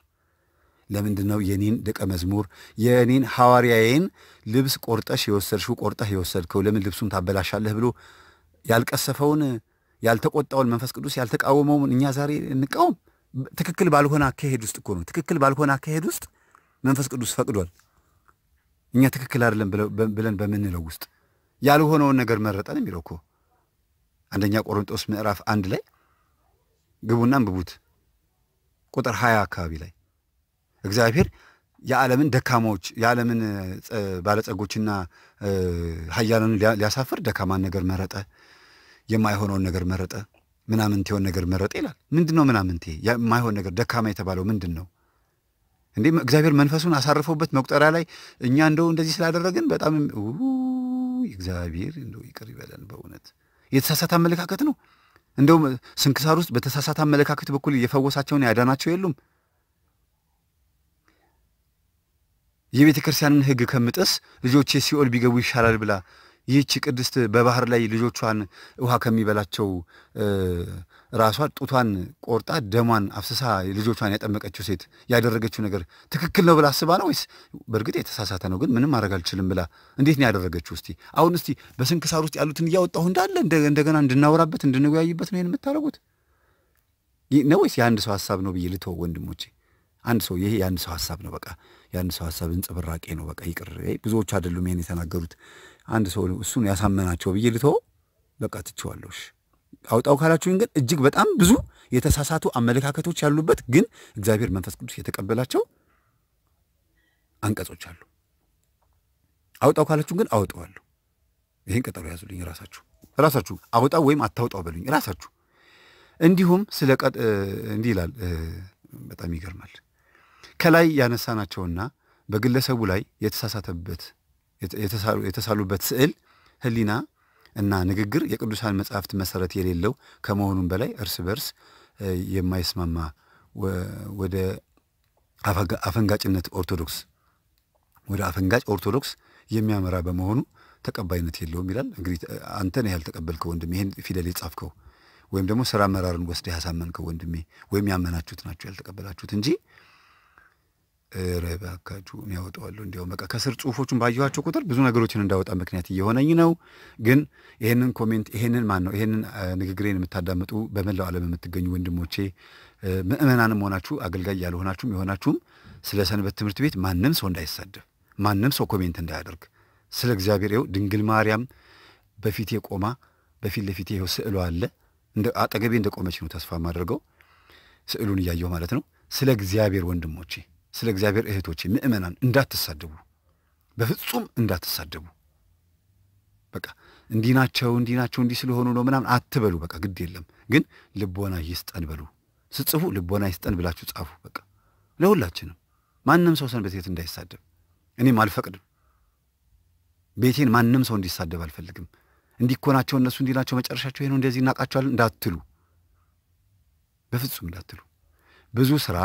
ለምንድን ነው የኔን ደቀ መዝሙር የኔን ሐዋርያዬን ልብስ ቆርጠሽ የወሰድሽው ቆርጠህ የወሰድከው ለምን ልብሱን ታበላሻለህ ብሎ ያልቀሰፈውን ያልተቆጣውን መንፈስ ቅዱስ ያልተቃወመውን እኛ ዛሬ እንቃወም። ትክክል ባልሆነ አካሄድ ውስጥ እኮ ነው። ትክክል ባልሆነ አካሄድ ውስጥ መንፈስ ቅዱስ ፈቅዷል። እኛ ትክክል አይደለም ብለን በምንለው ውስጥ ያልሆነውን ነገር መረጠን የሚለው እኮ አንደኛ ቆሮንጦስ ምዕራፍ አንድ ላይ ግቡና አንብቡት ቁጥር ሀያ አካባቢ ላይ እግዚአብሔር የዓለምን ደካማዎች የዓለምን ባለጸጎችና ሀያላን ሊያሳፍር ደካማን ነገር መረጠ። የማይሆነውን ነገር መረጠ፣ ምናምንቴውን ነገር መረጠ ይላል። ምንድን ነው ምናምንቴ? የማይሆን ነገር ደካማ የተባለው ምንድን ነው እንዴ? እግዚአብሔር መንፈሱን አሳርፎበት መቁጠሪያ ላይ እኛ እንደው እንደዚህ ስላደረግን በጣም እግዚአብሔር እንደው ይቅር ይበለን። በእውነት የተሳሳተ አመለካከት ነው። እንደውም ስንክሳር ውስጥ በተሳሳተ አመለካከት በኩል የፈወሳቸውን ያዳናቸው የሉም። የቤተ ክርስቲያንን ሕግ ከምጥስ ልጆቼ ሲኦል ቢገቡ ይሻላል ብላ ይህቺ ቅድስት በባህር ላይ ልጆቿን ውሃ ከሚበላቸው ራሷ ጡቷን ቆርጣ ደሟን አፍስሳ ልጆቿን ያጠመቀችው ሴት ያደረገችው ነገር ትክክል ነው ብላ አስባ ነው ወይስ በእርግጥ የተሳሳተ ነው? ግን ምንም ማድረግ አልችልም ብላ እንዴት ነው ያደረገችው? እስቲ አሁን እስቲ በስንክሳር ውስጥ ያሉትን እያወጣሁ እንዳለ እንደገና እንድናወራበት እንድንወያይበት ነው ይህን የምታደርጉት ነው ወይስ የአንድ ሰው ሀሳብ ነው ብዬ ልተው? ወንድሞቼ? አንድ ሰው ይሄ የአንድ ሰው ሀሳብ ነው። በቃ የአንድ ሰው ሀሳብ እንጽብራቄ ነው። በቃ ይቅር። ብዙዎች አይደሉም ይህን የተናገሩት። አንድ ሰው እሱን ያሳመናቸው ብዬ ልቶ በቃ ትችዋለሽ። አውጣው ካላችሁኝ ግን እጅግ በጣም ብዙ የተሳሳቱ አመለካከቶች ያሉበት ግን እግዚአብሔር መንፈስ ቅዱስ የተቀበላቸው አንቀጾች አሉ። አውጣው ካላችሁ ግን አውጠዋለሁ። ይህን ቀጠሮ ያዙልኝ። ራሳችሁ ራሳችሁ አውጣው ወይም አታውጣው በሉኝ ራሳችሁ። እንዲሁም ስለ እንዲህ ይላል፣ በጣም ይገርማል። ከላይ ያነሳናቸውና በግለሰቡ ላይ የተሳሳተበት የተሳሉበት ስዕል ህሊና እና ንግግር የቅዱሳን መጽሐፍት መሰረት የሌለው ከመሆኑም በላይ እርስ በርስ የማይስማማ ወደ አፈንጋጭነት ኦርቶዶክስ ወደ አፈንጋጭ ኦርቶዶክስ የሚያመራ በመሆኑ ተቀባይነት የለውም ይላል። እንግዲህ አንተን ያህል ተቀበልከው ወንድሜ፣ ይህን ፊደል የጻፍከው ወይም ደግሞ ስራ አመራርን ወስደ ያሳመንከው ወንድሜ፣ ወይም ያመናችሁት ናቸው ያልተቀበላችሁት እንጂ ኧረ እባካችሁ ያወጣዋሉ። እንዲያውም በቃ ከስር ጽሁፎቹን ባየኋቸው ቁጥር ብዙ ነገሮችን እንዳወጣ ምክንያት እየሆነኝ ነው። ግን ይህንን ኮሜንት ይህንን ማን ነው ይህንን ንግግሬን የምታዳምጡ በመላው ዓለም የምትገኙ ወንድሞቼ ምእመናንም ሆናችሁ አገልጋይ ያልሆናችሁም የሆናችሁም ስለ ሰንበት ትምህርት ቤት ማንም ሰው እንዳይሳደብ፣ ማንም ሰው ኮሜንት እንዳያደርግ ስለ እግዚአብሔር ይኸው ድንግል ማርያም በፊቴ ቆማ በፊት ለፊቴ ይኸው ስዕሉ አለ አጠገቤ እንደቆመች ነው ተስፋ የማደርገው ስዕሉን እያየሁ ማለት ነው። ስለ እግዚአብሔር ወንድሞቼ ስለ እግዚአብሔር እህቶቼ ምእመናን እንዳትሳደቡ፣ በፍጹም እንዳትሳደቡ። በቃ እንዲህ ናቸው እንዲህ ናቸው እንዲህ ስለሆኑ ነው ምናምን አትበሉ። በቃ ግድ የለም ግን ልቦና ይስጠን በሉ። ስጽፉ ልቦና ይስጠን ብላችሁ ጻፉ። በቃ ለሁላችንም ማንም ሰው ሰንበት ቤት እንዳይሳደብ እኔም አልፈቅድም። ቤቴን ማንም ሰው እንዲሳደብ አልፈልግም። እንዲኮናቸው እነሱ እንዲህ መጨረሻቸው ይሄ ነው እንደዚህ እናቃቸዋለን እንዳትሉ፣ በፍጹም እንዳትሉ ብዙ ስራ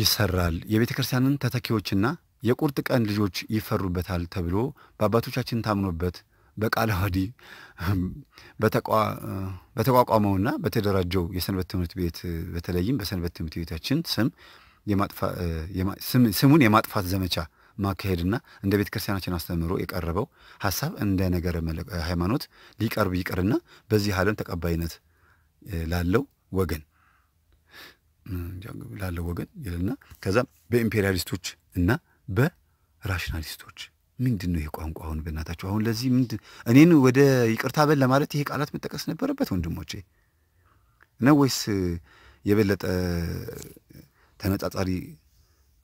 ይሰራል። የቤተ ክርስቲያንን ተተኪዎችና የቁርጥ ቀን ልጆች ይፈሩበታል ተብሎ በአባቶቻችን ታምኖበት በቃለ ዓዋዲ በተቋቋመውና በተደራጀው የሰንበት ትምህርት ቤት በተለይም በሰንበት ትምህርት ቤታችን ስም ስሙን የማጥፋት ዘመቻ ማካሄድና እንደ ቤተ ክርስቲያናችን አስተምህሮ የቀረበው ሀሳብ እንደ ነገረ ሃይማኖት ሊቀርብ ይቅርና በዚህ ዓለም ተቀባይነት ላለው ወገን ላለው ወገን ይልና ከዛም በኢምፔሪያሊስቶች እና በራሽናሊስቶች ምንድን ነው ይሄ ቋንቋ? አሁን በእናታችሁ አሁን ለዚህ ምንድ እኔን ወደ ይቅርታ በል ለማለት ይሄ ቃላት መጠቀስ ነበረበት ወንድሞቼ ነው ወይስ የበለጠ ተነጻጻሪ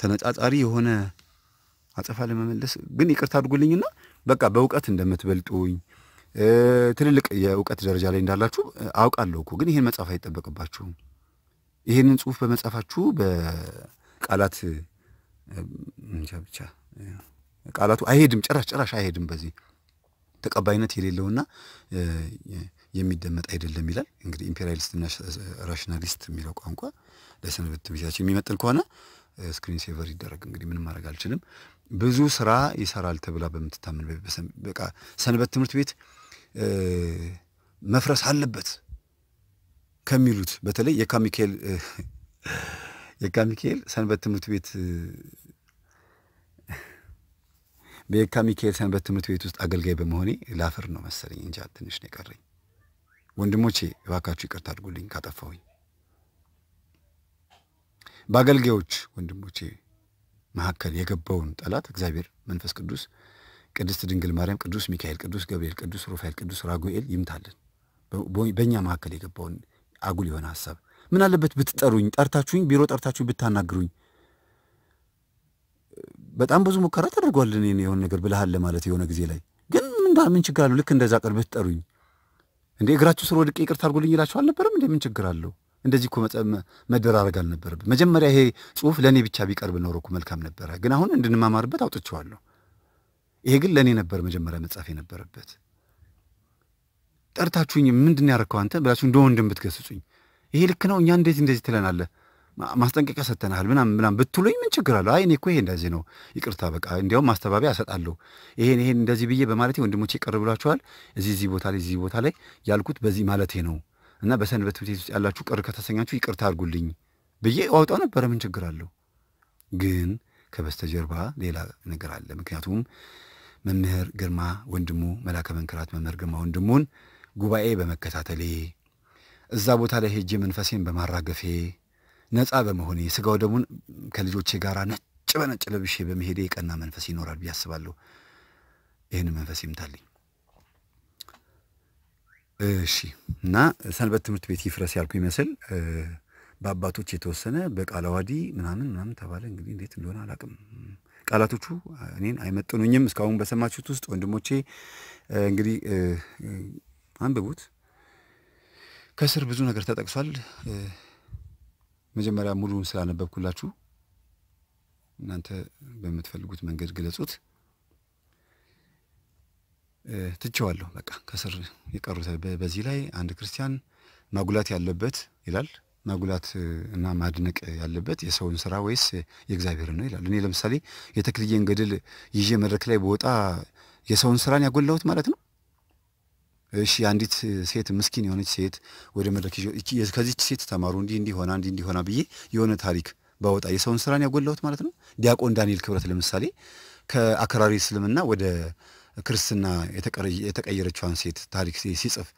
ተነጻጻሪ የሆነ አጸፋ ለመመለስ ግን ይቅርታ አድርጉልኝና በቃ በእውቀት እንደምትበልጡኝ ትልልቅ የእውቀት ደረጃ ላይ እንዳላችሁ አውቃለሁ እኮ ግን ይህን መጻፍ አይጠበቅባችሁም። ይህንን ጽሁፍ በመጻፋችሁ በቃላት ብቻ ቃላቱ አይሄድም፣ ጭራሽ ጭራሽ አይሄድም። በዚህ ተቀባይነት የሌለውና የሚደመጥ አይደለም ይላል። እንግዲህ ኢምፔሪያሊስትና ራሽናሊስት የሚለው ቋንቋ ለሰንበት ቤታችን የሚመጥን ከሆነ ስክሪን ሴቨር ይደረግ። እንግዲህ ምንም ማድረግ አልችልም። ብዙ ስራ ይሰራል ተብላ በምትታምን በቃ ሰንበት ትምህርት ቤት መፍረስ አለበት ከሚሉት በተለይ የካሚካኤል የካሚካኤል ሰንበት ትምህርት ቤት በየካ ሚካኤል ሰንበት ትምህርት ቤት ውስጥ አገልጋይ በመሆኔ ላፍር ነው መሰለኝ እንጂ ትንሽ ነው የቀረኝ። ወንድሞቼ እባካችሁ ይቅርታ አድርጉልኝ ካጠፋሁኝ። በአገልጋዮች ወንድሞቼ መካከል የገባውን ጠላት እግዚአብሔር መንፈስ ቅዱስ ቅድስት ድንግል ማርያም፣ ቅዱስ ሚካኤል፣ ቅዱስ ገብርኤል፣ ቅዱስ ሩፋኤል፣ ቅዱስ ራጉኤል ይምታልን። በእኛ መካከል የገባውን አጉል የሆነ ሀሳብ ምን አለበት ብትጠሩኝ፣ ጠርታችሁኝ፣ ቢሮ ጠርታችሁኝ ብታናግሩኝ። በጣም ብዙ ሙከራ ተደርጓል። እኔን የሆነ ነገር ብልሃል ለማለት የሆነ ጊዜ ላይ ግን ምን ችግር አለው? ልክ እንደዛ ቀን ብትጠሩኝ እንዴ እግራችሁ ስር ወድቄ ይቅርታ አድርጎልኝ ይላችሁ አልነበረም እንዴ? ምን ችግር አለው? እንደዚህ እኮ መደራረግ አልነበረብን። መጀመሪያ ይሄ ጽሁፍ ለእኔ ብቻ ቢቀርብ ኖሮ እኮ መልካም ነበረ። ግን አሁን እንድንማማርበት አውጥቼዋለሁ። ይሄ ግን ለእኔ ነበር መጀመሪያ መጻፍ የነበረበት። ጠርታችሁኝ ምንድን ያደረግከው አንተ ብላችሁ እንደ ወንድም ብትገስጹኝ፣ ይሄ ልክ ነው፣ እኛ እንደዚህ እንደዚህ ትለናለህ፣ ማስጠንቀቂያ ሰጥተናል ምናምን ምናምን ብትሉኝ ምን ችግር አለው? አይ እኔ እኮ ይሄ እንደዚህ ነው፣ ይቅርታ በቃ እንዲያውም ማስተባበያ እሰጣለሁ፣ ይሄን ይሄን እንደዚህ ብዬ በማለቴ ወንድሞቼ ይቀር ብሏችኋል፣ እዚህ እዚህ ቦታ ላይ እዚህ ቦታ ላይ ያልኩት በዚህ ማለቴ ነው እና በሰንበት ትምህርት ቤት ውስጥ ያላችሁ ቅር ከተሰኛችሁ ይቅርታ አድርጉልኝ ብዬ ዋውጣው ነበረ። ምን ችግር አለው? ግን ከበስተጀርባ ሌላ ነገር አለ። ምክንያቱም መምህር ግርማ ወንድሙ መላከ መንክራት መምህር ግርማ ወንድሙን ጉባኤ በመከታተሌ እዛ ቦታ ላይ ሄጄ መንፈሴን በማራገፌ ነፃ በመሆኔ ስጋው ደሙን ከልጆቼ ጋር ነጭ በነጭ ለብሼ በመሄዴ የቀና መንፈስ ይኖራል ብዬ አስባለሁ። ይህን መንፈስ ይምታልኝ። እሺ እና ሰንበት ትምህርት ቤት ይፍረስ ያልኩ ይመስል በአባቶች የተወሰነ በቃለዋዲ ምናምን ምናምን ተባለ። እንግዲህ እንዴት እንደሆነ አላቅም። ቃላቶቹ እኔን አይመጥኑኝም። እስካሁን በሰማችሁት ውስጥ ወንድሞቼ እንግዲህ አንብቡት። ከስር ብዙ ነገር ተጠቅሷል። መጀመሪያ ሙሉውን ስላነበብኩላችሁ እናንተ በምትፈልጉት መንገድ ግለጹት። ትቸዋለሁ በቃ ከስር የቀሩት በዚህ ላይ አንድ ክርስቲያን ማጉላት ያለበት ይላል ማጉላት እና ማድነቅ ያለበት የሰውን ስራ ወይስ የእግዚአብሔር ነው ይላል። እኔ ለምሳሌ የተክልዬን ገድል ይዤ መድረክ ላይ በወጣ የሰውን ስራን ያጎላሁት ማለት ነው። እሺ አንዲት ሴት ምስኪን የሆነች ሴት ወደ መድረክ ከዚች ሴት ተማሩ እንዲህ እንዲህ ሆና እንዲህ እንዲህ ሆና ብዬ የሆነ ታሪክ ባወጣ የሰውን ስራን ያጎላሁት ማለት ነው። ዲያቆን ዳንኤል ክብረት ለምሳሌ ከአክራሪ እስልምና ወደ ክርስትና የተቀየረችዋን ሴት ታሪክ ሲጽፍ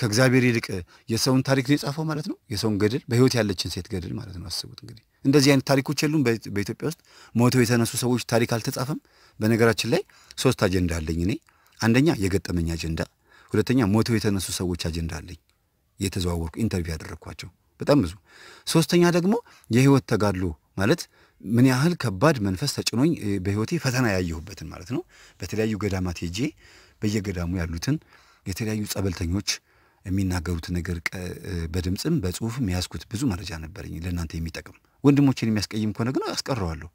ከእግዚአብሔር ይልቅ የሰውን ታሪክ ነው የጻፈው ማለት ነው። የሰውን ገድል በህይወት ያለችን ሴት ገድል ማለት ነው። አስቡት እንግዲህ እንደዚህ አይነት ታሪኮች የሉም በኢትዮጵያ ውስጥ ሞተው የተነሱ ሰዎች ታሪክ አልተጻፈም። በነገራችን ላይ ሶስት አጀንዳ አለኝ እኔ። አንደኛ የገጠመኝ አጀንዳ ሁለተኛ ሞተው የተነሱ ሰዎች አጀንዳ አለኝ የተዘዋወርኩ ኢንተርቪው ያደረግኳቸው በጣም ብዙ። ሶስተኛ ደግሞ የህይወት ተጋድሎ ማለት ምን ያህል ከባድ መንፈስ ተጭኖኝ በህይወቴ ፈተና ያየሁበትን ማለት ነው። በተለያዩ ገዳማት ሄጄ በየገዳሙ ያሉትን የተለያዩ ጸበልተኞች የሚናገሩት ነገር በድምፅም በጽሁፍም የያዝኩት ብዙ መረጃ ነበረኝ ለእናንተ የሚጠቅም። ወንድሞችን የሚያስቀይም ከሆነ ግን አስቀረዋለሁ።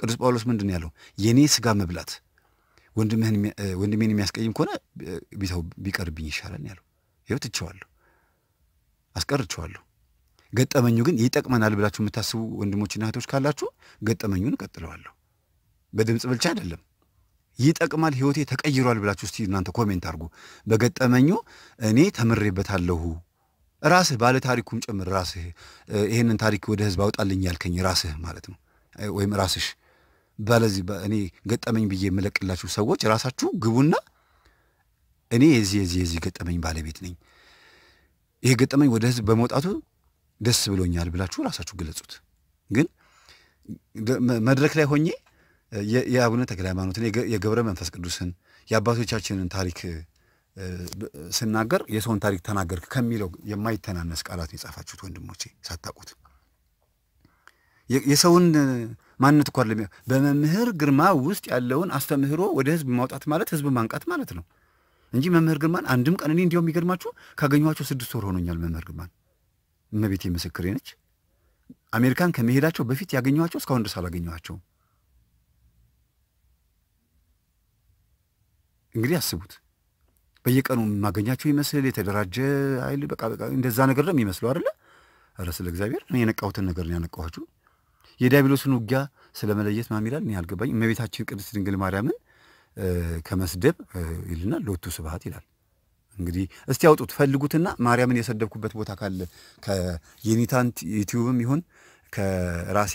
ቅዱስ ጳውሎስ ምንድን ያለው የእኔ ስጋ መብላት ወንድሜን የሚያስቀይም ከሆነ ቢተው ቢቀርብኝ ይሻላል ያለው ይኸው ትቼዋለሁ፣ አስቀርቼዋለሁ። ገጠመኙ ግን ይጠቅመናል ብላችሁ የምታስቡ ወንድሞችና እህቶች ካላችሁ ገጠመኙን እቀጥለዋለሁ። በድምፅ ብልቻ አይደለም ይጠቅማል፣ ህይወቴ ተቀይሯል ብላችሁ እስቲ እናንተ ኮሜንት አድርጉ። በገጠመኙ እኔ ተምሬበታለሁ ራስህ ባለ ታሪኩም ጭምር ራስህ ይህንን ታሪክ ወደ ህዝብ አውጣልኝ ያልከኝ ራስህ ማለት ነው ወይም ራስሽ ባለዚህ እኔ ገጠመኝ ብዬ የምለቅላችሁ ሰዎች ራሳችሁ ግቡና እኔ የዚህ የዚህ የዚህ ገጠመኝ ባለቤት ነኝ፣ ይሄ ገጠመኝ ወደ ህዝብ በመውጣቱ ደስ ብሎኛል ብላችሁ ራሳችሁ ግለጹት። ግን መድረክ ላይ ሆኜ የአቡነ ተክለ ሃይማኖትን የገብረ መንፈስ ቅዱስን የአባቶቻችንን ታሪክ ስናገር የሰውን ታሪክ ተናገርክ ከሚለው የማይተናነስ ቃላት የጻፋችሁት ወንድሞቼ ሳታውቁት የሰውን ማንነት እኮ አይደለም። በመምህር ግርማ ውስጥ ያለውን አስተምህሮ ወደ ህዝብ ማውጣት ማለት ህዝብ ማንቃት ማለት ነው እንጂ መምህር ግርማን አንድም ቀን እኔ እንዲያው የሚገርማችሁ ካገኘኋቸው ስድስት ወር ሆኖኛል። መምህር ግርማን እመቤቴ ምስክሬ ነች። አሜሪካን ከመሄዳቸው በፊት ያገኘኋቸው እስካሁን ድረስ አላገኘኋቸውም። እንግዲህ አስቡት በየቀኑ የማገኛቸው ይመስል የተደራጀ ኃይል በቃ በቃ እንደዛ ነገር ነው የሚመስለው አይደለ? ኧረ ስለ እግዚአብሔር የነቃሁትን ነገር ነው ያነቃኋችሁ። የዲያብሎስን ውጊያ ስለመለየት መለየት ማን ይላል? እኔ አልገባኝ። እመቤታችን ቅድስት ድንግል ማርያምን ከመስደብ ይልናል ሎቱ ስብሐት ይላል። እንግዲህ እስቲ ያውጡት ፈልጉትና ማርያምን የሰደብኩበት ቦታ ካለ ከየኒታንት ዩቲዩብም ይሁን ከራሴ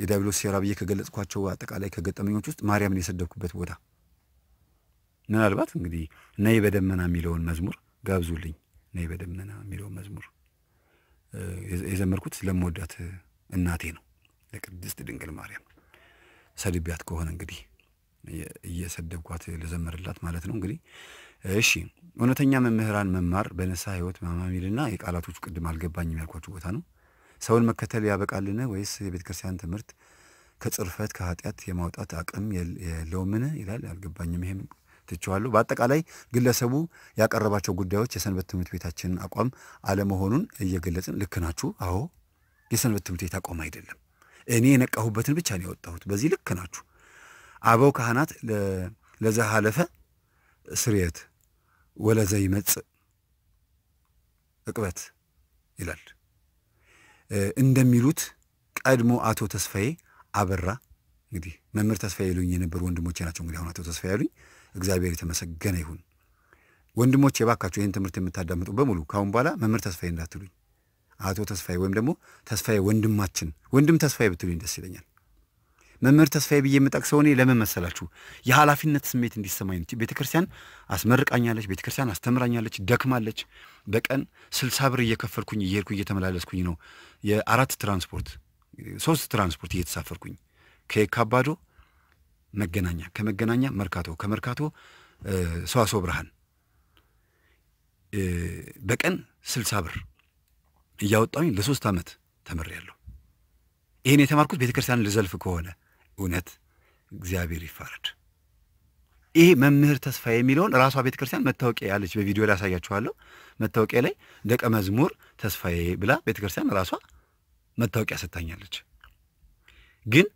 የዲያብሎስ ሴራ ብዬ ከገለጽኳቸው አጠቃላይ ከገጠመኞች ውስጥ ማርያምን የሰደብኩበት ቦታ ምናልባት እንግዲህ ነይ በደመና የሚለውን መዝሙር ጋብዙልኝ። ነይ በደመና የሚለውን መዝሙር የዘመርኩት ስለምወዳት እናቴ ነው ለቅድስት ድንግል ማርያም። ሰድቢያት ከሆነ እንግዲህ እየሰደብኳት ልዘመርላት ማለት ነው እንግዲህ። እሺ እውነተኛ መምህራን መማር በነሳ ህይወት ማማሚልና የቃላቶቹ ቅድም አልገባኝም ያልኳችሁ ቦታ ነው። ሰውን መከተል ያበቃልን ወይስ የቤተ ክርስቲያን ትምህርት ከጽርፈት ከኃጢአት የማውጣት አቅም የለውምን ይላል። አልገባኝም ይሄም ተቸዋለሁ። በአጠቃላይ ግለሰቡ ያቀረባቸው ጉዳዮች የሰንበት ትምህርት ቤታችንን አቋም አለመሆኑን እየገለጽን ልክ ናችሁ፣ አዎ የሰንበት ትምህርት ቤት አቋም አይደለም። እኔ የነቃሁበትን ብቻ ነው የወጣሁት። በዚህ ልክ ናችሁ። አበው ካህናት ለዛ ሀለፈ ስርየት ወለዘ ይመጽእ እቅበት ይላል። እንደሚሉት ቀድሞ አቶ ተስፋዬ አበራ እንግዲህ መምህር ተስፋዬ ይሉኝ የነበሩ ወንድሞቼ ናቸው። እንግዲህ አሁን አቶ ተስፋዬ ያሉኝ እግዚአብሔር የተመሰገነ ይሁን። ወንድሞቼ እባካችሁ ይህን ትምህርት የምታዳምጡ በሙሉ ካሁን በኋላ መምህር ተስፋዬ እንዳትሉኝ አቶ ተስፋዬ ወይም ደግሞ ተስፋዬ ወንድማችን ወንድም ተስፋዬ ብትሉኝ ደስ ይለኛል። መምህር ተስፋዬ ብዬ የምጠቅሰው እኔ ለምን መሰላችሁ? የኃላፊነት ስሜት እንዲሰማኝ። ቤተ ክርስቲያን አስመርቃኛለች፣ ቤተ ክርስቲያን አስተምራኛለች፣ ደክማለች። በቀን ስልሳ ብር እየከፈልኩኝ እየሄድኩ እየተመላለስኩኝ ነው የአራት ትራንስፖርት ሶስት ትራንስፖርት እየተሳፈርኩኝ ከየካ መገናኛ፣ ከመገናኛ መርካቶ፣ ከመርካቶ ሰዋስወ ብርሃን በቀን ስልሳ ብር እያወጣኝ ለሶስት ዓመት ተምሬያለሁ። ይህን የተማርኩት ቤተ ልዘልፍ ከሆነ እውነት እግዚአብሔር ይፋረድ። ይሄ መምህር ተስፋ የሚለውን ራሷ ቤተ ክርስቲያን መታወቂያ ያለች በቪዲዮ ላይ አሳያችኋለሁ። መታወቂያ ላይ ደቀ መዝሙር ተስፋዬ ብላ ቤተ ክርስቲያን ራሷ መታወቂያ ሰጥታኛለች። ግን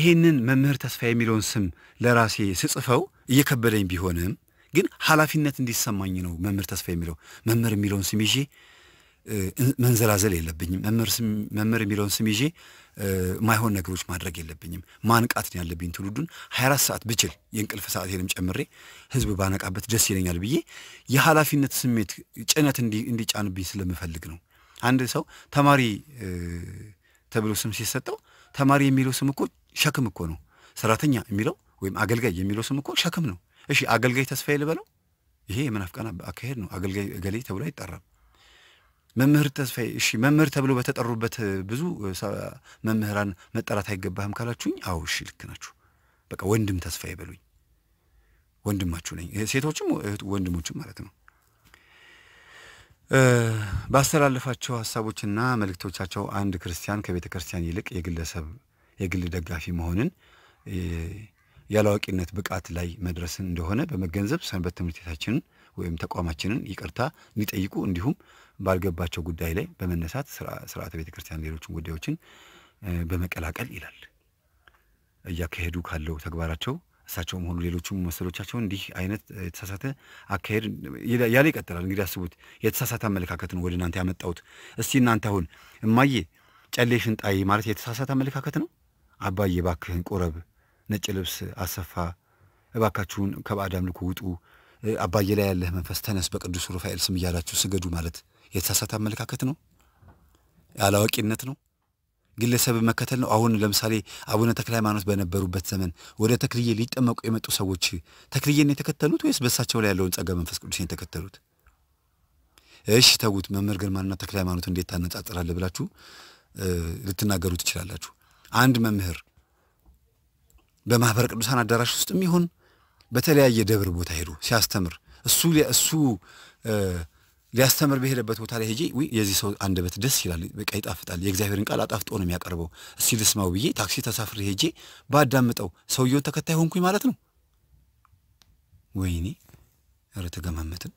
ይህንን መምህር ተስፋ የሚለውን ስም ለራሴ ስጽፈው እየከበደኝ ቢሆንም ግን ኃላፊነት እንዲሰማኝ ነው መምህር ተስፋ የሚለው መምህር የሚለውን ስም ይዤ መንዘላዘል የለብኝም። መምህር የሚለውን ስም ይዤ ማይሆን ነገሮች ማድረግ የለብኝም። ማንቃት ነው ያለብኝ ትውልዱን። 24 ሰዓት ብችል የእንቅልፍ ሰዓቴንም ጨምሬ ህዝብ ባነቃበት ደስ ይለኛል ብዬ የኃላፊነት ስሜት ጭነት እንዲጫንብኝ ስለምፈልግ ነው። አንድ ሰው ተማሪ ተብሎ ስም ሲሰጠው ተማሪ የሚለው ስም እኮ ሸክም እኮ ነው። ሰራተኛ የሚለው ወይም አገልጋይ የሚለው ስም እኮ ሸክም ነው። እሺ አገልጋይ ተስፋዬ ልበለው? ይሄ የመናፍቃን አካሄድ ነው። አገልጋይ እገሌ ተብሎ አይጠራም። መምህር ተስፋዬ እሺ መምህር ተብሎ በተጠሩበት ብዙ መምህራን መጠራት አይገባህም ካላችሁኝ፣ አዎ እሺ ልክ ናችሁ። በቃ ወንድም ተስፋዬ በሉኝ፣ ወንድማችሁ ነኝ። ሴቶችም ወንድሞችም ማለት ነው። ባስተላለፋቸው ሀሳቦችና መልእክቶቻቸው አንድ ክርስቲያን ከቤተ ክርስቲያን ይልቅ የግለሰብ የግል ደጋፊ መሆንን ያለዋቂነት ብቃት ላይ መድረስን እንደሆነ በመገንዘብ ሰንበት ትምህርት ቤታችንን ወይም ተቋማችንን ይቅርታ እንዲጠይቁ እንዲሁም ባልገባቸው ጉዳይ ላይ በመነሳት ስርዓተ ቤተ ክርስቲያን ሌሎችን ጉዳዮችን በመቀላቀል ይላል እያካሄዱ ካለው ተግባራቸው እሳቸውም ሆኑ ሌሎቹም መሰሎቻቸው እንዲህ አይነት የተሳሳተ አካሄድ ያለ ይቀጥላል። እንግዲህ አስቡት፣ የተሳሳተ አመለካከት ነው ወደ እናንተ ያመጣሁት። እስቲ እናንተ አሁን እማዬ ጨሌ ሽንጣይ ማለት የተሳሳተ አመለካከት ነው። አባዬ እባክህን ቆረብ፣ ነጭ ልብስ አሰፋ፣ እባካችሁን ከባዕድ አምልኮ ውጡ፣ አባዬ ላይ ያለህ መንፈስ ተነስ፣ በቅዱስ ሩፋኤል ስም እያላችሁ ስገዱ ማለት የተሳሳተ አመለካከት ነው፣ አላዋቂነት ነው፣ ግለሰብ መከተል ነው። አሁን ለምሳሌ አቡነ ተክለ ሃይማኖት በነበሩበት ዘመን ወደ ተክልዬ ሊጠመቁ የመጡ ሰዎች ተክልዬን የተከተሉት ወይስ በእሳቸው ላይ ያለውን ጸጋ መንፈስ ቅዱስ የተከተሉት? እሺ ተዉት፣ መምህር ግርማና ተክለ ሃይማኖት እንዴት ታነጻጽራለህ ብላችሁ ልትናገሩ ትችላላችሁ። አንድ መምህር በማኅበረ ቅዱሳን አዳራሽ ውስጥም ይሁን በተለያየ ደብር ቦታ ሄዶ ሲያስተምር እሱ እሱ ሊያስተምር በሄደበት ቦታ ላይ ሄጄ የዚህ ሰው አንደበት ደስ ይላል፣ በቃ ይጣፍጣል፣ የእግዚአብሔርን ቃል አጣፍጦ ነው የሚያቀርበው፣ እስቲ ልስማው ብዬ ታክሲ ተሳፍሬ ሄጄ ባዳምጠው ሰውየው ተከታይ ሆንኩኝ ማለት ነው። ወይኔ ኧረ ተገማመትን።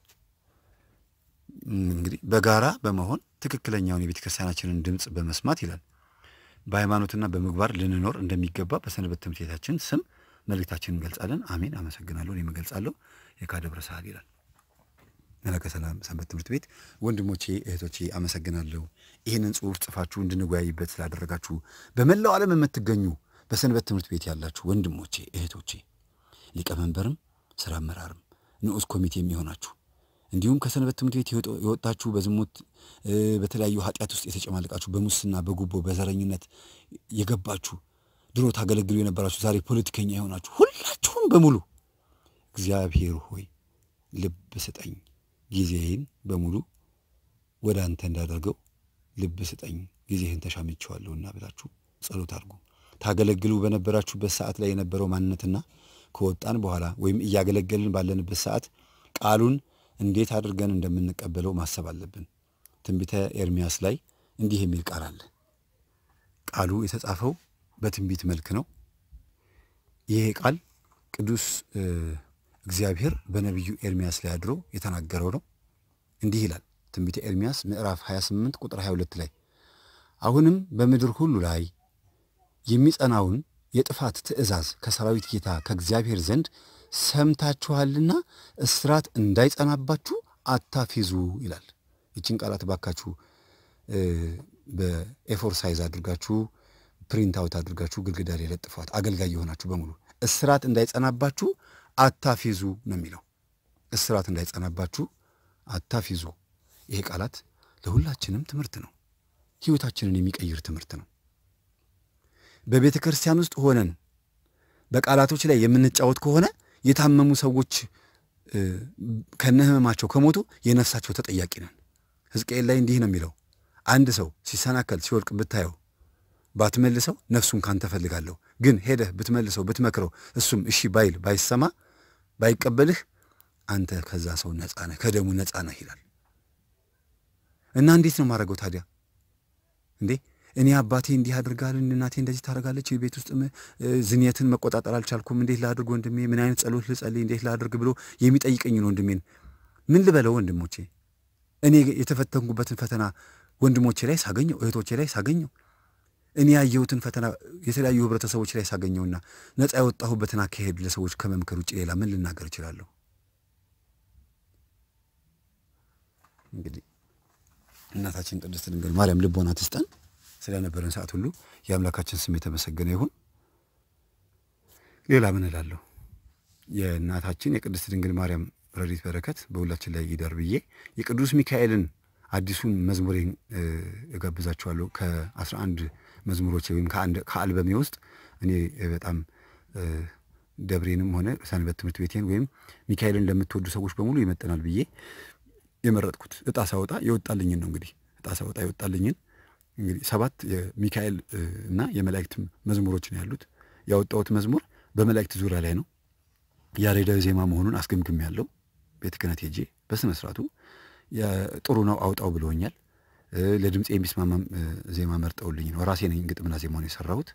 እንግዲህ በጋራ በመሆን ትክክለኛውን የቤተ ክርስቲያናችንን ድምፅ በመስማት ይላል በሃይማኖትና በምግባር ልንኖር እንደሚገባ በሰንበት ትምህርት ቤታችን ስም መልእክታችን እንገልጻለን። አሜን። አመሰግናለሁ። እኔም እገልጻለሁ። የካ ደብረ ይላል መለከ ሰላም ሰንበት ትምህርት ቤት ወንድሞቼ እህቶቼ አመሰግናለሁ። ይህንን ጽሑፍ ጽፋችሁ እንድንወያይበት ስላደረጋችሁ በመላው ዓለም የምትገኙ በሰንበት ትምህርት ቤት ያላችሁ ወንድሞቼ እህቶቼ፣ ሊቀመንበርም ስራ አመራርም ንዑስ ኮሚቴም የሆናችሁ እንዲሁም ከሰንበት ትምህርት ቤት የወጣችሁ በዝሙት በተለያዩ ኃጢአት ውስጥ የተጨማለቃችሁ በሙስና በጉቦ በዘረኝነት የገባችሁ ድሮ ታገለግሉ የነበራችሁ ዛሬ ፖለቲከኛ የሆናችሁ ሁላችሁም በሙሉ እግዚአብሔር ሆይ ልብ ስጠኝ፣ ጊዜህን በሙሉ ወደ አንተ እንዳደርገው ልብ ስጠኝ፣ ጊዜህን ተሻምቼዋለሁና ብላችሁ ጸሎት አድርጉ። ታገለግሉ በነበራችሁበት ሰዓት ላይ የነበረው ማንነትና ከወጣን በኋላ ወይም እያገለገልን ባለንበት ሰዓት ቃሉን እንዴት አድርገን እንደምንቀበለው ማሰብ አለብን። ትንቢተ ኤርሚያስ ላይ እንዲህ የሚል ቃል አለ። ቃሉ የተጻፈው በትንቢት መልክ ነው። ይሄ ቃል ቅዱስ እግዚአብሔር በነቢዩ ኤርሚያስ ላይ አድሮ የተናገረው ነው። እንዲህ ይላል ትንቢተ ኤርሚያስ ምዕራፍ 28 ቁጥር 22 ላይ አሁንም በምድር ሁሉ ላይ የሚጸናውን የጥፋት ትእዛዝ ከሰራዊት ጌታ ከእግዚአብሔር ዘንድ ሰምታችኋልና እስራት እንዳይጸናባችሁ አታፊዙ ይላል። ይችን ቃላት ባካችሁ በኤፎርሳይዝ አድርጋችሁ ፕሪንት አውት አድርጋችሁ ግድግዳ ላይ ለጥፏት። አገልጋይ የሆናችሁ በሙሉ እስራት እንዳይጸናባችሁ አታፊዙ ነው የሚለው። እስራት እንዳይጸናባችሁ አታፊዙ። ይሄ ቃላት ለሁላችንም ትምህርት ነው። ህይወታችንን የሚቀይር ትምህርት ነው። በቤተ ክርስቲያን ውስጥ ሆነን በቃላቶች ላይ የምንጫወት ከሆነ የታመሙ ሰዎች ከነህመማቸው ከሞቱ የነፍሳቸው ተጠያቂ ነን። ሕዝቅኤል ላይ እንዲህ ነው የሚለው፣ አንድ ሰው ሲሰናከል ሲወድቅ ብታየው ባትመልሰው ነፍሱን ካንተ ፈልጋለሁ። ግን ሄደህ ብትመልሰው ብትመክረው፣ እሱም እሺ ባይል ባይሰማ ባይቀበልህ፣ አንተ ከዛ ሰው ነፃ ነህ፣ ከደሙ ነፃ ነህ ይላል እና እንዴት ነው ማድረገው ታዲያ? እንዴ እኔ አባቴ እንዲህ አድርጋል፣ እናቴ እንደዚህ ታደርጋለች፣ ቤት ውስጥ ዝንየትን መቆጣጠር አልቻልኩም፣ እንዴት ላድርግ ወንድሜ፣ ምን አይነት ጸሎት ልጸልይ፣ እንዴት ላድርግ ብሎ ነው ወንድሜን ምን ልበለው? ወንድሞቼ እኔ የተፈተንኩበትን ፈተና ወንድሞቼ ላይ ሳገኘው፣ እህቶቼ ላይ ሳገኘው እኔ ያየሁትን ፈተና የተለያዩ ህብረተሰቦች ላይ ሳገኘውና ነፃ የወጣሁበትን አካሄድ ለሰዎች ከመምከር ውጭ ሌላ ምን ልናገር እችላለሁ? እንግዲህ እናታችን ቅድስት ድንግል ማርያም ልቦና ትስጠን። ስለነበረን ሰዓት ሁሉ የአምላካችን ስም የተመሰገነ ይሁን። ሌላ ምን እላለሁ? የእናታችን የቅድስት ድንግል ማርያም ረድኤት በረከት በሁላችን ላይ ይደር ብዬ የቅዱስ ሚካኤልን አዲሱን መዝሙሬን እጋብዛችኋለሁ ከ11 መዝሙሮች ወይም ከአልበሜ ውስጥ እኔ በጣም ደብሬንም ሆነ ሰንበት ትምህርት ቤቴን ወይም ሚካኤልን ለምትወዱ ሰዎች በሙሉ ይመጠናል ብዬ የመረጥኩት እጣ ሳወጣ የወጣልኝን ነው። እንግዲህ እጣ ሳወጣ የወጣልኝን እንግዲህ ሰባት የሚካኤል እና የመላእክት መዝሙሮች ነው ያሉት። ያወጣሁት መዝሙር በመላእክት ዙሪያ ላይ ነው። ያሬዳዊ ዜማ መሆኑን አስገምግም ያለው ቤተ ክህነት ሄጄ በስነ ስርዓቱ ጥሩ ነው አውጣው ብለውኛል። ለድምፅ የሚስማማም ዜማ መርጠውልኝ ነው። ራሴ ነኝ ግጥምና ዜማውን የሰራሁት።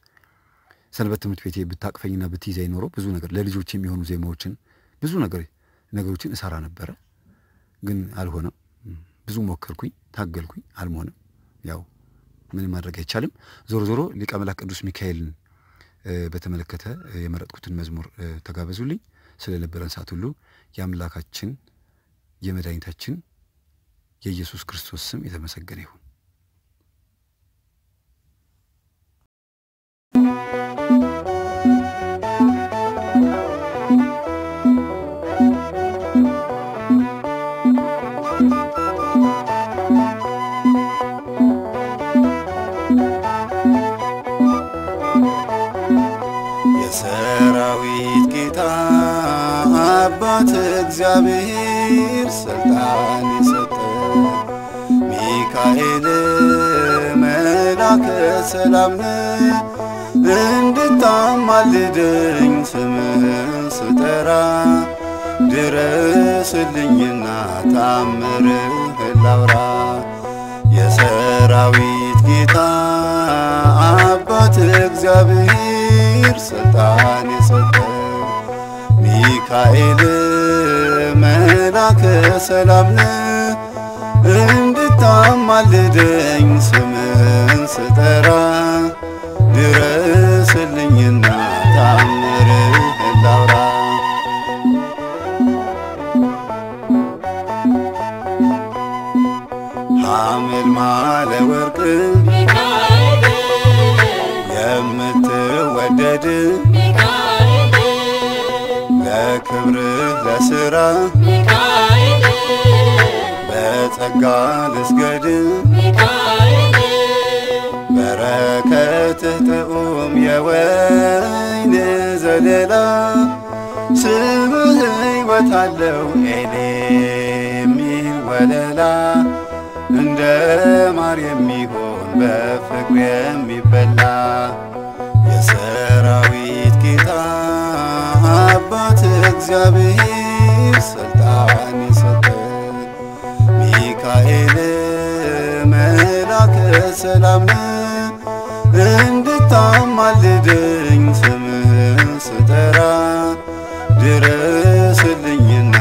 ሰንበት ትምህርት ቤቴ ብታቅፈኝና ብትይዘኝ ኖሮ ብዙ ነገር ለልጆች የሚሆኑ ዜማዎችን ብዙ ነገር ነገሮችን እሰራ ነበረ፣ ግን አልሆነም። ብዙ ሞከርኩኝ፣ ታገልኩኝ፣ አልሆነም። ያው ምንም ማድረግ አይቻልም። ዞሮ ዞሮ ሊቀ መላእክት ቅዱስ ሚካኤልን በተመለከተ የመረጥኩትን መዝሙር ተጋበዙልኝ። ስለነበረን ሰዓት ሁሉ የአምላካችን የመድኃኒታችን የኢየሱስ ክርስቶስ ስም የተመሰገነ ይሁን። የሰራዊት ጌታ አባት እግዚአብሔር ስልጣን ሰላም እንድታማልደኝ ስምህን ስጠራ ድረስልኝና ታምርህ ላውራ የሰራዊት ጌታ አባት እግዚአብሔር ስልጣን የሰጠ ሚካኤል መላከ ሰላም እንድታማልደኝ ስምህ ስጠራ ድረስልኝና ታምርህ ላውራ ሐምል ማለ ወርቅ የምትወደድ ለክብርህ ለስራ በጸጋ ልስገድ ሚካኤል ወይን ዘለላ ስሙ ሕይወት አለው ኤል የሚል ወለላ እንደ ማር የሚሆን በፍቅር የሚበላ የሰራዊት ጌታ አባት እግዚአብሔር ስልጣን የሰጠ ሚካኤል መላከ ሰላም እንድ ስታማልደኝ ስምህን ስጠራ ድረስልኝና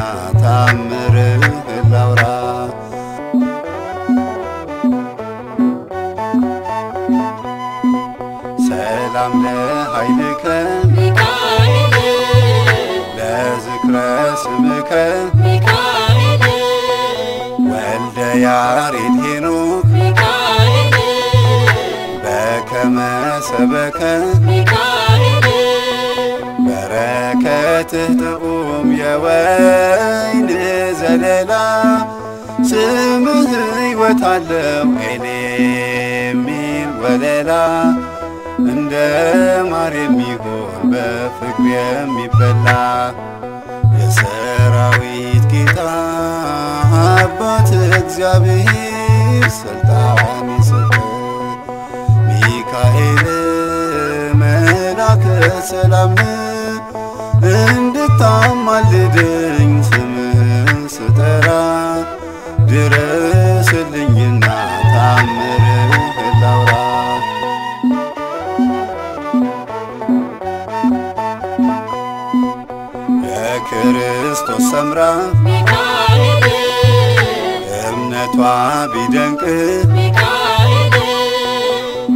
ታምርህ ላውራ ሰላም ለኃይልከ ለዝክረ ስምከ ወልደ ያሬ ሰበከ ሚካኤል በረከትህ ጥዑም የወይን ዘለላ ስምህ ሕይወት አለው ኤል የሚል ወለላ እንደ ማር የሚሆን በፍቅር የሚበላ የሰራዊት ጌታ አባት እግዚአብሔር ሰላም እንድታማልደኝ ስምህን ስጠራ ድረስልኝና ታምርህ ላውራ የክርስቶስ ሰምራ እምነቷ ቢደንቅ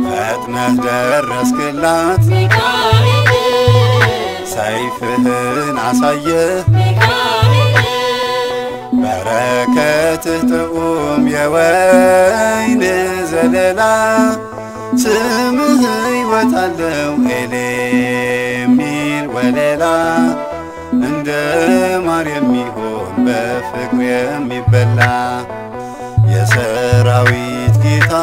ፈጥነህ ደረስክላት ሚካኤል ፍህን አሳየ በረከትህ ጥዑም የወይን ዘለላ
ስምህ
ይወጣለው ኤሌ ሚል ወሌላ እንደ ማር የሚሆን በፍቅር የሚበላ የሰራዊት ጌታ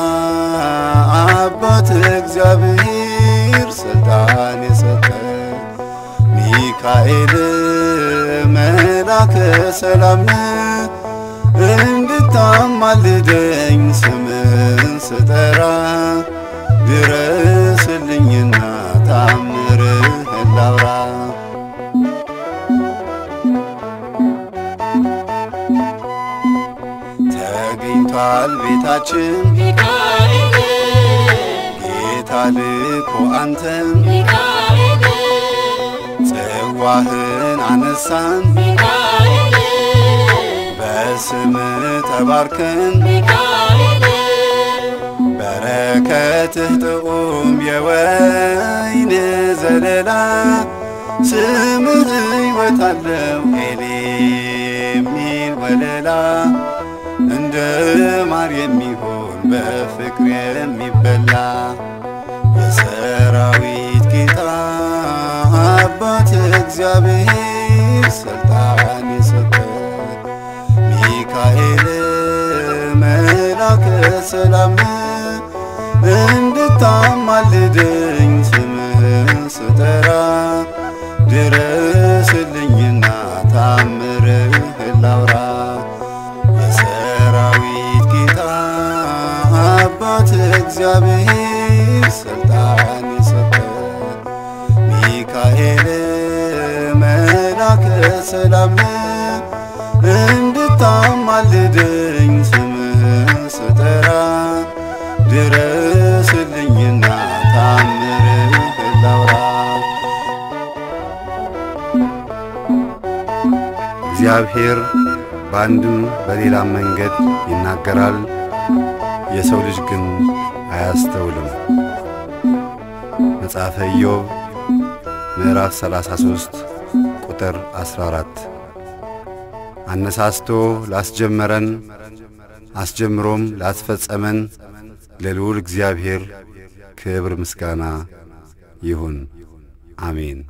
አባት እግዚአብሔር ስልጣን ሚካኤል መላከ ሰላም እንድታማልደኝ ስምን ስጠራ ድረስልኝና ታምርህ ላውራ ተገኝቷል ቤታችን ጌታ ልኮ አንተን ሚካኤል ጽዋህን አነሳን በስም ተባርከን በረከትህ ጥዑም የወይን ዘለላ
ስምህ
ይወታለው አለው የሚል ወለላ እንደ ማር የሚሆን በፍቅር የሚበላ የሰራዊ አባት እግዚአብሔር ስልጣን የሰጠው ሚካኤል መላከ ሰላም እንድታማልደኝ ስምህን ስጠራ ድረስልኝና ታምርህ ላውራ የሰራዊት ጌታ አባት እግዚአብሔር ሰላም እንድታማልደኝ ስምህን ስጠራ ድረስልኝና ታምርህ ላውራ። እግዚአብሔር በአንድም በሌላም መንገድ ይናገራል፣ የሰው ልጅ ግን አያስተውልም። መጽሐፈ ኢዮብ ምዕራፍ 33 ቁጥር 14 አነሳስቶ ላስጀመረን አስጀምሮም ላስፈጸመን ለልዑል እግዚአብሔር ክብር ምስጋና ይሁን። አሜን።